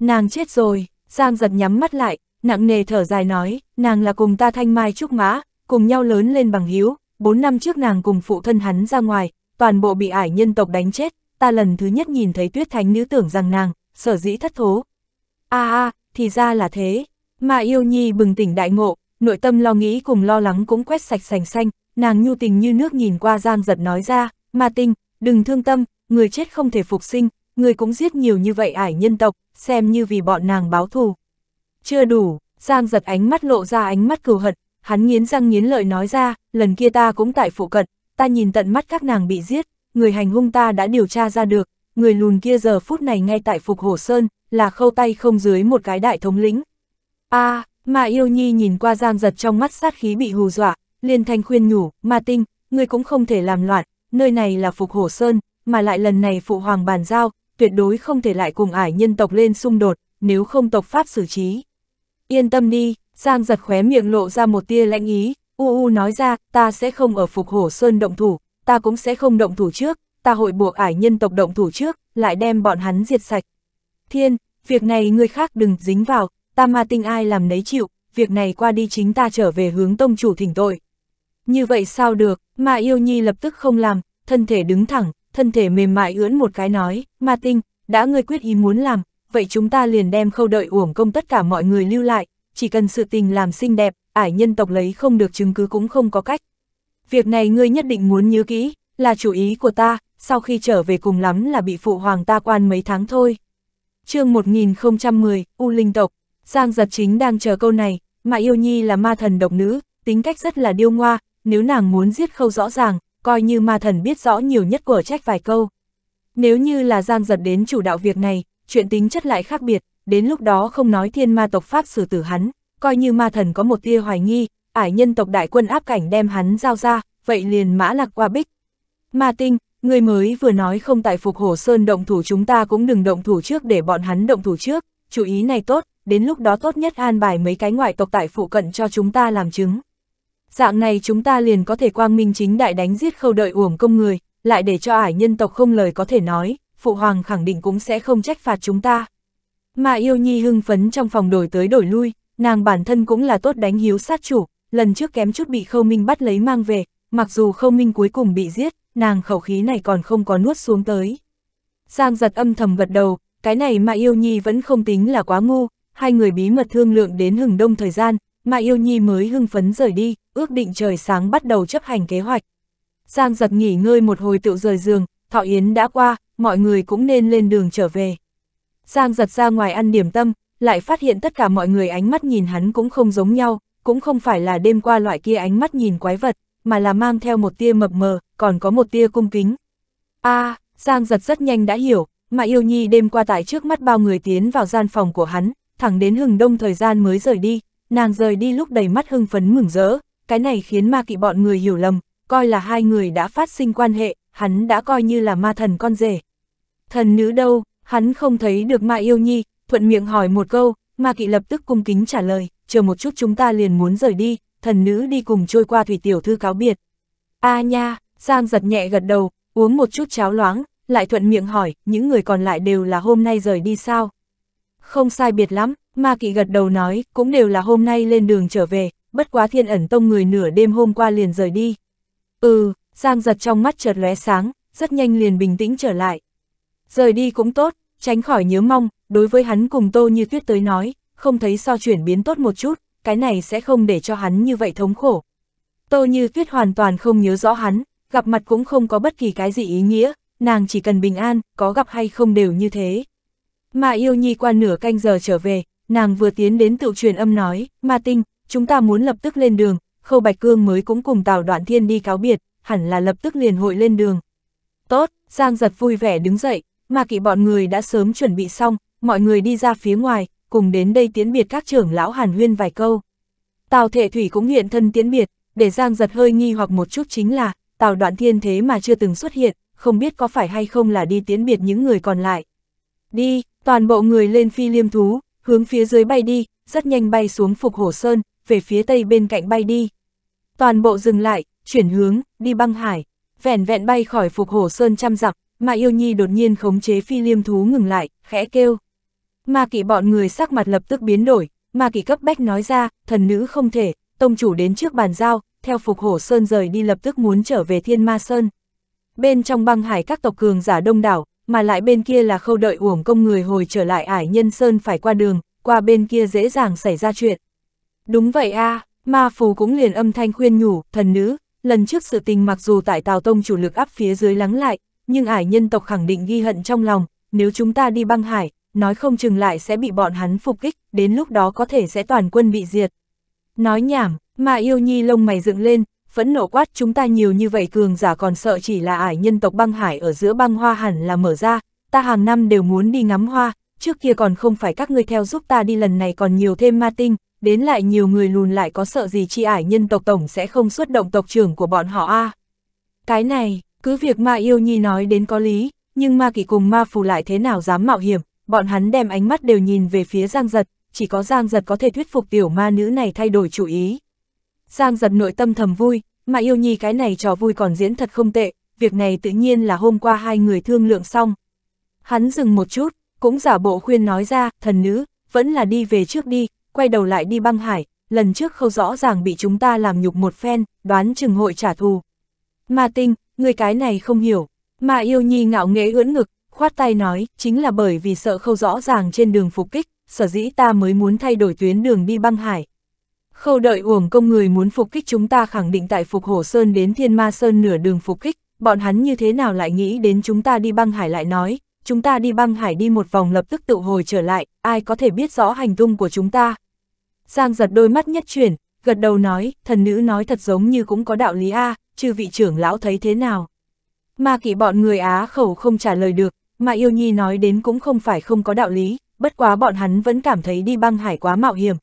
[SPEAKER 1] Nàng chết rồi, Giang giật nhắm mắt lại, nặng nề thở dài nói, nàng là cùng ta thanh mai trúc mã, cùng nhau lớn lên bằng hiếu, 4 năm trước nàng cùng phụ thân hắn ra ngoài, toàn bộ bị ải nhân tộc đánh chết, ta lần thứ nhất nhìn thấy tuyết thánh nữ tưởng rằng nàng, sở dĩ thất thố, a à, à, thì ra là thế. Mà yêu nhi bừng tỉnh đại ngộ, nội tâm lo nghĩ cùng lo lắng cũng quét sạch sành xanh, nàng nhu tình như nước nhìn qua giang giật nói ra, mà tinh đừng thương tâm, người chết không thể phục sinh, người cũng giết nhiều như vậy ải nhân tộc, xem như vì bọn nàng báo thù. Chưa đủ, giang giật ánh mắt lộ ra ánh mắt cừu hận, hắn nghiến răng nghiến lợi nói ra, lần kia ta cũng tại phụ cận, ta nhìn tận mắt các nàng bị giết, người hành hung ta đã điều tra ra được, người lùn kia giờ phút này ngay tại Phục Hồ Sơn, là khâu tay không dưới một cái đại thống lĩnh. a à, mà yêu nhi nhìn qua giang giật trong mắt sát khí bị hù dọa, liền thanh khuyên nhủ, ma tinh, ngươi cũng không thể làm loạn, nơi này là phục hổ sơn, mà lại lần này phụ hoàng bàn giao, tuyệt đối không thể lại cùng ải nhân tộc lên xung đột, nếu không tộc pháp xử trí. Yên tâm đi, Giang giật khóe miệng lộ ra một tia lãnh ý, u u nói ra, ta sẽ không ở phục hổ sơn động thủ, ta cũng sẽ không động thủ trước, ta hội buộc ải nhân tộc động thủ trước, lại đem bọn hắn diệt sạch. Thiên, việc này người khác đừng dính vào, ta ma tinh ai làm nấy chịu, việc này qua đi chính ta trở về hướng tông chủ thỉnh tội. Như vậy sao được, mà yêu nhi lập tức không làm, thân thể đứng thẳng, thân thể mềm mại ưỡn một cái nói, ma tinh, đã ngươi quyết ý muốn làm, vậy chúng ta liền đem khâu đợi uổng công tất cả mọi người lưu lại, chỉ cần sự tình làm xinh đẹp, ải nhân tộc lấy không được chứng cứ cũng không có cách. Việc này ngươi nhất định muốn nhớ kỹ, là chủ ý của ta, sau khi trở về cùng lắm là bị phụ hoàng ta quan mấy tháng thôi chương 1010, U Linh Tộc, Giang Giật Chính đang chờ câu này, mà yêu nhi là ma thần độc nữ, tính cách rất là điêu ngoa, nếu nàng muốn giết khâu rõ ràng, coi như ma thần biết rõ nhiều nhất của trách vài câu. Nếu như là Giang Giật đến chủ đạo việc này, chuyện tính chất lại khác biệt, đến lúc đó không nói thiên ma tộc Pháp xử tử hắn, coi như ma thần có một tia hoài nghi, ải nhân tộc đại quân áp cảnh đem hắn giao ra, vậy liền mã lạc qua bích. Ma tinh, người mới vừa nói không tại Phục Hổ Sơn động thủ chúng ta cũng đừng động thủ trước để bọn hắn động thủ trước, chú ý này tốt, đến lúc đó tốt nhất an bài mấy cái ngoại tộc tại phụ cận cho chúng ta làm chứng. Dạng này chúng ta liền có thể quang minh chính đại đánh giết khâu đợi uổng công người, lại để cho ải nhân tộc không lời có thể nói, phụ hoàng khẳng định cũng sẽ không trách phạt chúng ta. Mà yêu nhi hưng phấn trong phòng đổi tới đổi lui, nàng bản thân cũng là tốt đánh hiếu sát chủ, lần trước kém chút bị khâu minh bắt lấy mang về, mặc dù khâu minh cuối cùng bị giết, nàng khẩu khí này còn không có nuốt xuống tới. Giang giật âm thầm gật đầu, cái này mà yêu nhi vẫn không tính là quá ngu, hai người bí mật thương lượng đến hừng đông thời gian, mà yêu nhi mới hưng phấn rời đi, ước định trời sáng bắt đầu chấp hành kế hoạch. Giang giật nghỉ ngơi một hồi tựu rời giường, thọ yến đã qua, mọi người cũng nên lên đường trở về. Giang giật ra ngoài ăn điểm tâm, lại phát hiện tất cả mọi người ánh mắt nhìn hắn cũng không giống nhau, cũng không phải là đêm qua loại kia ánh mắt nhìn quái vật, mà là mang theo một tia mập mờ, còn có một tia cung kính. a à, Giang giật rất nhanh đã hiểu, mà yêu nhi đêm qua tại trước mắt bao người tiến vào gian phòng của hắn, thẳng đến hừng đông thời gian mới rời đi, nàng rời đi lúc đầy mắt hưng phấn mừng rỡ, cái này khiến ma kỵ bọn người hiểu lầm, coi là hai người đã phát sinh quan hệ, hắn đã coi như là ma thần con rể. Thần nữ đâu, hắn không thấy được ma yêu nhi, thuận miệng hỏi một câu, ma kỵ lập tức cung kính trả lời, chờ một chút chúng ta liền muốn rời đi, thần nữ đi cùng trôi qua thủy tiểu thư cáo biệt. a nha, Giang giật nhẹ gật đầu, uống một chút cháo loáng, lại thuận miệng hỏi, những người còn lại đều là hôm nay rời đi sao? Không sai biệt lắm, ma kỵ gật đầu nói, cũng đều là hôm nay lên đường trở về, bất quá thiên ẩn tông người nửa đêm hôm qua liền rời đi. Ừ, Giang giật trong mắt chợt lóe sáng, rất nhanh liền bình tĩnh trở lại. Rời đi cũng tốt, tránh khỏi nhớ mong, đối với hắn cùng tô như tuyết tới nói, không thấy so chuyển biến tốt một chút, cái này sẽ không để cho hắn như vậy thống khổ. Tô Như Tuyết hoàn toàn không nhớ rõ hắn, gặp mặt cũng không có bất kỳ cái gì ý nghĩa, nàng chỉ cần bình an, có gặp hay không đều như thế. Mà yêu nhi qua nửa canh giờ trở về, nàng vừa tiến đến tự truyền âm nói, Ma Tinh, chúng ta muốn lập tức lên đường, Khâu Bạch Cương mới cũng cùng Tào Đoạn Thiên đi cáo biệt, hẳn là lập tức liền hội lên đường. Tốt, Giang giật vui vẻ đứng dậy, mà kỵ bọn người đã sớm chuẩn bị xong, mọi người đi ra phía ngoài, cùng đến đây tiến biệt các trưởng lão Hàn Huyên vài câu. Tào Thệ Thủy cũng hiện thân tiến biệt, để Giang giật hơi nghi hoặc một chút chính là, Tào Đoạn Thiên thế mà chưa từng xuất hiện, không biết có phải hay không là đi tiến biệt những người còn lại. Đi, toàn bộ người lên phi liêm thú, hướng phía dưới bay đi, rất nhanh bay xuống Phục Hổ Sơn, về phía tây bên cạnh bay đi. Toàn bộ dừng lại, chuyển hướng, đi băng hải, vẹn vẹn bay khỏi Phục Hổ Sơn trăm dặm, mà yêu nhi đột nhiên khống chế phi liêm thú ngừng lại, khẽ kêu. Ma kỵ bọn người sắc mặt lập tức biến đổi, ma kỵ cấp bách nói ra, thần nữ không thể, tông chủ đến trước bàn giao, theo phục hổ sơn rời đi lập tức muốn trở về thiên ma sơn. Bên trong băng hải các tộc cường giả đông đảo, mà lại bên kia là khâu đợi uổng công người hồi trở lại ải nhân sơn phải qua đường, qua bên kia dễ dàng xảy ra chuyện. Đúng vậy a à, ma phù cũng liền âm thanh khuyên nhủ, thần nữ, lần trước sự tình mặc dù tại tào tông chủ lực áp phía dưới lắng lại, nhưng ải nhân tộc khẳng định ghi hận trong lòng, nếu chúng ta đi băng hải, nói không chừng lại sẽ bị bọn hắn phục kích, đến lúc đó có thể sẽ toàn quân bị diệt. Nói nhảm, mà yêu nhi lông mày dựng lên, phẫn nộ quát chúng ta nhiều như vậy cường giả còn sợ chỉ là ải nhân tộc băng hải ở giữa băng hoa hẳn là mở ra, ta hàng năm đều muốn đi ngắm hoa, trước kia còn không phải các ngươi theo giúp ta đi lần này còn nhiều thêm ma tinh, đến lại nhiều người lùn lại có sợ gì chi ải nhân tộc tổng sẽ không xuất động tộc trưởng của bọn họ a Cái này, cứ việc ma yêu nhi nói đến có lý, nhưng ma kỳ cùng ma phù lại thế nào dám mạo hiểm, bọn hắn đem ánh mắt đều nhìn về phía Giang Giật, chỉ có Giang Giật có thể thuyết phục tiểu ma nữ này thay đổi chủ ý. Giang Giật nội tâm thầm vui, mà yêu nhi cái này trò vui còn diễn thật không tệ, việc này tự nhiên là hôm qua hai người thương lượng xong. Hắn dừng một chút, cũng giả bộ khuyên nói ra, thần nữ, vẫn là đi về trước đi, quay đầu lại đi băng hải, lần trước khâu rõ ràng bị chúng ta làm nhục một phen, đoán chừng hội trả thù. Ma tinh, người cái này không hiểu, mà yêu nhi ngạo nghễ ưỡn ngực, khoát tay nói, chính là bởi vì sợ khâu rõ ràng trên đường phục kích, sở dĩ ta mới muốn thay đổi tuyến đường đi băng hải. Khâu đợi uổng công người muốn phục kích chúng ta khẳng định tại Phục Hổ Sơn đến Thiên Ma Sơn nửa đường phục kích, bọn hắn như thế nào lại nghĩ đến chúng ta đi băng hải lại nói, chúng ta đi băng hải đi một vòng lập tức tự hồi trở lại, ai có thể biết rõ hành tung của chúng ta. Giang giật đôi mắt nhất chuyển, gật đầu nói, thần nữ nói thật giống như cũng có đạo lý a, à, vị trưởng lão thấy thế nào. Mà kỵ bọn người Á khẩu không trả lời được, mà yêu nhi nói đến cũng không phải không có đạo lý, bất quá bọn hắn vẫn cảm thấy đi băng hải quá mạo hiểm.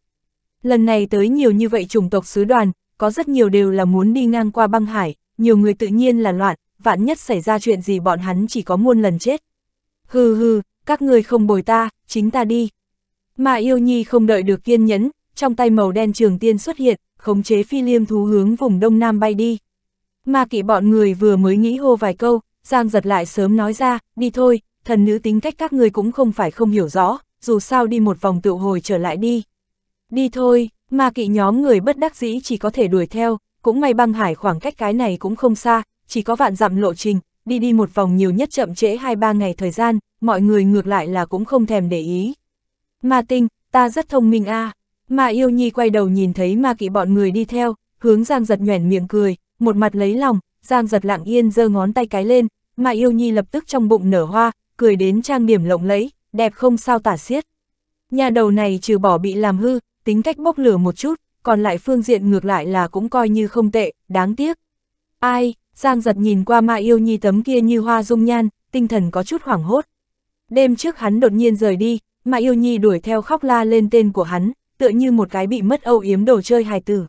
[SPEAKER 1] Lần này tới nhiều như vậy chủng tộc sứ đoàn, có rất nhiều đều là muốn đi ngang qua băng hải, nhiều người tự nhiên là loạn, vạn nhất xảy ra chuyện gì bọn hắn chỉ có muôn lần chết. Hừ hừ, các người không bồi ta, chính ta đi. Mà yêu nhi không đợi được kiên nhẫn, trong tay màu đen trường tiên xuất hiện, khống chế phi liêm thú hướng vùng đông nam bay đi. Mà kỵ bọn người vừa mới nghĩ hô vài câu, Giang giật lại sớm nói ra, đi thôi, thần nữ tính cách các người cũng không phải không hiểu rõ, dù sao đi một vòng tự hồi trở lại đi. Đi thôi, mà kỵ nhóm người bất đắc dĩ chỉ có thể đuổi theo, cũng may băng hải khoảng cách cái này cũng không xa, chỉ có vạn dặm lộ trình, đi đi một vòng nhiều nhất chậm trễ 2-3 ngày thời gian, mọi người ngược lại là cũng không thèm để ý. Ma tinh, ta rất thông minh a à. mà yêu nhi quay đầu nhìn thấy ma kỵ bọn người đi theo, hướng giang giật nhoẻn miệng cười, một mặt lấy lòng, Giang giật lặng yên giơ ngón tay cái lên, mà yêu nhi lập tức trong bụng nở hoa, cười đến trang điểm lộng lẫy, đẹp không sao tả xiết. Nhà đầu này trừ bỏ bị làm hư, tính cách bốc lửa một chút, còn lại phương diện ngược lại là cũng coi như không tệ, đáng tiếc. Ai, Giang giật nhìn qua Ma Yêu Nhi tấm kia như hoa dung nhan, tinh thần có chút hoảng hốt. Đêm trước hắn đột nhiên rời đi, Ma Yêu Nhi đuổi theo khóc la lên tên của hắn, tựa như một cái bị mất âu yếm đồ chơi hài tử.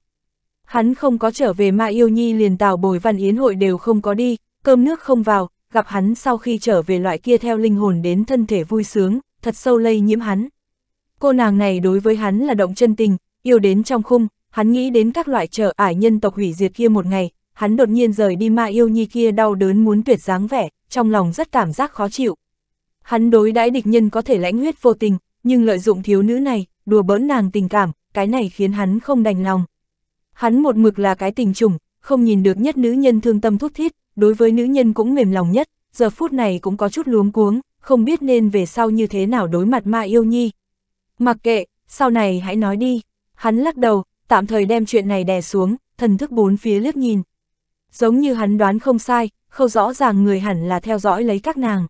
[SPEAKER 1] Hắn không có trở về ma yêu nhi liền tào bồi văn yến hội đều không có đi, cơm nước không vào, gặp hắn sau khi trở về loại kia theo linh hồn đến thân thể vui sướng, thật sâu lây nhiễm hắn. Cô nàng này đối với hắn là động chân tình, yêu đến trong khung, hắn nghĩ đến các loại trở ải nhân tộc hủy diệt kia một ngày, hắn đột nhiên rời đi ma yêu nhi kia đau đớn muốn tuyệt dáng vẻ, trong lòng rất cảm giác khó chịu. Hắn đối đãi địch nhân có thể lãnh huyết vô tình, nhưng lợi dụng thiếu nữ này, đùa bỡn nàng tình cảm, cái này khiến hắn không đành lòng. Hắn một mực là cái tình trùng, không nhìn được nhất nữ nhân thương tâm thúc thiết, đối với nữ nhân cũng mềm lòng nhất, giờ phút này cũng có chút luống cuống, không biết nên về sau như thế nào đối mặt ma yêu nhi. Mặc kệ, sau này hãy nói đi. Hắn lắc đầu, tạm thời đem chuyện này đè xuống, thần thức bốn phía liếc nhìn. Giống như hắn đoán không sai, khâu rõ ràng người hẳn là theo dõi lấy các nàng.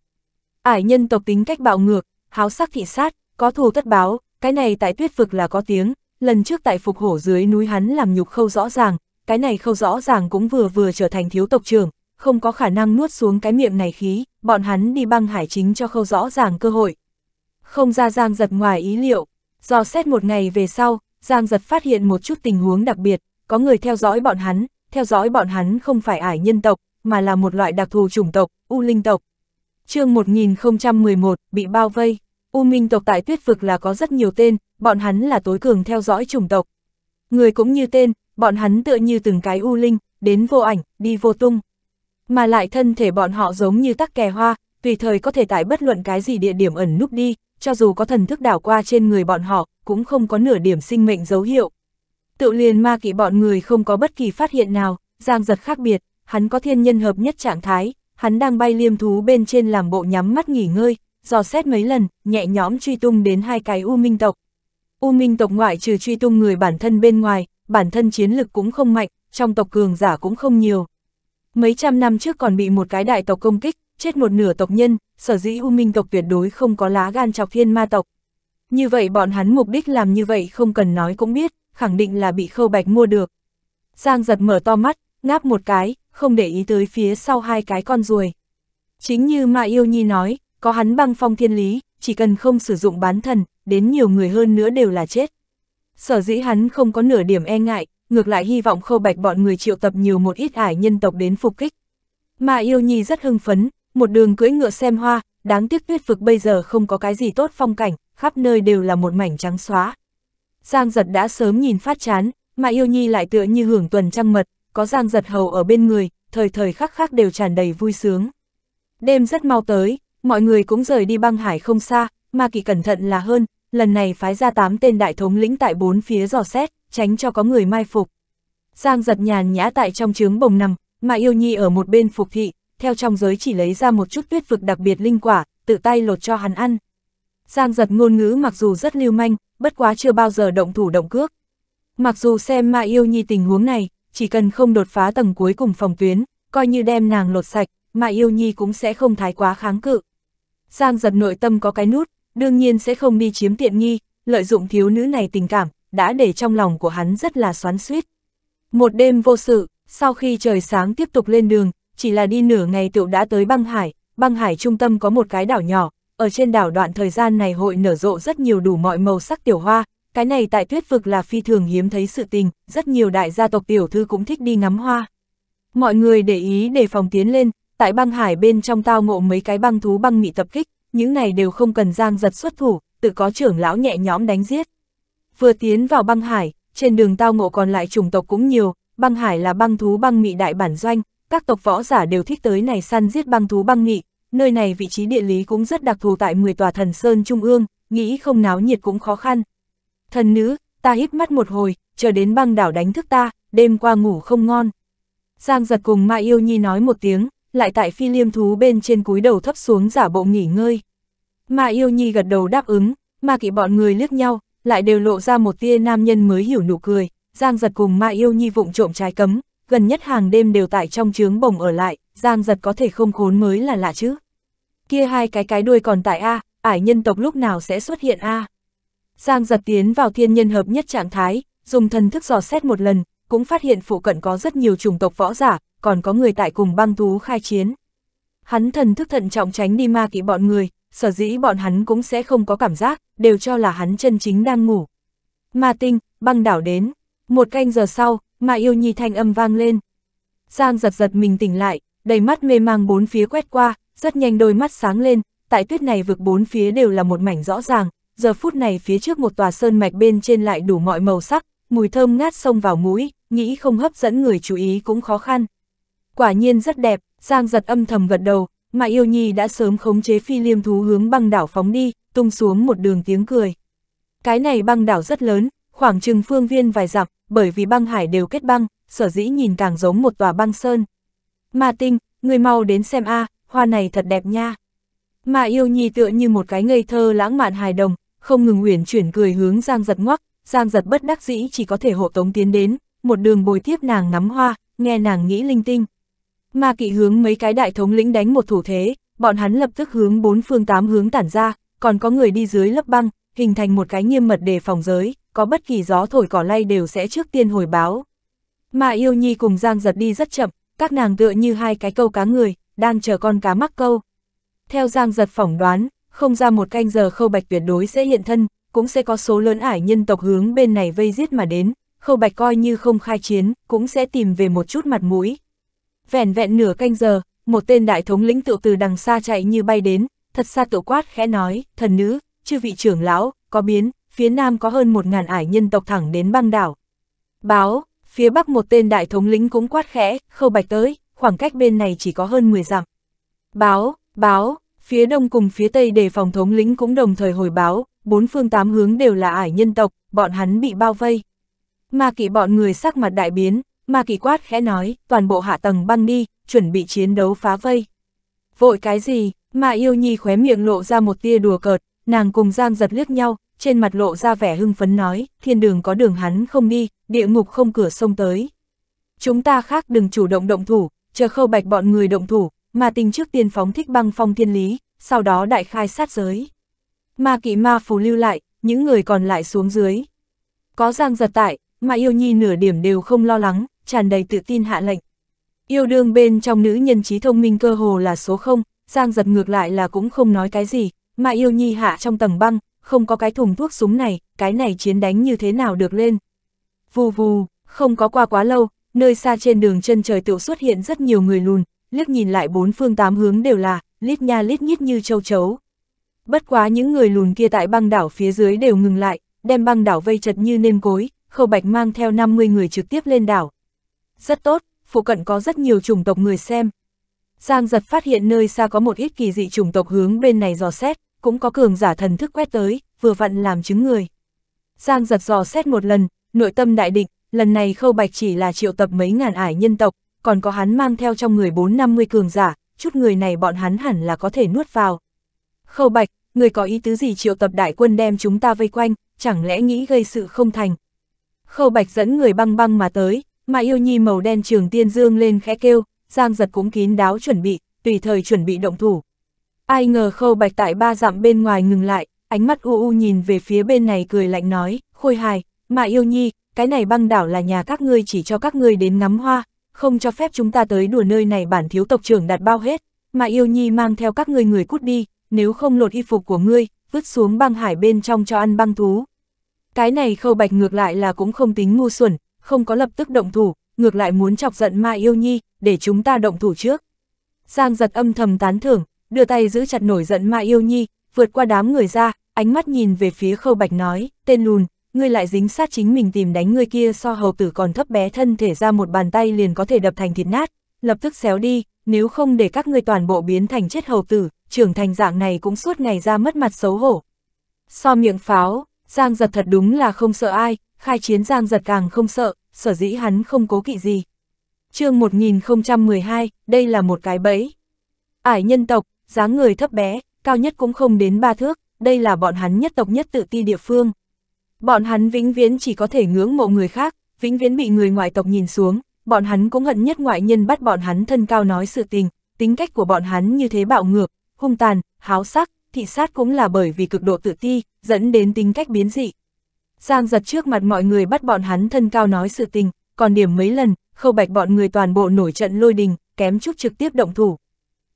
[SPEAKER 1] Ải nhân tộc tính cách bạo ngược, háo sắc thị sát, có thù tất báo, cái này tại tuyết vực là có tiếng, lần trước tại phục hổ dưới núi hắn làm nhục khâu rõ ràng, cái này khâu rõ ràng cũng vừa vừa trở thành thiếu tộc trưởng, không có khả năng nuốt xuống cái miệng này khí, bọn hắn đi băng hải chính cho khâu rõ ràng cơ hội. Không ra Giang giật ngoài ý liệu, do xét một ngày về sau, Giang giật phát hiện một chút tình huống đặc biệt, có người theo dõi bọn hắn, theo dõi bọn hắn không phải ải nhân tộc, mà là một loại đặc thù chủng tộc, U Linh tộc. chương 1011, bị bao vây. U Minh tộc tại tuyết vực là có rất nhiều tên, bọn hắn là tối cường theo dõi chủng tộc. Người cũng như tên, bọn hắn tựa như từng cái U Linh, đến vô ảnh, đi vô tung. Mà lại thân thể bọn họ giống như tắc kè hoa, tùy thời có thể tại bất luận cái gì địa điểm ẩn núp đi, cho dù có thần thức đảo qua trên người bọn họ, cũng không có nửa điểm sinh mệnh dấu hiệu. Tự liền ma kỵ bọn người không có bất kỳ phát hiện nào, giang giật khác biệt, hắn có thiên nhân hợp nhất trạng thái, hắn đang bay liêm thú bên trên làm bộ nhắm mắt nghỉ ngơi, dò xét mấy lần, nhẹ nhõm truy tung đến hai cái U Minh tộc. U Minh tộc ngoại trừ truy tung người bản thân bên ngoài, bản thân chiến lực cũng không mạnh, trong tộc cường giả cũng không nhiều. Mấy trăm năm trước còn bị một cái đại tộc công kích, chết một nửa tộc nhân, sở dĩ U Minh tộc tuyệt đối không có lá gan chọc thiên ma tộc. Như vậy bọn hắn mục đích làm như vậy không cần nói cũng biết, khẳng định là bị khâu bạch mua được. Giang giật mở to mắt, ngáp một cái, không để ý tới phía sau hai cái con ruồi. Chính như mà yêu nhi nói, có hắn băng phong thiên lý, chỉ cần không sử dụng bán thần, đến nhiều người hơn nữa đều là chết. Sở dĩ hắn không có nửa điểm e ngại, ngược lại hy vọng khâu bạch bọn người triệu tập nhiều một ít ải nhân tộc đến phục kích. Mà yêu nhi rất hưng phấn, một đường cưỡi ngựa xem hoa, đáng tiếc tuyết vực bây giờ không có cái gì tốt phong cảnh, khắp nơi đều là một mảnh trắng xóa. Giang giật đã sớm nhìn phát chán, mà yêu nhi lại tựa như hưởng tuần trăng mật, có giang giật hầu ở bên người, thời thời khắc khắc đều tràn đầy vui sướng. Đêm rất mau tới, mọi người cũng rời đi băng hải không xa, mà kỳ cẩn thận là hơn, lần này phái ra 8 tên đại thống lĩnh tại bốn phía dò xét, tránh cho có người mai phục. Giang giật nhàn nhã tại trong trướng bồng nằm, mà yêu nhi ở một bên phục thị, theo trong giới chỉ lấy ra một chút tuyết vực đặc biệt linh quả, tự tay lột cho hắn ăn. Giang giật ngôn ngữ mặc dù rất lưu manh, bất quá chưa bao giờ động thủ động cước. Mặc dù xem mà yêu nhi tình huống này, chỉ cần không đột phá tầng cuối cùng phòng tuyến, coi như đem nàng lột sạch, mà yêu nhi cũng sẽ không thái quá kháng cự. Giang giật nội tâm có cái nút, đương nhiên sẽ không đi chiếm tiện nghi, lợi dụng thiếu nữ này tình cảm, đã để trong lòng của hắn rất là xoắn suýt. Một đêm vô sự, sau khi trời sáng tiếp tục lên đường, chỉ là đi nửa ngày tiểu đã tới băng hải, băng hải trung tâm có một cái đảo nhỏ, ở trên đảo đoạn thời gian này hội nở rộ rất nhiều đủ mọi màu sắc tiểu hoa, cái này tại tuyết vực là phi thường hiếm thấy sự tình, rất nhiều đại gia tộc tiểu thư cũng thích đi ngắm hoa. Mọi người để ý để phòng tiến lên, tại băng hải bên trong tao ngộ mấy cái băng thú băng mị tập kích, những này đều không cần giang giật xuất thủ, tự có trưởng lão nhẹ nhõm đánh giết. Vừa tiến vào băng hải, trên đường tao ngộ còn lại chủng tộc cũng nhiều, băng hải là băng thú băng mị đại bản doanh, các tộc võ giả đều thích tới này săn giết băng thú băng mị, nơi này vị trí địa lý cũng rất đặc thù tại 10 tòa thần sơn trung ương, nghĩ không náo nhiệt cũng khó khăn. Thần nữ, ta hít mắt một hồi, chờ đến băng đảo đánh thức ta, đêm qua ngủ không ngon. Giang giật cùng Mai Yêu Nhi nói một tiếng, lại tại phi liêm thú bên trên cúi đầu thấp xuống giả bộ nghỉ ngơi. Mà yêu nhi gật đầu đáp ứng, mà kỵ bọn người liếc nhau, lại đều lộ ra một tia nam nhân mới hiểu nụ cười, Giang giật cùng ma yêu nhi vụng trộm trái cấm, gần nhất hàng đêm đều tại trong trướng bồng ở lại, Giang giật có thể không khốn mới là lạ chứ. Kia hai cái cái đuôi còn tại A, ải nhân tộc lúc nào sẽ xuất hiện A. Giang giật tiến vào thiên nhân hợp nhất trạng thái, dùng thần thức dò xét một lần, cũng phát hiện phụ cận có rất nhiều chủng tộc võ giả, còn có người tại cùng băng thú khai chiến. Hắn thần thức thận trọng tránh đi ma kỵ bọn người, sở dĩ bọn hắn cũng sẽ không có cảm giác, đều cho là hắn chân chính đang ngủ. Ma tinh, băng đảo đến. Một canh giờ sau, ma yêu nhi thanh âm vang lên. Giang giật giật mình tỉnh lại, đầy mắt mê mang bốn phía quét qua, rất nhanh đôi mắt sáng lên, tại tuyết này vực bốn phía đều là một mảnh rõ ràng, giờ phút này phía trước một tòa sơn mạch bên trên lại đủ mọi màu sắc, mùi thơm ngát xông vào mũi, nghĩ không hấp dẫn người chú ý cũng khó khăn. Quả nhiên rất đẹp, Giang giật âm thầm gật đầu, mà yêu nhi đã sớm khống chế phi liêm thú hướng băng đảo phóng đi, tung xuống một đường tiếng cười. Cái này băng đảo rất lớn, khoảng chừng phương viên vài dặm, bởi vì băng hải đều kết băng, sở dĩ nhìn càng giống một tòa băng sơn. Ma tinh, người mau đến xem a, hoa này thật đẹp nha. Mà yêu nhi tựa như một cái ngây thơ lãng mạn hài đồng, không ngừng uyển chuyển cười hướng Giang giật ngoắc, Giang giật bất đắc dĩ chỉ có thể hộ tống tiến đến, một đường bồi tiếp nàng ngắm hoa, nghe nàng nghĩ linh tinh. Ma kỵ hướng mấy cái đại thống lĩnh đánh một thủ thế, bọn hắn lập tức hướng bốn phương tám hướng tản ra, còn có người đi dưới lớp băng, hình thành một cái nghiêm mật đề phòng giới, có bất kỳ gió thổi cỏ lay đều sẽ trước tiên hồi báo. Mà yêu nhi cùng Giang giật đi rất chậm, các nàng tựa như hai cái câu cá người, đang chờ con cá mắc câu. Theo Giang giật phỏng đoán, không ra một canh giờ khâu bạch tuyệt đối sẽ hiện thân, cũng sẽ có số lớn ải nhân tộc hướng bên này vây giết mà đến, Khâu Bạch coi như không khai chiến, cũng sẽ tìm về một chút mặt mũi. Vẹn vẹn nửa canh giờ, một tên đại thống lĩnh tựu từ đằng xa chạy như bay đến, thật xa tự quát khẽ nói, thần nữ, chư vị trưởng lão, có biến, phía nam có hơn một ngàn ải nhân tộc thẳng đến băng đảo. Báo, phía bắc một tên đại thống lĩnh cũng quát khẽ, khâu bạch tới, khoảng cách bên này chỉ có hơn 10 dặm. Báo, báo, phía đông cùng phía tây đề phòng thống lĩnh cũng đồng thời hồi báo, bốn phương tám hướng đều là ải nhân tộc, bọn hắn bị bao vây. Ma kỵ bọn người sắc mặt đại biến, ma kỵ quát khẽ nói, toàn bộ hạ tầng băng đi, chuẩn bị chiến đấu phá vây. Vội cái gì, Ma yêu nhi khóe miệng lộ ra một tia đùa cợt, nàng cùng giang giật liếc nhau, trên mặt lộ ra vẻ hưng phấn nói, thiên đường có đường hắn không đi, địa ngục không cửa sông tới. Chúng ta khác đừng chủ động động thủ, chờ khâu bạch bọn người động thủ, mà tình trước tiên phóng thích băng phong thiên lý, sau đó đại khai sát giới. Ma kỵ ma phù lưu lại, những người còn lại xuống dưới. Có giang giật tại, mà yêu nhi nửa điểm đều không lo lắng, tràn đầy tự tin hạ lệnh. Yêu đương bên trong nữ nhân trí thông minh cơ hồ là số 0, Giang giật ngược lại là cũng không nói cái gì, mà yêu nhi hạ trong tầng băng, không có cái thùng thuốc súng này, cái này chiến đánh như thế nào được lên. Vù vù, không có qua quá lâu, nơi xa trên đường chân trời tựu xuất hiện rất nhiều người lùn, liếc nhìn lại bốn phương tám hướng đều là, lít nha lít nhít như châu chấu. Bất quá những người lùn kia tại băng đảo phía dưới đều ngừng lại, đem băng đảo vây chật như nêm cối, Khâu Bạch mang theo 50 người trực tiếp lên đảo. Rất tốt, phụ cận có rất nhiều chủng tộc người xem. Giang giật phát hiện nơi xa có một ít kỳ dị chủng tộc hướng bên này dò xét, cũng có cường giả thần thức quét tới, vừa vặn làm chứng người. Giang giật dò xét một lần, nội tâm đại định, lần này Khâu Bạch chỉ là triệu tập mấy ngàn ải nhân tộc, còn có hắn mang theo trong người 450 cường giả, chút người này bọn hắn hẳn là có thể nuốt vào. Khâu Bạch, người có ý tứ gì triệu tập đại quân đem chúng ta vây quanh, chẳng lẽ nghĩ gây sự không thành, Khâu Bạch dẫn người băng băng mà tới, mà yêu nhi màu đen trường tiên dương lên khẽ kêu, Giang giật cũng kín đáo chuẩn bị, tùy thời chuẩn bị động thủ. Ai ngờ Khâu Bạch tại ba dặm bên ngoài ngừng lại, ánh mắt u u nhìn về phía bên này cười lạnh nói, khôi hài, mà yêu nhi, cái này băng đảo là nhà các ngươi chỉ cho các ngươi đến ngắm hoa, không cho phép chúng ta tới đùa nơi này bản thiếu tộc trưởng đặt bao hết, mà yêu nhi mang theo các ngươi người cút đi, nếu không lột y phục của ngươi, vứt xuống băng hải bên trong cho ăn băng thú. Cái này khâu bạch ngược lại là cũng không tính ngu xuẩn, không có lập tức động thủ, ngược lại muốn chọc giận ma yêu nhi, để chúng ta động thủ trước. Giang giật âm thầm tán thưởng, đưa tay giữ chặt nổi giận ma yêu nhi, vượt qua đám người ra, ánh mắt nhìn về phía khâu bạch nói, tên lùn, ngươi lại dính sát chính mình tìm đánh ngươi kia so hầu tử còn thấp bé thân thể ra một bàn tay liền có thể đập thành thịt nát, lập tức xéo đi, nếu không để các ngươi toàn bộ biến thành chết hầu tử, trưởng thành dạng này cũng suốt ngày ra mất mặt xấu hổ. So miệng pháo, Giang giật thật đúng là không sợ ai, khai chiến Giang giật càng không sợ, sở dĩ hắn không cố kỵ gì. chương 1012, đây là một cái bẫy. Ải nhân tộc, dáng người thấp bé, cao nhất cũng không đến ba thước, đây là bọn hắn nhất tộc nhất tự ti địa phương. Bọn hắn vĩnh viễn chỉ có thể ngưỡng mộ người khác, vĩnh viễn bị người ngoại tộc nhìn xuống, bọn hắn cũng hận nhất ngoại nhân bắt bọn hắn thân cao nói sự tình, tính cách của bọn hắn như thế bạo ngược, hung tàn, háo sắc, thị sát cũng là bởi vì cực độ tự ti, dẫn đến tính cách biến dị. Giang giật trước mặt mọi người bắt bọn hắn thân cao nói sự tình, còn điểm mấy lần, khâu bạch bọn người toàn bộ nổi trận lôi đình, kém chút trực tiếp động thủ.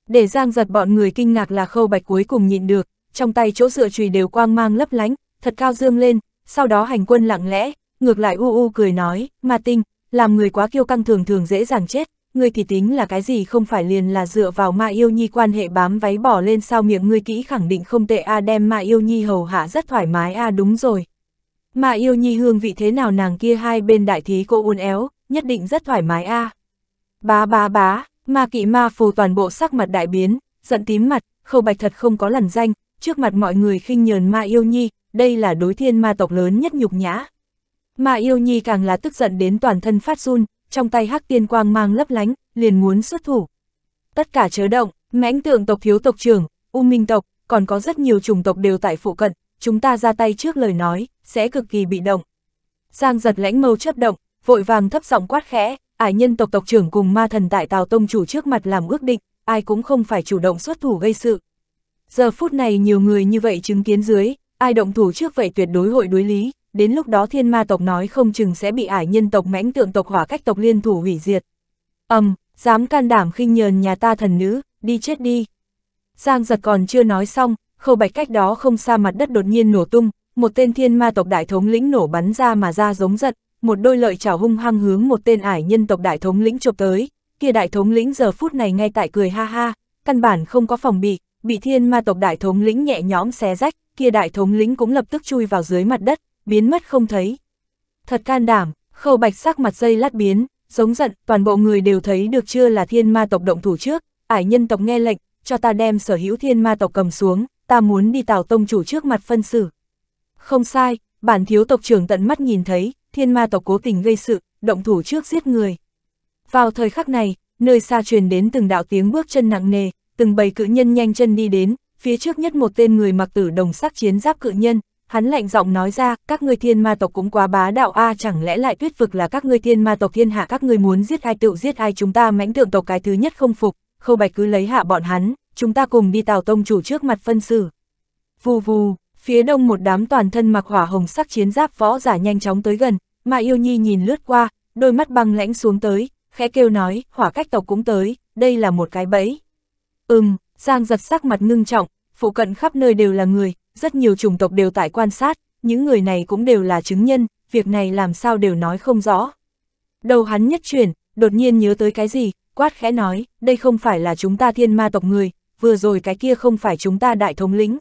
[SPEAKER 1] Để giang giật bọn người kinh ngạc là khâu bạch cuối cùng nhịn được, trong tay chỗ dựa chùy đều quang mang lấp lánh, thật cao dương lên, sau đó hành quân lặng lẽ, ngược lại u u cười nói, ma tinh, làm người quá kiêu căng thường thường dễ dàng chết, ngươi thì tính là cái gì không phải liền là dựa vào ma yêu nhi quan hệ bám váy bỏ lên sau miệng ngươi kỹ khẳng định không tệ a đem ma yêu nhi hầu hạ rất thoải mái a đúng rồi. Ma yêu nhi hương vị thế nào nàng kia hai bên đại thí cô uốn éo, nhất định rất thoải mái a. Bá bá bá, ma kỵ ma phù toàn bộ sắc mặt đại biến, giận tím mặt, khâu bạch thật không có lần danh, trước mặt mọi người khinh nhờn ma yêu nhi, đây là đối thiên ma tộc lớn nhất nhục nhã. Ma yêu nhi càng là tức giận đến toàn thân phát run, trong tay hắc tiên quang mang lấp lánh, liền muốn xuất thủ. Tất cả chớ động, mãnh tượng tộc thiếu tộc trưởng, U Minh tộc, còn có rất nhiều chủng tộc đều tại phụ cận, chúng ta ra tay trước lời nói, sẽ cực kỳ bị động. Giang giật lãnh mâu chấp động, vội vàng thấp giọng quát khẽ, ải nhân tộc tộc trưởng cùng ma thần tại Tào Tông chủ trước mặt làm ước định, ai cũng không phải chủ động xuất thủ gây sự. Giờ phút này nhiều người như vậy chứng kiến dưới, ai động thủ trước vậy tuyệt đối hội đối lý đến lúc đó thiên ma tộc nói không chừng sẽ bị ải nhân tộc mãnh tượng tộc hỏa cách tộc liên thủ hủy diệt. ầm, um, dám can đảm khinh nhờn nhà ta thần nữ, đi chết đi. Giang giật còn chưa nói xong, khâu bạch cách đó không xa mặt đất đột nhiên nổ tung, một tên thiên ma tộc đại thống lĩnh nổ bắn ra mà ra giống giật, một đôi lợi chảo hung hăng hướng một tên ải nhân tộc đại thống lĩnh chụp tới, kia đại thống lĩnh giờ phút này ngay tại cười ha ha, căn bản không có phòng bị, bị thiên ma tộc đại thống lĩnh nhẹ nhõm xé rách, kia đại thống lĩnh cũng lập tức chui vào dưới mặt đất, biến mất không thấy. Thật can đảm, khâu bạch sắc mặt dây lát biến, giống giận, toàn bộ người đều thấy được chưa là thiên ma tộc động thủ trước, ải nhân tộc nghe lệnh, cho ta đem sở hữu thiên ma tộc cầm xuống, ta muốn đi tào tông chủ trước mặt phân xử. Không sai, bản thiếu tộc trưởng tận mắt nhìn thấy, thiên ma tộc cố tình gây sự, động thủ trước giết người. Vào thời khắc này, nơi xa truyền đến từng đạo tiếng bước chân nặng nề, từng bầy cự nhân nhanh chân đi đến, phía trước nhất một tên người mặc tử đồng sắc chiến giáp cự nhân, Hắn lạnh giọng nói ra, các ngươi thiên ma tộc cũng quá bá đạo a à, chẳng lẽ lại tuyết vực là các ngươi thiên ma tộc thiên hạ các ngươi muốn giết ai tựu giết ai chúng ta mãnh tượng tộc cái thứ nhất không phục, khâu bạch cứ lấy hạ bọn hắn, chúng ta cùng đi tào tông chủ trước mặt phân xử. Vù vù, phía đông một đám toàn thân mặc hỏa hồng sắc chiến giáp võ giả nhanh chóng tới gần, mà yêu nhi nhìn lướt qua, đôi mắt băng lãnh xuống tới, khẽ kêu nói, hỏa cách tộc cũng tới, đây là một cái bẫy. Ừm, Giang giật sắc mặt ngưng trọng, phụ cận khắp nơi đều là người, rất nhiều chủng tộc đều tại quan sát, những người này cũng đều là chứng nhân, việc này làm sao đều nói không rõ. Đầu hắn nhất chuyển, đột nhiên nhớ tới cái gì, quát khẽ nói, đây không phải là chúng ta thiên ma tộc người, vừa rồi cái kia không phải chúng ta đại thống lĩnh.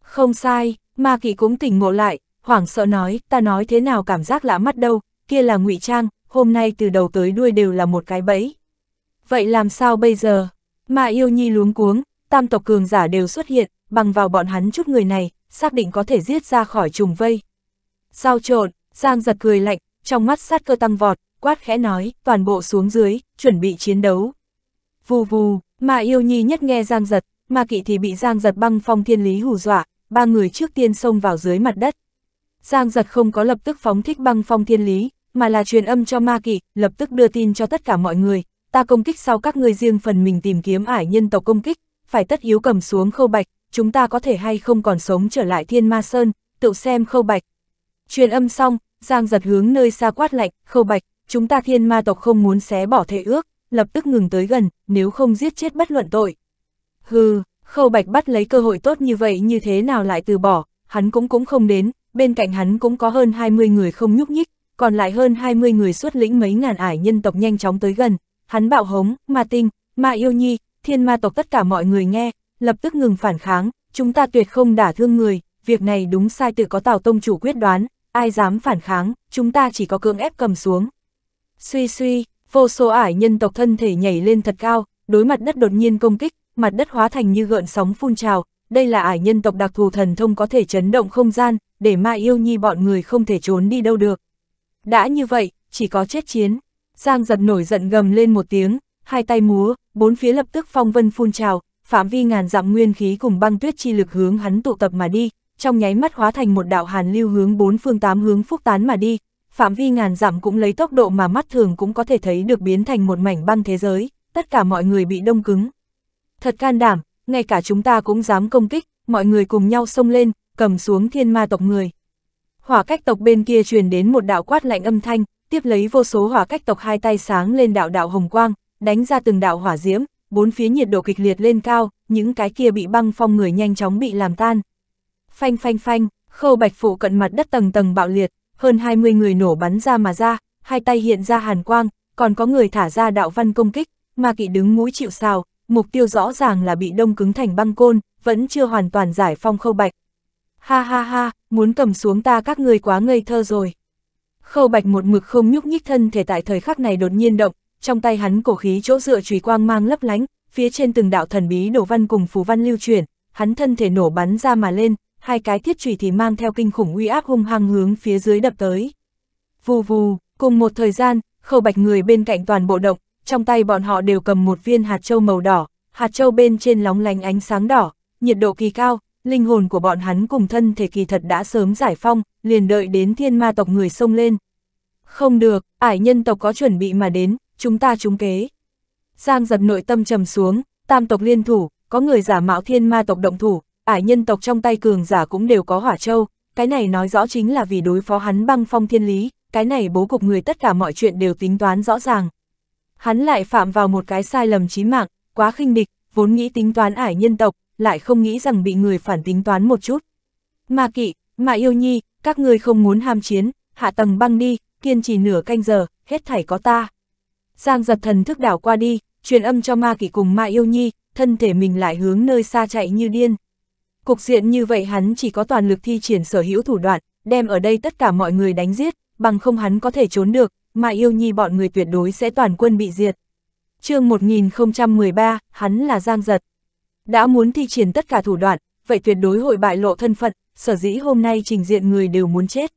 [SPEAKER 1] Không sai, ma kỵ cũng tỉnh ngộ lại, hoảng sợ nói, ta nói thế nào cảm giác lạ mắt đâu, kia là ngụy trang, hôm nay từ đầu tới đuôi đều là một cái bẫy. Vậy làm sao bây giờ? Ma yêu nhi luống cuống, tam tộc cường giả đều xuất hiện, bằng vào bọn hắn chút người này, xác định có thể giết ra khỏi trùng vây. Sao trộn, Giang giật cười lạnh, trong mắt sát cơ tăng vọt, quát khẽ nói, toàn bộ xuống dưới, chuẩn bị chiến đấu. Vù vù, mà yêu nhi nhất nghe Giang giật, mà kỵ thì bị Giang giật băng phong thiên lý hù dọa, ba người trước tiên xông vào dưới mặt đất. Giang giật không có lập tức phóng thích băng phong thiên lý, mà là truyền âm cho ma kỵ, lập tức đưa tin cho tất cả mọi người, ta công kích sau các ngươi riêng phần mình tìm kiếm ải nhân tộc công kích, phải tất yếu cầm xuống khâu bạch, chúng ta có thể hay không còn sống trở lại thiên ma sơn, tự xem khâu bạch. Truyền âm xong, Giang giật hướng nơi xa quát lạnh, khâu bạch, chúng ta thiên ma tộc không muốn xé bỏ thể ước, lập tức ngừng tới gần, nếu không giết chết bất luận tội. Hừ, khâu bạch bắt lấy cơ hội tốt như vậy như thế nào lại từ bỏ, hắn cũng cũng không đến, bên cạnh hắn cũng có hơn 20 người không nhúc nhích, còn lại hơn 20 người xuất lĩnh mấy ngàn ải nhân tộc nhanh chóng tới gần, hắn bạo hống, ma tinh, ma yêu nhi, thiên ma tộc tất cả mọi người nghe, lập tức ngừng phản kháng, chúng ta tuyệt không đả thương người, việc này đúng sai tự có Tào Tông chủ quyết đoán, ai dám phản kháng, chúng ta chỉ có cưỡng ép cầm xuống. Suy suy, vô số ải nhân tộc thân thể nhảy lên thật cao, đối mặt đất đột nhiên công kích, mặt đất hóa thành như gợn sóng phun trào, đây là ải nhân tộc đặc thù thần thông có thể chấn động không gian, để ma yêu nhi bọn người không thể trốn đi đâu được. Đã như vậy, chỉ có chết chiến. Giang giật nổi giận gầm lên một tiếng, hai tay múa, bốn phía lập tức phong vân phun trào, phạm vi ngàn dặm nguyên khí cùng băng tuyết chi lực hướng hắn tụ tập mà đi, trong nháy mắt hóa thành một đạo hàn lưu hướng bốn phương tám hướng phúc tán mà đi, phạm vi ngàn dặm cũng lấy tốc độ mà mắt thường cũng có thể thấy được biến thành một mảnh băng thế giới, tất cả mọi người bị đông cứng. Thật can đảm, ngay cả chúng ta cũng dám công kích, mọi người cùng nhau xông lên, cầm xuống thiên ma tộc người. Hỏa cách tộc bên kia truyền đến một đạo quát lạnh âm thanh, tiếp lấy vô số hỏa cách tộc hai tay sáng lên đạo đạo hồng quang, đánh ra từng đạo hỏa diễm, bốn phía nhiệt độ kịch liệt lên cao, những cái kia bị băng phong người nhanh chóng bị làm tan. Phanh phanh phanh, khâu bạch phụ cận mặt đất tầng tầng bạo liệt, hơn 20 người nổ bắn ra mà ra, hai tay hiện ra hàn quang, còn có người thả ra đạo văn công kích, mà kỵ đứng mũi chịu sào, mục tiêu rõ ràng là bị đông cứng thành băng côn, vẫn chưa hoàn toàn giải phong khâu bạch. Ha ha ha, muốn cầm xuống ta các người quá ngây thơ rồi. Khâu bạch một mực không nhúc nhích thân thể tại thời khắc này đột nhiên động, trong tay hắn cổ khí chỗ dựa chùy quang mang lấp lánh, phía trên từng đạo thần bí đồ văn cùng phù văn lưu chuyển, hắn thân thể nổ bắn ra mà lên, hai cái thiết chùy thì mang theo kinh khủng uy áp hung hăng hướng phía dưới đập tới. Vù vù, cùng một thời gian, khâu bạch người bên cạnh toàn bộ động, trong tay bọn họ đều cầm một viên hạt châu màu đỏ, hạt châu bên trên lóng lánh ánh sáng đỏ, nhiệt độ kỳ cao, linh hồn của bọn hắn cùng thân thể kỳ thật đã sớm giải phong, liền đợi đến thiên ma tộc người xông lên. Không được, ải nhân tộc có chuẩn bị mà đến, chúng ta trúng kế. Giang giật nội tâm trầm xuống, tam tộc liên thủ, có người giả mạo thiên ma tộc động thủ, ải nhân tộc trong tay cường giả cũng đều có hỏa châu, cái này nói rõ chính là vì đối phó hắn băng phong thiên lý, cái này bố cục người tất cả mọi chuyện đều tính toán rõ ràng. Hắn lại phạm vào một cái sai lầm chí mạng, quá khinh địch, vốn nghĩ tính toán ải nhân tộc, lại không nghĩ rằng bị người phản tính toán một chút. Ma kỵ, mà yêu nhi, các ngươi không muốn ham chiến, hạ tầng băng đi, kiên trì nửa canh giờ, hết thảy có ta. Giang giật thần thức đảo qua đi, truyền âm cho ma kỷ cùng ma yêu nhi, thân thể mình lại hướng nơi xa chạy như điên. Cục diện như vậy hắn chỉ có toàn lực thi triển sở hữu thủ đoạn, đem ở đây tất cả mọi người đánh giết, bằng không hắn có thể trốn được, Ma yêu nhi bọn người tuyệt đối sẽ toàn quân bị diệt. chương 1013, hắn là Giang Giật. Đã muốn thi triển tất cả thủ đoạn, vậy tuyệt đối hội bại lộ thân phận, sở dĩ hôm nay trình diện người đều muốn chết.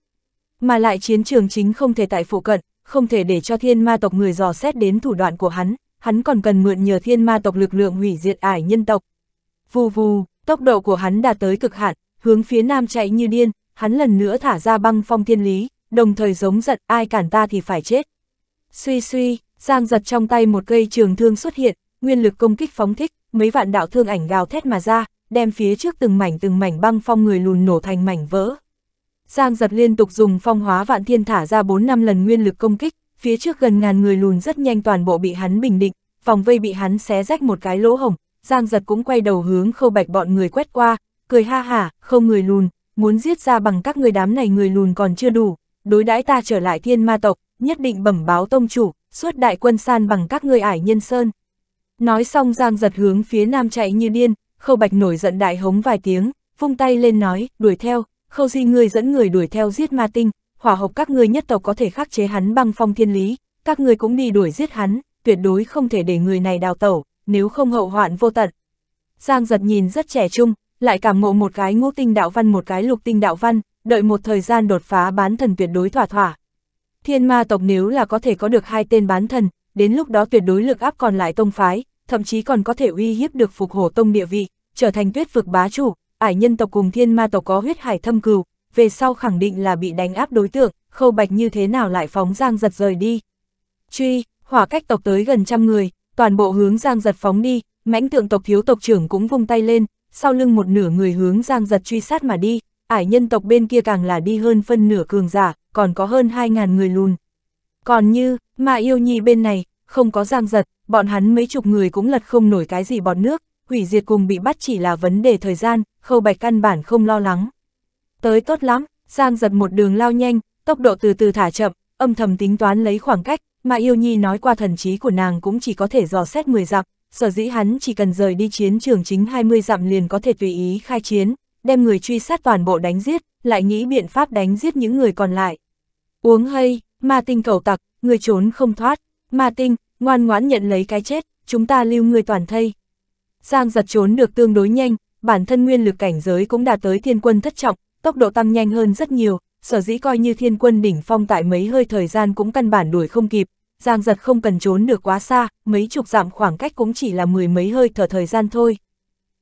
[SPEAKER 1] Mà lại chiến trường chính không thể tại phụ cận, không thể để cho thiên ma tộc người dò xét đến thủ đoạn của hắn, hắn còn cần mượn nhờ thiên ma tộc lực lượng hủy diệt ải nhân tộc. Vù vù, tốc độ của hắn đạt tới cực hạn, hướng phía nam chạy như điên, hắn lần nữa thả ra băng phong thiên lý, đồng thời giống giận ai cản ta thì phải chết. Suy suy, Giang giật trong tay một cây trường thương xuất hiện, nguyên lực công kích phóng thích, mấy vạn đạo thương ảnh gào thét mà ra, đem phía trước từng mảnh từng mảnh băng phong người lùn nổ thành mảnh vỡ. Giang giật liên tục dùng phong hóa vạn thiên thả ra 4 năm lần nguyên lực công kích, phía trước gần ngàn người lùn rất nhanh toàn bộ bị hắn bình định, vòng vây bị hắn xé rách một cái lỗ hổng, Giang giật cũng quay đầu hướng khâu bạch bọn người quét qua, cười ha hả, không người lùn, muốn giết ra bằng các người đám này người lùn còn chưa đủ, đối đãi ta trở lại thiên ma tộc, nhất định bẩm báo tông chủ, suốt đại quân san bằng các ngươi ải nhân sơn. Nói xong Giang giật hướng phía nam chạy như điên, khâu bạch nổi giận đại hống vài tiếng, vung tay lên nói, đuổi theo, khâu di ngươi dẫn người đuổi theo giết ma tinh, hỏa hộc các ngươi nhất tộc có thể khắc chế hắn băng phong thiên lý, các ngươi cũng đi đuổi giết hắn, tuyệt đối không thể để người này đào tẩu, nếu không hậu hoạn vô tận. Giang giật nhìn rất trẻ trung, lại cảm ngộ một cái ngũ tinh đạo văn một cái lục tinh đạo văn, đợi một thời gian đột phá bán thần tuyệt đối thỏa thỏa. Thiên ma tộc nếu là có thể có được hai tên bán thần, đến lúc đó tuyệt đối lực áp còn lại tông phái, thậm chí còn có thể uy hiếp được phục hổ tông địa vị, trở thành tuyết vực bá chủ, ải nhân tộc cùng thiên ma tộc có huyết hải thâm cừu, về sau khẳng định là bị đánh áp đối tượng, khâu bạch như thế nào lại phóng giang giật rời đi. Truy, hỏa cách tộc tới gần trăm người, toàn bộ hướng giang giật phóng đi, mãnh tượng tộc thiếu tộc trưởng cũng vung tay lên, sau lưng một nửa người hướng giang giật truy sát mà đi, ải nhân tộc bên kia càng là đi hơn phân nửa cường giả, còn có hơn 2.000 người lùn. Còn như, mà yêu nhi bên này, không có giang giật, bọn hắn mấy chục người cũng lật không nổi cái gì bọt nước, hủy diệt cùng bị bắt chỉ là vấn đề thời gian, khâu bạch căn bản không lo lắng. Tới tốt lắm, Giang giật một đường lao nhanh, tốc độ từ từ thả chậm, âm thầm tính toán lấy khoảng cách, mà yêu nhi nói qua thần trí của nàng cũng chỉ có thể dò xét 10 dặm, sở dĩ hắn chỉ cần rời đi chiến trường chính 20 dặm liền có thể tùy ý khai chiến, đem người truy sát toàn bộ đánh giết, lại nghĩ biện pháp đánh giết những người còn lại. Uống hay, ma tinh cầu tặc, người trốn không thoát, ma tinh, ngoan ngoãn nhận lấy cái chết, chúng ta lưu người toàn thây. Giang giật trốn được tương đối nhanh, bản thân nguyên lực cảnh giới cũng đạt tới thiên quân thất trọng, tốc độ tăng nhanh hơn rất nhiều, sở dĩ coi như thiên quân đỉnh phong tại mấy hơi thời gian cũng căn bản đuổi không kịp, Giang giật không cần trốn được quá xa, mấy chục dặm khoảng cách cũng chỉ là mười mấy hơi thở thời gian thôi.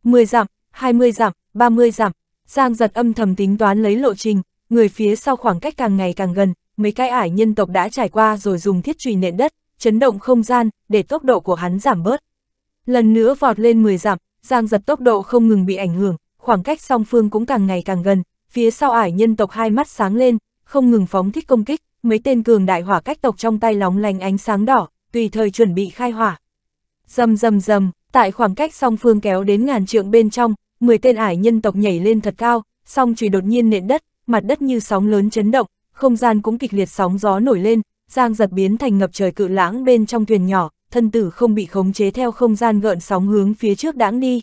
[SPEAKER 1] Mười dặm, hai mươi dặm, ba mươi dặm, Giang giật âm thầm tính toán lấy lộ trình, người phía sau khoảng cách càng ngày càng gần, mấy cái ải nhân tộc đã trải qua rồi dùng thiết trùy nện đất, chấn động không gian, để tốc độ của hắn giảm bớt. Lần nữa vọt lên 10 dặm, Giang giật tốc độ không ngừng bị ảnh hưởng, khoảng cách song phương cũng càng ngày càng gần, phía sau ải nhân tộc hai mắt sáng lên, không ngừng phóng thích công kích, mấy tên cường đại hỏa cách tộc trong tay lóng lành ánh sáng đỏ, tùy thời chuẩn bị khai hỏa. Dầm dầm dầm, tại khoảng cách song phương kéo đến ngàn trượng bên trong, 10 tên ải nhân tộc nhảy lên thật cao, song chỉ đột nhiên nện đất, mặt đất như sóng lớn chấn động, không gian cũng kịch liệt sóng gió nổi lên, Giang giật biến thành ngập trời cự lãng bên trong thuyền nhỏ, thân tử không bị khống chế theo không gian gợn sóng hướng phía trước đãng đi.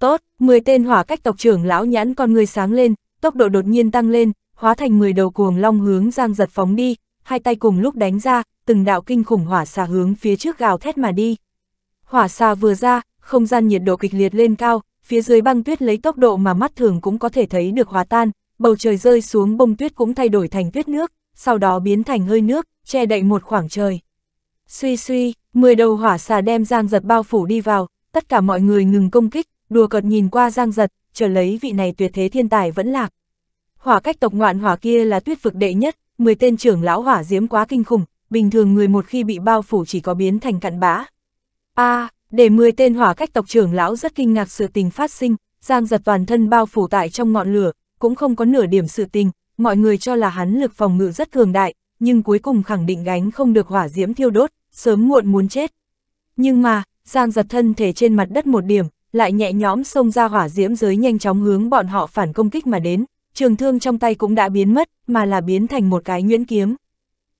[SPEAKER 1] Tốt, 10 tên hỏa cách tộc trưởng lão nhãn con người sáng lên, tốc độ đột nhiên tăng lên, hóa thành 10 đầu cuồng long hướng giang giật phóng đi, hai tay cùng lúc đánh ra, từng đạo kinh khủng hỏa xà hướng phía trước gào thét mà đi. Hỏa xà vừa ra, không gian nhiệt độ kịch liệt lên cao, phía dưới băng tuyết lấy tốc độ mà mắt thường cũng có thể thấy được hóa tan, bầu trời rơi xuống bông tuyết cũng thay đổi thành tuyết nước, sau đó biến thành hơi nước, che đậy một khoảng trời. Suy suy, mười đầu hỏa xà đem Giang Giật bao phủ đi vào, tất cả mọi người ngừng công kích, đùa cợt nhìn qua Giang Giật, chờ lấy vị này tuyệt thế thiên tài vẫn lạc. Hỏa cách tộc ngoạn hỏa kia là tuyết vực đệ nhất, mười tên trưởng lão hỏa diễm quá kinh khủng, bình thường người một khi bị bao phủ chỉ có biến thành cặn bã. A, à, để mười tên hỏa cách tộc trưởng lão rất kinh ngạc sự tình phát sinh, Giang Giật toàn thân bao phủ tại trong ngọn lửa, cũng không có nửa điểm sự tình, mọi người cho là hắn lực phòng ngự rất cường đại, nhưng cuối cùng khẳng định gánh không được hỏa diễm thiêu đốt sớm muộn muốn chết. Nhưng mà, Giang giật thân thể trên mặt đất một điểm, lại nhẹ nhõm xông ra hỏa diễm giới nhanh chóng hướng bọn họ phản công kích mà đến, trường thương trong tay cũng đã biến mất, mà là biến thành một cái nhuyễn kiếm.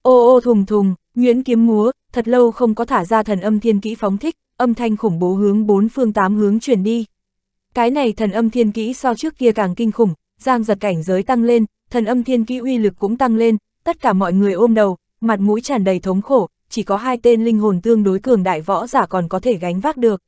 [SPEAKER 1] Ô ô thùng thùng, nhuyễn kiếm múa, thật lâu không có thả ra thần âm thiên kỹ phóng thích, âm thanh khủng bố hướng bốn phương tám hướng chuyển đi. Cái này thần âm thiên kỹ so trước kia càng kinh khủng, giang giật cảnh giới tăng lên, thần âm thiên kỹ uy lực cũng tăng lên, tất cả mọi người ôm đầu, mặt mũi tràn đầy thống khổ, chỉ có hai tên linh hồn tương đối cường đại võ giả còn có thể gánh vác được.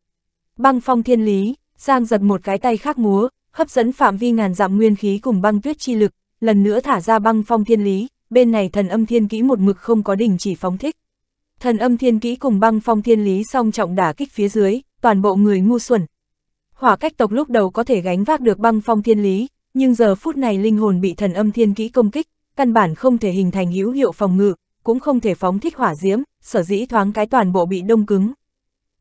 [SPEAKER 1] Băng phong thiên lý, Giang giật một cái tay khác múa, hấp dẫn phạm vi ngàn dặm nguyên khí cùng băng tuyết chi lực, lần nữa thả ra băng phong thiên lý, bên này thần âm thiên kỹ một mực không có đình chỉ phóng thích. Thần âm thiên kỹ cùng băng phong thiên lý song trọng đả kích phía dưới, toàn bộ người ngu xuẩn. Hỏa cách tộc lúc đầu có thể gánh vác được băng phong thiên lý, nhưng giờ phút này linh hồn bị thần âm thiên kỹ công kích, căn bản không thể hình thành hữu hiệu phòng ngự, cũng không thể phóng thích hỏa diễm, sở dĩ thoáng cái toàn bộ bị đông cứng.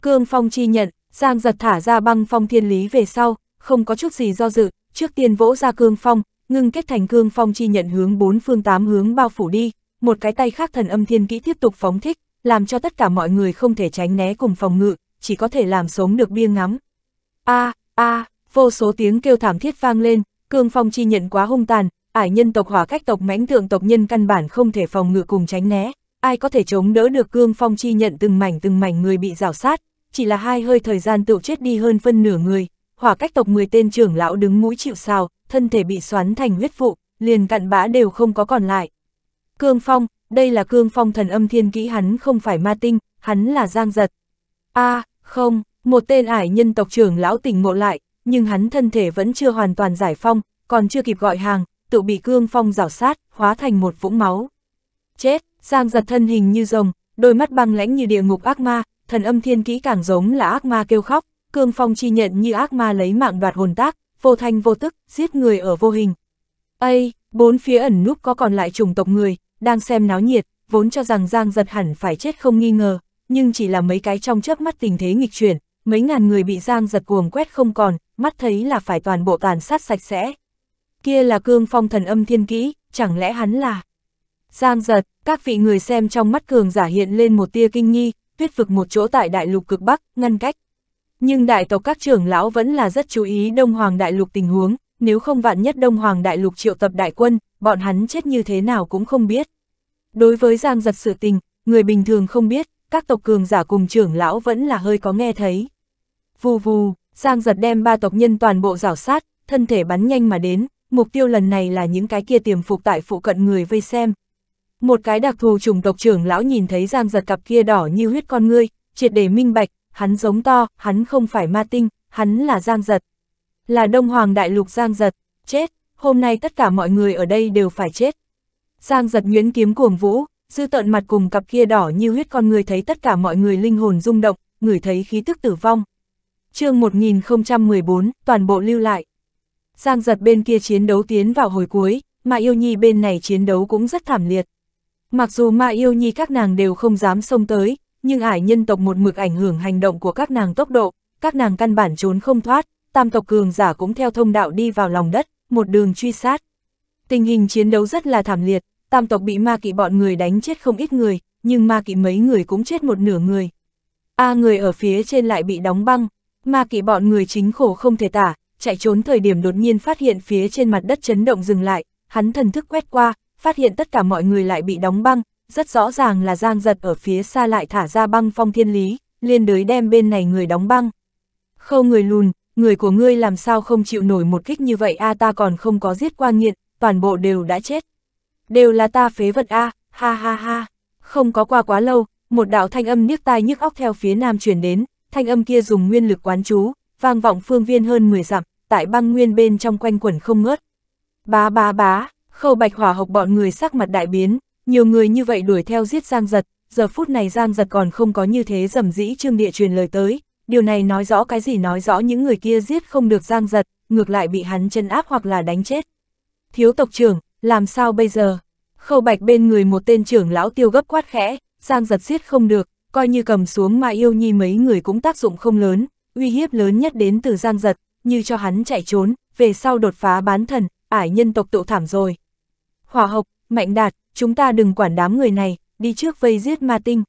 [SPEAKER 1] Cương Phong chi nhận, Giang giật thả ra băng phong thiên lý về sau, không có chút gì do dự, trước tiên vỗ ra Cương Phong, ngưng kết thành Cương Phong chi nhận hướng bốn phương tám hướng bao phủ đi, một cái tay khác thần âm thiên kỹ tiếp tục phóng thích, làm cho tất cả mọi người không thể tránh né cùng phòng ngự, chỉ có thể làm sống được bia ngắm. A, à, a, à, vô số tiếng kêu thảm thiết vang lên, Cương Phong chi nhận quá hung tàn, ải nhân tộc hỏa cách tộc mãnh thượng tộc nhân căn bản không thể phòng ngự cùng tránh né, ai có thể chống đỡ được cương phong chi nhận từng mảnh từng mảnh người bị rào sát, chỉ là hai hơi thời gian tự chết đi hơn phân nửa người, hỏa cách tộc 10 tên trưởng lão đứng mũi chịu sào, thân thể bị xoắn thành huyết vụ, liền cặn bã đều không có còn lại. Cương phong, đây là cương phong thần âm thiên kỹ hắn không phải ma tinh, hắn là giang giật. a à, không, một tên ải nhân tộc trưởng lão tỉnh ngộ lại, nhưng hắn thân thể vẫn chưa hoàn toàn giải phong, còn chưa kịp gọi hàng, tự bị cương phong rào sát, hóa thành một vũng máu. Chết, Giang giật thân hình như rồng, đôi mắt băng lãnh như địa ngục ác ma, thần âm thiên kỹ càng giống là ác ma kêu khóc, cương phong chi nhận như ác ma lấy mạng đoạt hồn tác, vô thanh vô tức, giết người ở vô hình. Ây, bốn phía ẩn núp có còn lại chủng tộc người, đang xem náo nhiệt, vốn cho rằng Giang giật hẳn phải chết không nghi ngờ, nhưng chỉ là mấy cái trong chớp mắt tình thế nghịch chuyển, mấy ngàn người bị Giang giật cuồng quét không còn, mắt thấy là phải toàn bộ tàn sát sạch sẽ kia là cương phong thần âm thiên kỹ, chẳng lẽ hắn là... Giang giật, các vị người xem trong mắt cường giả hiện lên một tia kinh nghi, tuyết vực một chỗ tại đại lục cực Bắc, ngăn cách. Nhưng đại tộc các trưởng lão vẫn là rất chú ý Đông Hoàng đại lục tình huống, nếu không vạn nhất Đông Hoàng đại lục triệu tập đại quân, bọn hắn chết như thế nào cũng không biết. Đối với Giang giật sự tình, người bình thường không biết, các tộc cường giả cùng trưởng lão vẫn là hơi có nghe thấy. Vù vù, Giang giật đem ba tộc nhân toàn bộ rảo sát, thân thể bắn nhanh mà đến, mục tiêu lần này là những cái kia tiềm phục tại phụ cận người vây xem. Một cái đặc thù trùng tộc trưởng lão nhìn thấy Giang giật cặp kia đỏ như huyết con ngươi, triệt để minh bạch, hắn giống to, hắn không phải ma tinh, hắn là Giang giật. Là Đông Hoàng Đại Lục Giang giật, chết, hôm nay tất cả mọi người ở đây đều phải chết. Giang giật nguyễn kiếm cuồng vũ, dư tợn mặt cùng cặp kia đỏ như huyết con người thấy tất cả mọi người linh hồn rung động, người thấy khí tức tử vong. chương 1014, toàn bộ lưu lại. Giang giật bên kia chiến đấu tiến vào hồi cuối, mà yêu nhi bên này chiến đấu cũng rất thảm liệt. Mặc dù mà yêu nhi các nàng đều không dám xông tới, nhưng ải nhân tộc một mực ảnh hưởng hành động của các nàng tốc độ, các nàng căn bản trốn không thoát, tam tộc cường giả cũng theo thông đạo đi vào lòng đất, một đường truy sát. Tình hình chiến đấu rất là thảm liệt, tam tộc bị ma kỵ bọn người đánh chết không ít người, nhưng ma kỵ mấy người cũng chết một nửa người. A người ở phía trên lại bị đóng băng, ma kỵ bọn người chính khổ không thể tả, chạy trốn thời điểm đột nhiên phát hiện phía trên mặt đất chấn động dừng lại, hắn thần thức quét qua, phát hiện tất cả mọi người lại bị đóng băng, rất rõ ràng là giang giật ở phía xa lại thả ra băng phong thiên lý, liên đới đem bên này người đóng băng. Khâu người lùn, người của ngươi làm sao không chịu nổi một kích như vậy a ta còn không có giết qua nghiện, toàn bộ đều đã chết. Đều là ta phế vật a, ha ha ha, không có qua quá lâu, một đạo thanh âm niếc tai nhức óc theo phía nam chuyển đến, thanh âm kia dùng nguyên lực quán chú, vang vọng phương viên hơn 10 dặm, tại băng nguyên bên trong quanh quẩn không ngớt. Bá bá bá, khâu bạch hỏa học bọn người sắc mặt đại biến, nhiều người như vậy đuổi theo giết Giang Giật, giờ phút này Giang Giật còn không có như thế dầm dĩ trương địa truyền lời tới, điều này nói rõ cái gì nói rõ những người kia giết không được Giang Giật, ngược lại bị hắn chân áp hoặc là đánh chết. Thiếu tộc trưởng, làm sao bây giờ? Khâu bạch bên người một tên trưởng lão tiêu gấp quát khẽ, Giang Giật giết không được, coi như cầm xuống mà yêu nhi mấy người cũng tác dụng không lớn, uy hiếp lớn nhất đến từ gian giật, như cho hắn chạy trốn, về sau đột phá bán thần, ải nhân tộc tụ thảm rồi. Hỏa hộc, mạnh đạt, chúng ta đừng quản đám người này, đi trước vây giết ma tinh.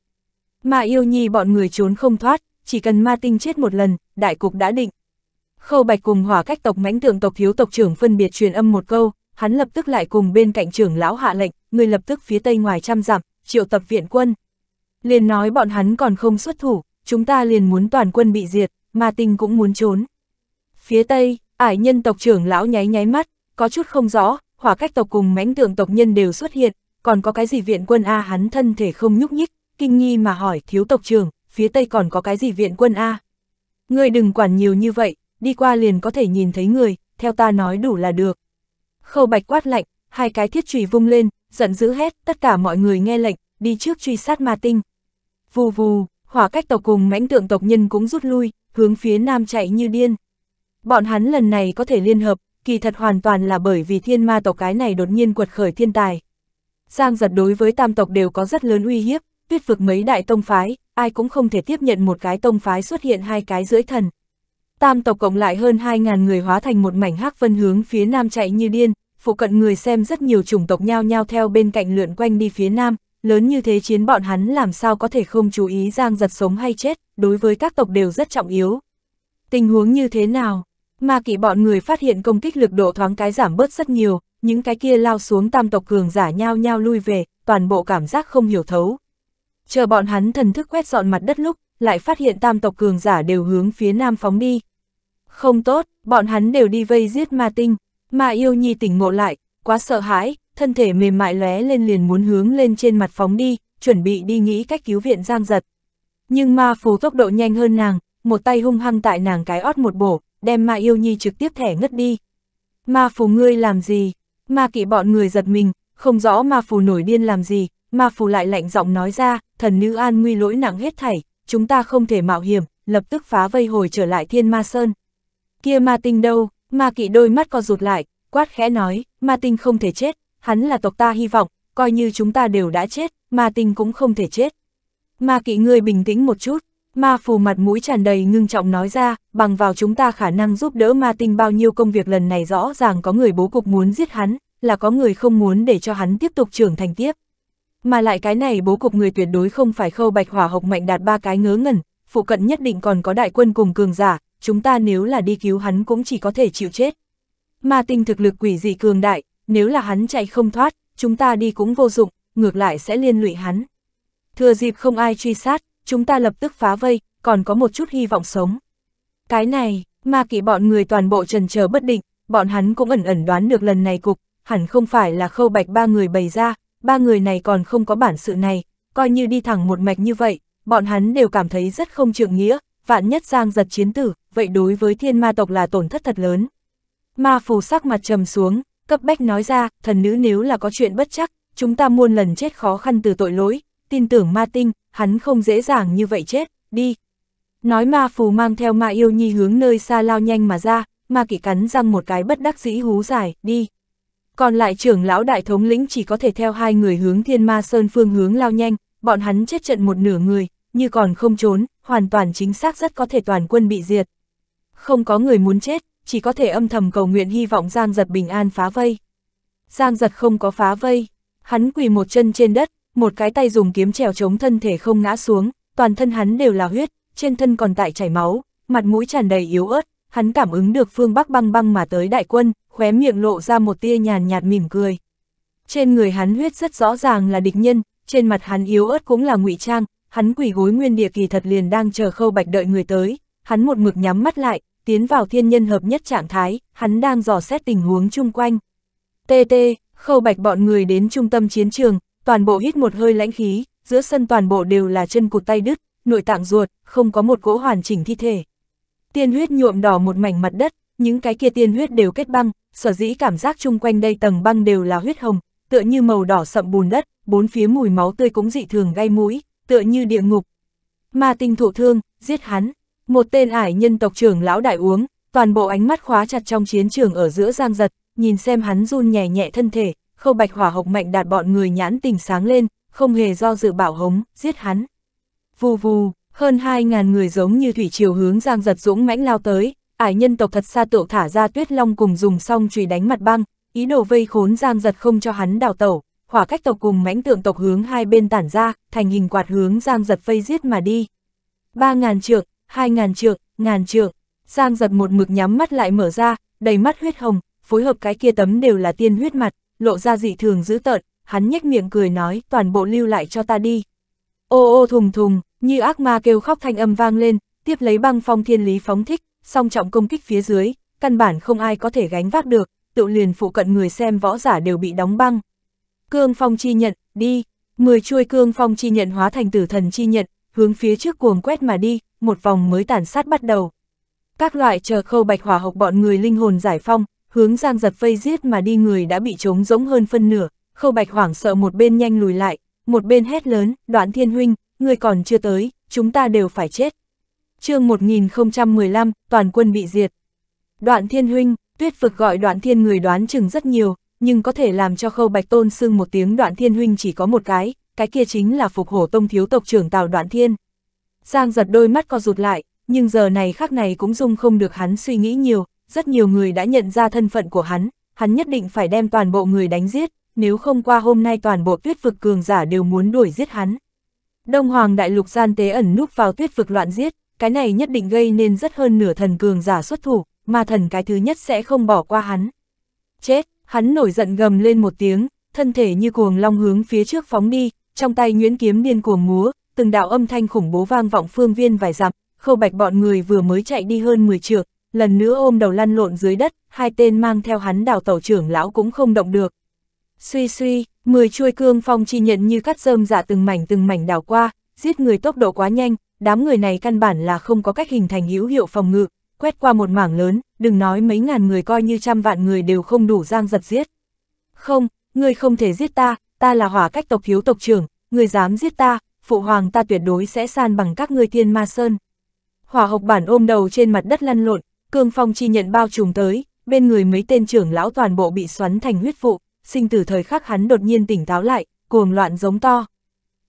[SPEAKER 1] Mà yêu nhi bọn người trốn không thoát, chỉ cần ma tinh chết một lần, đại cục đã định. Khâu Bạch cùng hỏa cách tộc mãnh tượng tộc thiếu tộc trưởng phân biệt truyền âm một câu, hắn lập tức lại cùng bên cạnh trưởng lão hạ lệnh, người lập tức phía tây ngoài trăm dặm, triệu tập viện quân. Liền nói bọn hắn còn không xuất thủ, chúng ta liền muốn toàn quân bị diệt mà tình cũng muốn trốn. Phía Tây, ải nhân tộc trưởng lão nháy nháy mắt, có chút không rõ, hỏa cách tộc cùng mãnh tượng tộc nhân đều xuất hiện, còn có cái gì viện quân A hắn thân thể không nhúc nhích, kinh nghi mà hỏi thiếu tộc trưởng, phía Tây còn có cái gì viện quân A. Người đừng quản nhiều như vậy, đi qua liền có thể nhìn thấy người, theo ta nói đủ là được. Khâu bạch quát lạnh, hai cái thiết trùy vung lên, giận dữ hết tất cả mọi người nghe lệnh, đi trước truy sát ma tinh. Vù vù, hỏa cách tộc cùng mãnh tượng tộc nhân cũng rút lui, hướng phía nam chạy như điên. Bọn hắn lần này có thể liên hợp, kỳ thật hoàn toàn là bởi vì thiên ma tộc cái này đột nhiên quật khởi thiên tài. Giang giật đối với tam tộc đều có rất lớn uy hiếp, tuyết vực mấy đại tông phái, ai cũng không thể tiếp nhận một cái tông phái xuất hiện hai cái rưỡi thần. Tam tộc cộng lại hơn 2.000 người hóa thành một mảnh hắc vân hướng phía nam chạy như điên, phụ cận người xem rất nhiều chủng tộc nhao nhao theo bên cạnh lượn quanh đi phía nam, lớn như thế chiến bọn hắn làm sao có thể không chú ý giang giật sống hay chết, đối với các tộc đều rất trọng yếu. Tình huống như thế nào? Mà kỵ bọn người phát hiện công kích lực độ thoáng cái giảm bớt rất nhiều, những cái kia lao xuống tam tộc cường giả nhau nhau lui về, toàn bộ cảm giác không hiểu thấu. Chờ bọn hắn thần thức quét dọn mặt đất lúc, lại phát hiện tam tộc cường giả đều hướng phía nam phóng đi. Không tốt, bọn hắn đều đi vây giết ma tinh, mà yêu nhi tỉnh ngộ lại, quá sợ hãi, thân thể mềm mại lóe lên liền muốn hướng lên trên mặt phóng đi, chuẩn bị đi nghĩ cách cứu viện Giang Giật. Nhưng ma phù tốc độ nhanh hơn nàng, một tay hung hăng tại nàng cái ót một bổ, đem ma yêu nhi trực tiếp thẻ ngất đi. Ma phù ngươi làm gì? Ma kỵ bọn người giật mình, không rõ ma phù nổi điên làm gì, ma phù lại lạnh giọng nói ra, thần nữ an nguy lỗi nặng hết thảy, chúng ta không thể mạo hiểm, lập tức phá vây hồi trở lại thiên ma sơn. Kia ma tinh đâu, ma kỵ đôi mắt co rụt lại, quát khẽ nói, ma tinh không thể chết, hắn là tộc ta hy vọng, coi như chúng ta đều đã chết, ma tinh cũng không thể chết. Ma kỵ ngươi bình tĩnh một chút, ma phù mặt mũi tràn đầy ngưng trọng nói ra, bằng vào chúng ta khả năng giúp đỡ ma tinh bao nhiêu công việc lần này rõ ràng có người bố cục muốn giết hắn, là có người không muốn để cho hắn tiếp tục trưởng thành tiếp. Mà lại cái này bố cục người tuyệt đối không phải khâu bạch hỏa hộc mạnh đạt ba cái ngớ ngẩn, phụ cận nhất định còn có đại quân cùng cường giả, chúng ta nếu là đi cứu hắn cũng chỉ có thể chịu chết. Ma tinh thực lực quỷ dị cường đại, nếu là hắn chạy không thoát, chúng ta đi cũng vô dụng, ngược lại sẽ liên lụy hắn. Thừa dịp không ai truy sát, chúng ta lập tức phá vây, còn có một chút hy vọng sống. Cái này, ma kỵ bọn người toàn bộ trần chờ bất định, bọn hắn cũng ẩn ẩn đoán được lần này cục, hẳn không phải là khâu bạch ba người bày ra, ba người này còn không có bản sự này, coi như đi thẳng một mạch như vậy, bọn hắn đều cảm thấy rất không trượng nghĩa, vạn nhất giang giật chiến tử, vậy đối với thiên ma tộc là tổn thất thật lớn. Ma phù sắc mặt trầm xuống, cấp bách nói ra, thần nữ nếu là có chuyện bất chắc, chúng ta muôn lần chết khó khăn từ tội lỗi, tin tưởng ma tinh, hắn không dễ dàng như vậy chết, đi. Nói ma phù mang theo ma yêu nhi hướng nơi xa lao nhanh mà ra, ma kỷ cắn răng một cái bất đắc dĩ hú dài, đi. Còn lại trưởng lão đại thống lĩnh chỉ có thể theo hai người hướng thiên ma sơn phương hướng lao nhanh, bọn hắn chết trận một nửa người, như còn không trốn, hoàn toàn chính xác rất có thể toàn quân bị diệt. Không có người muốn chết, chỉ có thể âm thầm cầu nguyện hy vọng Giang Giật bình an phá vây. Giang Giật không có phá vây, hắn quỳ một chân trên đất, một cái tay dùng kiếm trèo chống thân thể không ngã xuống, toàn thân hắn đều là huyết, trên thân còn tại chảy máu, mặt mũi tràn đầy yếu ớt, hắn cảm ứng được phương Bắc băng băng mà tới đại quân, khóe miệng lộ ra một tia nhàn nhạt mỉm cười. Trên người hắn huyết rất rõ ràng là địch nhân, trên mặt hắn yếu ớt cũng là ngụy trang, hắn quỳ gối nguyên địa kỳ thật liền đang chờ khâu bạch đợi người tới, hắn một mực nhắm mắt lại, tiến vào thiên nhân hợp nhất trạng thái, hắn đang dò xét tình huống chung quanh. TT, khâu bạch bọn người đến trung tâm chiến trường, toàn bộ hít một hơi lãnh khí, giữa sân toàn bộ đều là chân cụt tay đứt, nội tạng ruột, không có một cỗ hoàn chỉnh thi thể. Tiên huyết nhuộm đỏ một mảnh mặt đất, những cái kia tiên huyết đều kết băng, sở dĩ cảm giác chung quanh đây tầng băng đều là huyết hồng, tựa như màu đỏ sậm bùn đất, bốn phía mùi máu tươi cũng dị thường gây mũi, tựa như địa ngục. Ma tinh thụ thương, giết hắn. Một tên ải nhân tộc trưởng lão đại uống, toàn bộ ánh mắt khóa chặt trong chiến trường ở giữa giang giật, nhìn xem hắn run nhẹ nhẹ thân thể, khâu bạch hỏa hộc mạnh đạt bọn người nhãn tình sáng lên, không hề do dự bảo hống, giết hắn. Vù vù, hơn 2.000 người giống như thủy triều hướng giang giật dũng mãnh lao tới, ải nhân tộc thật xa tựu thả ra tuyết long cùng dùng song chùy đánh mặt băng, ý đồ vây khốn giang giật không cho hắn đào tẩu, hỏa cách tộc cùng mãnh tượng tộc hướng hai bên tản ra, thành hình quạt hướng giang giật vây giết mà đi. ba ngàn trượng, hai ngàn trượng, ngàn trượng. Giang giật một mực nhắm mắt lại mở ra, đầy mắt huyết hồng, phối hợp cái kia tấm đều là tiên huyết mặt, lộ ra dị thường dữ tợn, hắn nhếch miệng cười nói, toàn bộ lưu lại cho ta đi. Ô ô thùng thùng, như ác ma kêu khóc thanh âm vang lên, tiếp lấy băng phong thiên lý phóng thích, song trọng công kích phía dưới, căn bản không ai có thể gánh vác được, tự liền phụ cận người xem võ giả đều bị đóng băng. Cương phong chi nhận, đi, mười chuôi cương phong chi nhận hóa thành tử thần chi nhận, hướng phía trước cuồng quét mà đi, một vòng mới tàn sát bắt đầu. Các loại chờ khâu bạch hỏa học bọn người linh hồn giải phong, hướng giang giật vây giết mà đi người đã bị trống rỗng hơn phân nửa, khâu bạch hoảng sợ một bên nhanh lùi lại, một bên hét lớn, đoạn thiên huynh, người còn chưa tới, chúng ta đều phải chết. chương 1015, toàn quân bị diệt. Đoạn thiên huynh, tuyết vực gọi đoạn thiên người đoán chừng rất nhiều, nhưng có thể làm cho khâu bạch tôn xưng một tiếng đoạn thiên huynh chỉ có một cái, cái kia chính là phục hổ tông thiếu tộc trưởng tào đoạn thiên. Giang giật đôi mắt co rụt lại, nhưng giờ này khắc này cũng dung không được hắn suy nghĩ nhiều, rất nhiều người đã nhận ra thân phận của hắn, hắn nhất định phải đem toàn bộ người đánh giết, nếu không qua hôm nay toàn bộ tuyết vực cường giả đều muốn đuổi giết hắn. Đông Hoàng Đại Lục gian tế ẩn núp vào tuyết vực loạn giết, cái này nhất định gây nên rất hơn nửa thần cường giả xuất thủ, mà thần cái thứ nhất sẽ không bỏ qua hắn. Chết, hắn nổi giận gầm lên một tiếng, thân thể như cuồng long hướng phía trước phóng đi, trong tay nguyễn kiếm điên cuồng múa, từng đạo âm thanh khủng bố vang vọng phương viên vài dặm, khâu bạch bọn người vừa mới chạy đi hơn 10 trượng, lần nữa ôm đầu lăn lộn dưới đất, hai tên mang theo hắn đào tẩu trưởng lão cũng không động được. Suy suy, 10 chuôi cương phong chi nhận như cắt rơm dạ từng mảnh từng mảnh đào qua, giết người tốc độ quá nhanh, đám người này căn bản là không có cách hình thành hữu hiệu phòng ngự, quét qua một mảng lớn, đừng nói mấy ngàn người coi như trăm vạn người đều không đủ giang giật giết. Không, ngươi không thể giết ta, ta là hỏa cách tộc thiếu tộc trưởng, ngươi dám giết ta, phụ hoàng ta tuyệt đối sẽ san bằng các ngươi thiên ma sơn. Hỏa hộc bản ôm đầu trên mặt đất lăn lộn, cương phong chi nhận bao trùm tới, bên người mấy tên trưởng lão toàn bộ bị xoắn thành huyết vụ, sinh tử thời khắc hắn đột nhiên tỉnh táo lại, cuồng loạn giống to.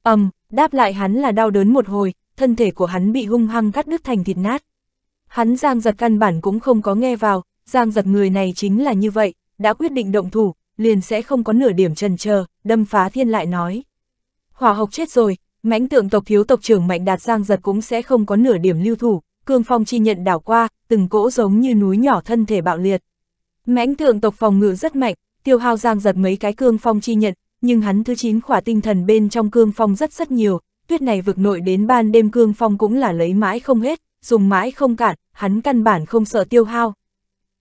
[SPEAKER 1] ầm, um, đáp lại hắn là đau đớn một hồi, thân thể của hắn bị hung hăng cắt đứt thành thịt nát. Hắn giang giật căn bản cũng không có nghe vào, giang giật người này chính là như vậy, đã quyết định động thủ, liền sẽ không có nửa điểm trần chờ đâm phá thiên lại nói. Hỏa hộc chết rồi, Mãnh tượng tộc thiếu tộc trưởng Mạnh Đạt Giang giật cũng sẽ không có nửa điểm lưu thủ, cương phong chi nhận đảo qua, từng cỗ giống như núi nhỏ thân thể bạo liệt. Mãnh tượng tộc phòng ngự rất mạnh, tiêu hao Giang giật mấy cái cương phong chi nhận, nhưng hắn thứ chín khỏa tinh thần bên trong cương phong rất rất nhiều, tuyết này vực nội đến ban đêm cương phong cũng là lấy mãi không hết, dùng mãi không cạn, hắn căn bản không sợ tiêu hao.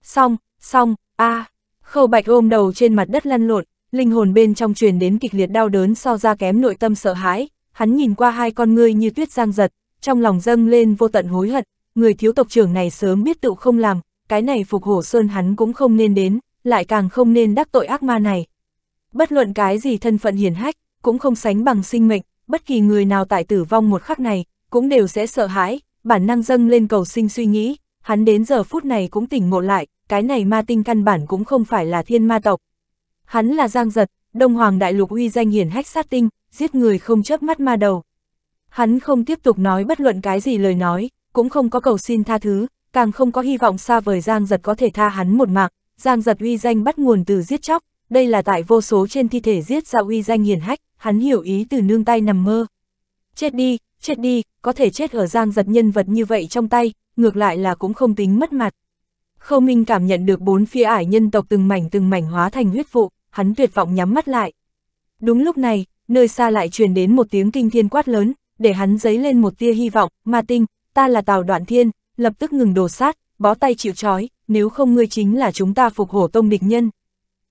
[SPEAKER 1] Xong, xong, a à, khâu bạch ôm đầu trên mặt đất lăn lộn, linh hồn bên trong truyền đến kịch liệt đau đớn so ra kém nội tâm sợ hãi, hắn nhìn qua hai con ngươi như tuyết giang giật, trong lòng dâng lên vô tận hối hận, người thiếu tộc trưởng này sớm biết tự không làm, cái này phục hổ sơn hắn cũng không nên đến, lại càng không nên đắc tội ác ma này. Bất luận cái gì thân phận hiển hách, cũng không sánh bằng sinh mệnh, bất kỳ người nào tại tử vong một khắc này, cũng đều sẽ sợ hãi, bản năng dâng lên cầu sinh suy nghĩ, hắn đến giờ phút này cũng tỉnh ngộ lại, cái này ma tinh căn bản cũng không phải là thiên ma tộc. Hắn là Giang Giật, Đông Hoàng Đại Lục uy danh hiển hách sát tinh, giết người không chớp mắt ma đầu. Hắn không tiếp tục nói bất luận cái gì lời nói, cũng không có cầu xin tha thứ, càng không có hy vọng xa vời Giang Giật có thể tha hắn một mạng, Giang Giật uy danh bắt nguồn từ giết chóc, đây là tại vô số trên thi thể giết ra uy danh hiền hách, hắn hiểu ý từ nương tay nằm mơ. Chết đi, chết đi, có thể chết ở Giang Giật nhân vật như vậy trong tay, ngược lại là cũng không tính mất mặt. Khâu Minh cảm nhận được bốn phía ải nhân tộc từng mảnh từng mảnh hóa thành huyết vụ, hắn tuyệt vọng nhắm mắt lại. Đúng lúc này, nơi xa lại truyền đến một tiếng kinh thiên quát lớn, để hắn dấy lên một tia hy vọng, ma tinh, ta là tào đoạn thiên, lập tức ngừng đồ sát, bó tay chịu trói, nếu không ngươi chính là chúng ta phục hổ tông địch nhân.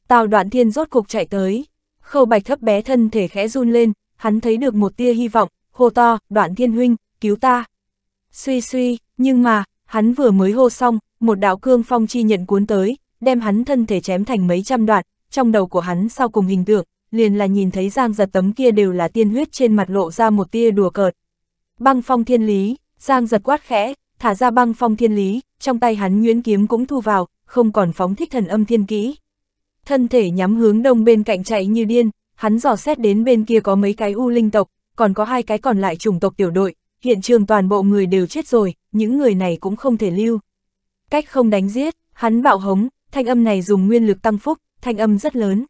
[SPEAKER 1] Tào đoạn thiên rốt cục chạy tới, khâu bạch thấp bé thân thể khẽ run lên, hắn thấy được một tia hy vọng, hô to, đoạn thiên huynh, cứu ta. Suy suy, nhưng mà, hắn vừa mới hô xong, một đạo cương phong chi nhận cuốn tới, đem hắn thân thể chém thành mấy trăm đoạn, trong đầu của hắn sau cùng hình tượng, liền là nhìn thấy Giang giật tấm kia đều là tiên huyết trên mặt lộ ra một tia đùa cợt. Băng phong thiên lý, Giang giật quát khẽ, thả ra băng phong thiên lý, trong tay hắn nguyễn kiếm cũng thu vào, không còn phóng thích thần âm thiên kỹ. Thân thể nhắm hướng đông bên cạnh chạy như điên, hắn dò xét đến bên kia có mấy cái u linh tộc, còn có hai cái còn lại chủng tộc tiểu đội, hiện trường toàn bộ người đều chết rồi, những người này cũng không thể lưu. Cách không đánh giết, hắn bạo hống, thanh âm này dùng nguyên lực tăng phúc, thanh âm rất lớn,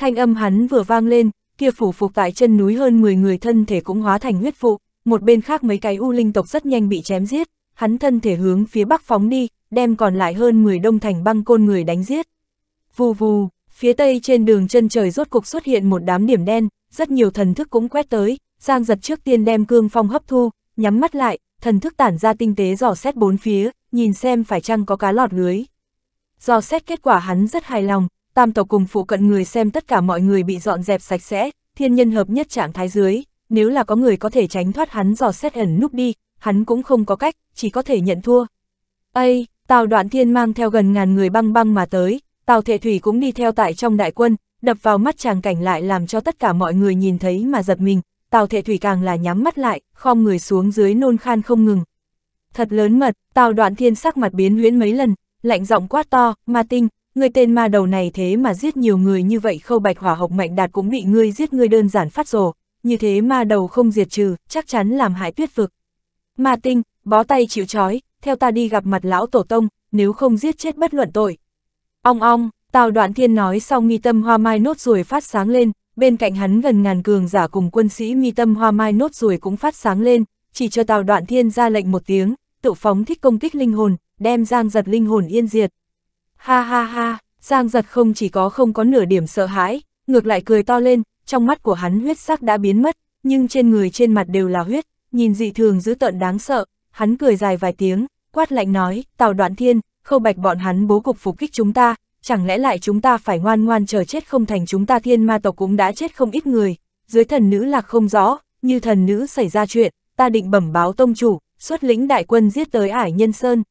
[SPEAKER 1] Thanh âm hắn vừa vang lên, kia phủ phục tại chân núi hơn 10 người thân thể cũng hóa thành huyết vụ, một bên khác mấy cái u linh tộc rất nhanh bị chém giết, hắn thân thể hướng phía bắc phóng đi, đem còn lại hơn 10 đông thành băng côn người đánh giết. Vù vù, phía tây trên đường chân trời rốt cục xuất hiện một đám điểm đen, rất nhiều thần thức cũng quét tới, Giang giật trước tiên đem cương phong hấp thu, nhắm mắt lại, thần thức tản ra tinh tế dò xét bốn phía, nhìn xem phải chăng có cá lọt lưới. Dò xét kết quả hắn rất hài lòng, tam tộc cùng phụ cận người xem tất cả mọi người bị dọn dẹp sạch sẽ, thiên nhân hợp nhất trạng thái dưới, nếu là có người có thể tránh thoát hắn dò xét ẩn núp đi, hắn cũng không có cách, chỉ có thể nhận thua. Ây, tào đoạn thiên mang theo gần ngàn người băng băng mà tới, tào thệ thủy cũng đi theo tại trong đại quân, đập vào mắt chàng cảnh lại làm cho tất cả mọi người nhìn thấy mà giật mình, tào thệ thủy càng là nhắm mắt lại, khom người xuống dưới nôn khan không ngừng. Thật lớn mật, tào đoạn thiên sắc mặt biến huyễn mấy lần, lạnh giọng quát to, ma tinh, Ngươi tên ma đầu này thế mà giết nhiều người như vậy khâu bạch hỏa hộc mạnh đạt cũng bị ngươi giết ngươi đơn giản phát rồ, như thế ma đầu không diệt trừ, chắc chắn làm hại tuyết vực. Ma tinh, bó tay chịu chói, theo ta đi gặp mặt lão tổ tông, nếu không giết chết bất luận tội. Ong ong, tào đoạn thiên nói sau nghi tâm hoa mai nốt ruồi phát sáng lên, bên cạnh hắn gần ngàn cường giả cùng quân sĩ nghi tâm hoa mai nốt ruồi cũng phát sáng lên, chỉ cho tào đoạn thiên ra lệnh một tiếng, tự phóng thích công kích linh hồn, đem giang giật linh hồn yên diệt. Ha ha ha, Giang giật không chỉ có không có nửa điểm sợ hãi, ngược lại cười to lên, trong mắt của hắn huyết sắc đã biến mất, nhưng trên người trên mặt đều là huyết, nhìn dị thường dữ tợn đáng sợ, hắn cười dài vài tiếng, quát lạnh nói, Tào Đoạn Thiên, khâu bạch bọn hắn bố cục phục kích chúng ta, chẳng lẽ lại chúng ta phải ngoan ngoan chờ chết không thành chúng ta thiên ma tộc cũng đã chết không ít người, dưới thần nữ là không rõ, như thần nữ xảy ra chuyện, ta định bẩm báo tông chủ, xuất lĩnh đại quân giết tới ải nhân sơn.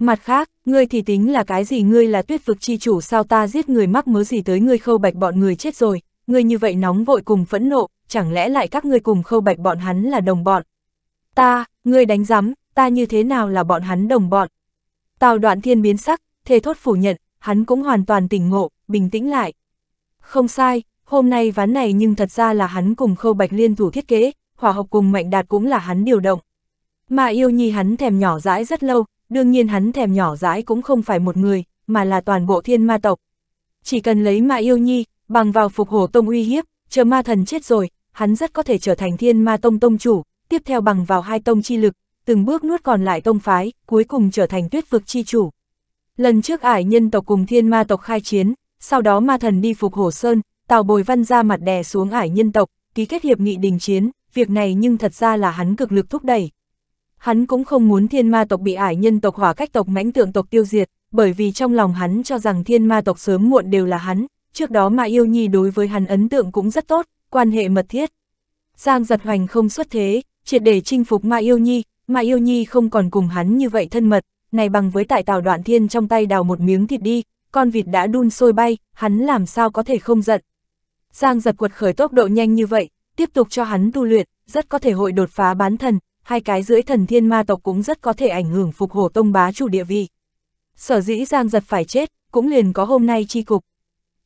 [SPEAKER 1] Mặt khác, ngươi thì tính là cái gì ngươi là tuyết vực chi chủ sao ta giết người mắc mớ gì tới ngươi khâu bạch bọn người chết rồi, ngươi như vậy nóng vội cùng phẫn nộ, chẳng lẽ lại các ngươi cùng khâu bạch bọn hắn là đồng bọn. Ta, ngươi đánh giám, ta như thế nào là bọn hắn đồng bọn. Tào đoạn thiên biến sắc, thề thốt phủ nhận, hắn cũng hoàn toàn tỉnh ngộ, bình tĩnh lại. Không sai, hôm nay ván này nhưng thật ra là hắn cùng khâu bạch liên thủ thiết kế, hỏa học cùng mạnh đạt cũng là hắn điều động. Mà yêu nhi hắn thèm nhỏ dãi rất lâu, đương nhiên hắn thèm nhỏ dãi cũng không phải một người, mà là toàn bộ thiên ma tộc. Chỉ cần lấy ma yêu nhi, bằng vào phục hổ tông uy hiếp, chờ ma thần chết rồi, hắn rất có thể trở thành thiên ma tông tông chủ, tiếp theo bằng vào hai tông chi lực, từng bước nuốt còn lại tông phái, cuối cùng trở thành tuyết vực chi chủ. Lần trước ải nhân tộc cùng thiên ma tộc khai chiến, sau đó ma thần đi phục hổ sơn, tào bồi văn ra mặt đè xuống ải nhân tộc, ký kết hiệp nghị đình chiến, việc này nhưng thật ra là hắn cực lực thúc đẩy hắn cũng không muốn thiên ma tộc bị ải nhân tộc hỏa cách tộc mãnh tượng tộc tiêu diệt, bởi vì trong lòng hắn cho rằng thiên ma tộc sớm muộn đều là hắn, trước đó mà yêu nhi đối với hắn ấn tượng cũng rất tốt, quan hệ mật thiết. Giang giật hoành không xuất thế, triệt để chinh phục ma yêu nhi, ma yêu nhi không còn cùng hắn như vậy thân mật, này bằng với tại tào đoạn thiên trong tay đào một miếng thịt đi, con vịt đã đun sôi bay, hắn làm sao có thể không giận. Giang giật quật khởi tốc độ nhanh như vậy, tiếp tục cho hắn tu luyện, rất có thể hội đột phá bán thần, hai cái dưới thần thiên ma tộc cũng rất có thể ảnh hưởng phục hổ tông bá chủ địa vị. Sở dĩ Giang giật phải chết, cũng liền có hôm nay chi cục.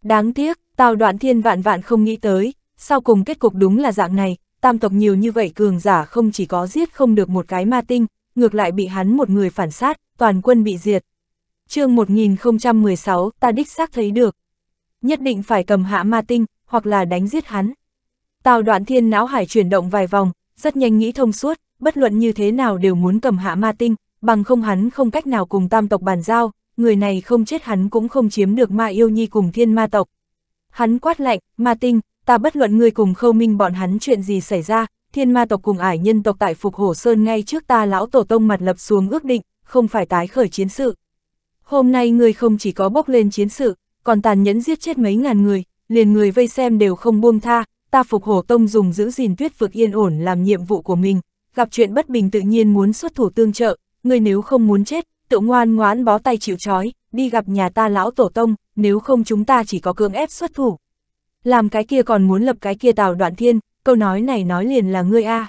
[SPEAKER 1] Đáng tiếc, tào đoạn thiên vạn vạn không nghĩ tới, sau cùng kết cục đúng là dạng này, tam tộc nhiều như vậy cường giả không chỉ có giết không được một cái ma tinh, ngược lại bị hắn một người phản sát, toàn quân bị diệt. chương 1016 ta đích xác thấy được, nhất định phải cầm hạ ma tinh, hoặc là đánh giết hắn. Tào đoạn thiên não hải chuyển động vài vòng, rất nhanh nghĩ thông suốt, bất luận như thế nào đều muốn cầm hạ ma tinh, bằng không hắn không cách nào cùng tam tộc bàn giao, người này không chết hắn cũng không chiếm được ma yêu nhi cùng thiên ma tộc. Hắn quát lạnh, ma tinh, ta bất luận người cùng khâu minh bọn hắn chuyện gì xảy ra, thiên ma tộc cùng ải nhân tộc tại Phục Hổ Sơn ngay trước ta lão tổ tông mặt lập xuống ước định, không phải tái khởi chiến sự. Hôm nay người không chỉ có bốc lên chiến sự, còn tàn nhẫn giết chết mấy ngàn người, liền người vây xem đều không buông tha, ta Phục Hổ Tông dùng giữ gìn tuyết vực yên ổn làm nhiệm vụ của mình, gặp chuyện bất bình tự nhiên muốn xuất thủ tương trợ, người nếu không muốn chết, tự ngoan ngoãn bó tay chịu trói, đi gặp nhà ta lão tổ tông, nếu không chúng ta chỉ có cưỡng ép xuất thủ. Làm cái kia còn muốn lập cái kia tào đoạn thiên, câu nói này nói liền là ngươi a.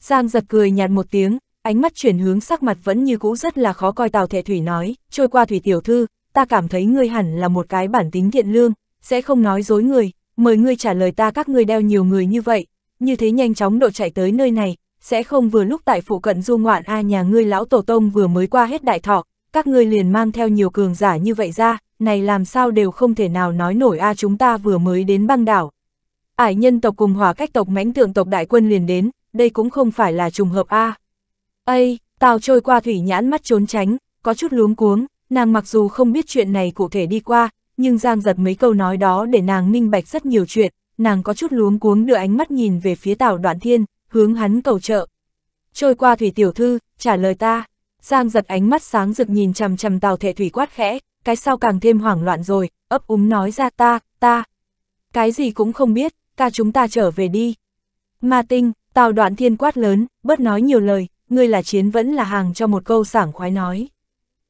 [SPEAKER 1] Giang giật cười nhạt một tiếng, ánh mắt chuyển hướng sắc mặt vẫn như cũ rất là khó coi tào thệ thủy nói, trôi qua thủy tiểu thư, ta cảm thấy ngươi hẳn là một cái bản tính thiện lương, sẽ không nói dối người, mời ngươi trả lời ta các ngươi đeo nhiều người như vậy, như thế nhanh chóng độ chạy tới nơi này, sẽ không vừa lúc tại phụ cận du ngoạn a à nhà ngươi lão tổ tông vừa mới qua hết đại thọ, các ngươi liền mang theo nhiều cường giả như vậy ra, này làm sao đều không thể nào nói nổi a à chúng ta vừa mới đến băng đảo. Ải nhân tộc cùng hòa cách tộc mãnh tượng tộc đại quân liền đến, đây cũng không phải là trùng hợp a. À. Ây, tào trôi qua thủy nhãn mắt trốn tránh, có chút luống cuống, nàng mặc dù không biết chuyện này cụ thể đi qua, nhưng giang giật mấy câu nói đó để nàng minh bạch rất nhiều chuyện, nàng có chút luống cuống đưa ánh mắt nhìn về phía tào đoạn thiên, hướng hắn cầu trợ. Trôi qua thủy tiểu thư, trả lời ta, Giang giật ánh mắt sáng rực nhìn chằm chằm tàu thể thủy quát khẽ, cái sau càng thêm hoảng loạn rồi, ấp úng nói ra ta, ta. Cái gì cũng không biết, ca chúng ta trở về đi. Ma tinh, tào đoạn thiên quát lớn, bớt nói nhiều lời, ngươi là chiến vẫn là hàng cho một câu sảng khoái nói.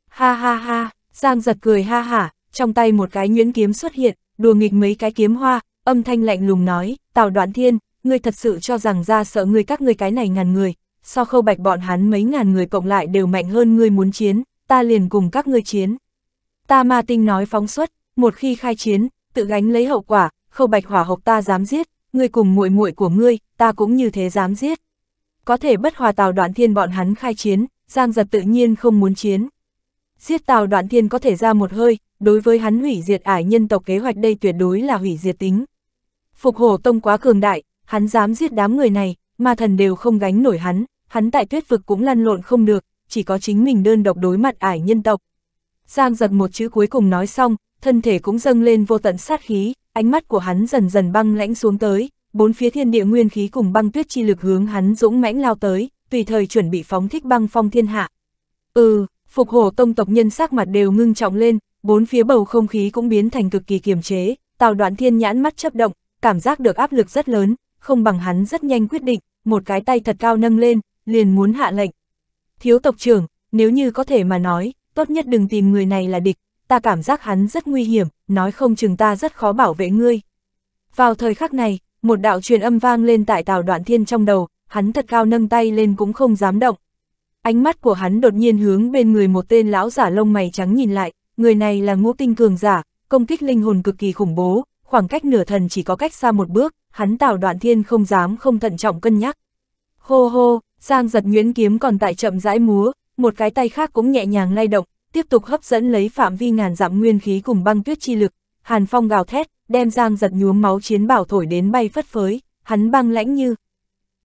[SPEAKER 1] Ha ha ha, Giang giật cười ha hả, trong tay một cái nhuyễn kiếm xuất hiện, đùa nghịch mấy cái kiếm hoa, âm thanh lạnh lùng nói, tàu đoạn thiên, ngươi thật sự cho rằng ra sợ ngươi các ngươi cái này ngàn người, so khâu bạch bọn hắn mấy ngàn người cộng lại đều mạnh hơn ngươi muốn chiến, ta liền cùng các ngươi chiến. Ta ma tinh nói phóng xuất, một khi khai chiến, tự gánh lấy hậu quả, khâu bạch hỏa hộp ta dám giết, ngươi cùng muội muội của ngươi, ta cũng như thế dám giết. Có thể bất hòa tào đoạn thiên bọn hắn khai chiến, giang giật tự nhiên không muốn chiến. Giết tào đoạn thiên có thể ra một hơi, đối với hắn hủy diệt ải nhân tộc kế hoạch đây tuyệt đối là hủy diệt tính. Phục hổ tông quá cường đại, hắn dám giết đám người này, ma thần đều không gánh nổi hắn, hắn tại tuyết vực cũng lăn lộn không được, chỉ có chính mình đơn độc đối mặt ải nhân tộc. Giang giật một chữ cuối cùng nói xong, thân thể cũng dâng lên vô tận sát khí, ánh mắt của hắn dần dần băng lãnh xuống tới, bốn phía thiên địa nguyên khí cùng băng tuyết chi lực hướng hắn dũng mãnh lao tới, tùy thời chuẩn bị phóng thích băng phong thiên hạ. Ừ, phục hổ tông tộc nhân sắc mặt đều ngưng trọng lên, bốn phía bầu không khí cũng biến thành cực kỳ kiềm chế, tào đoạn thiên nhãn mắt chấp động, cảm giác được áp lực rất lớn, không bằng hắn rất nhanh quyết định, một cái tay thật cao nâng lên, liền muốn hạ lệnh. Thiếu tộc trưởng, nếu như có thể mà nói, tốt nhất đừng tìm người này là địch, ta cảm giác hắn rất nguy hiểm, nói không chừng ta rất khó bảo vệ ngươi. Vào thời khắc này, một đạo truyền âm vang lên tại tào đoạn thiên trong đầu, hắn thật cao nâng tay lên cũng không dám động. Ánh mắt của hắn đột nhiên hướng bên người một tên lão giả lông mày trắng nhìn lại, người này là ngũ tinh cường giả, công kích linh hồn cực kỳ khủng bố, khoảng cách nửa thần chỉ có cách xa một bước, hắn Tào Đoạn Thiên không dám không thận trọng cân nhắc. Hô hô, Giang giật nguyễn kiếm còn tại chậm rãi múa, một cái tay khác cũng nhẹ nhàng lay động, tiếp tục hấp dẫn lấy phạm vi ngàn dặm nguyên khí cùng băng tuyết chi lực, hàn phong gào thét, đem Giang giật nhuốm máu chiến bảo thổi đến bay phất phới, hắn băng lãnh như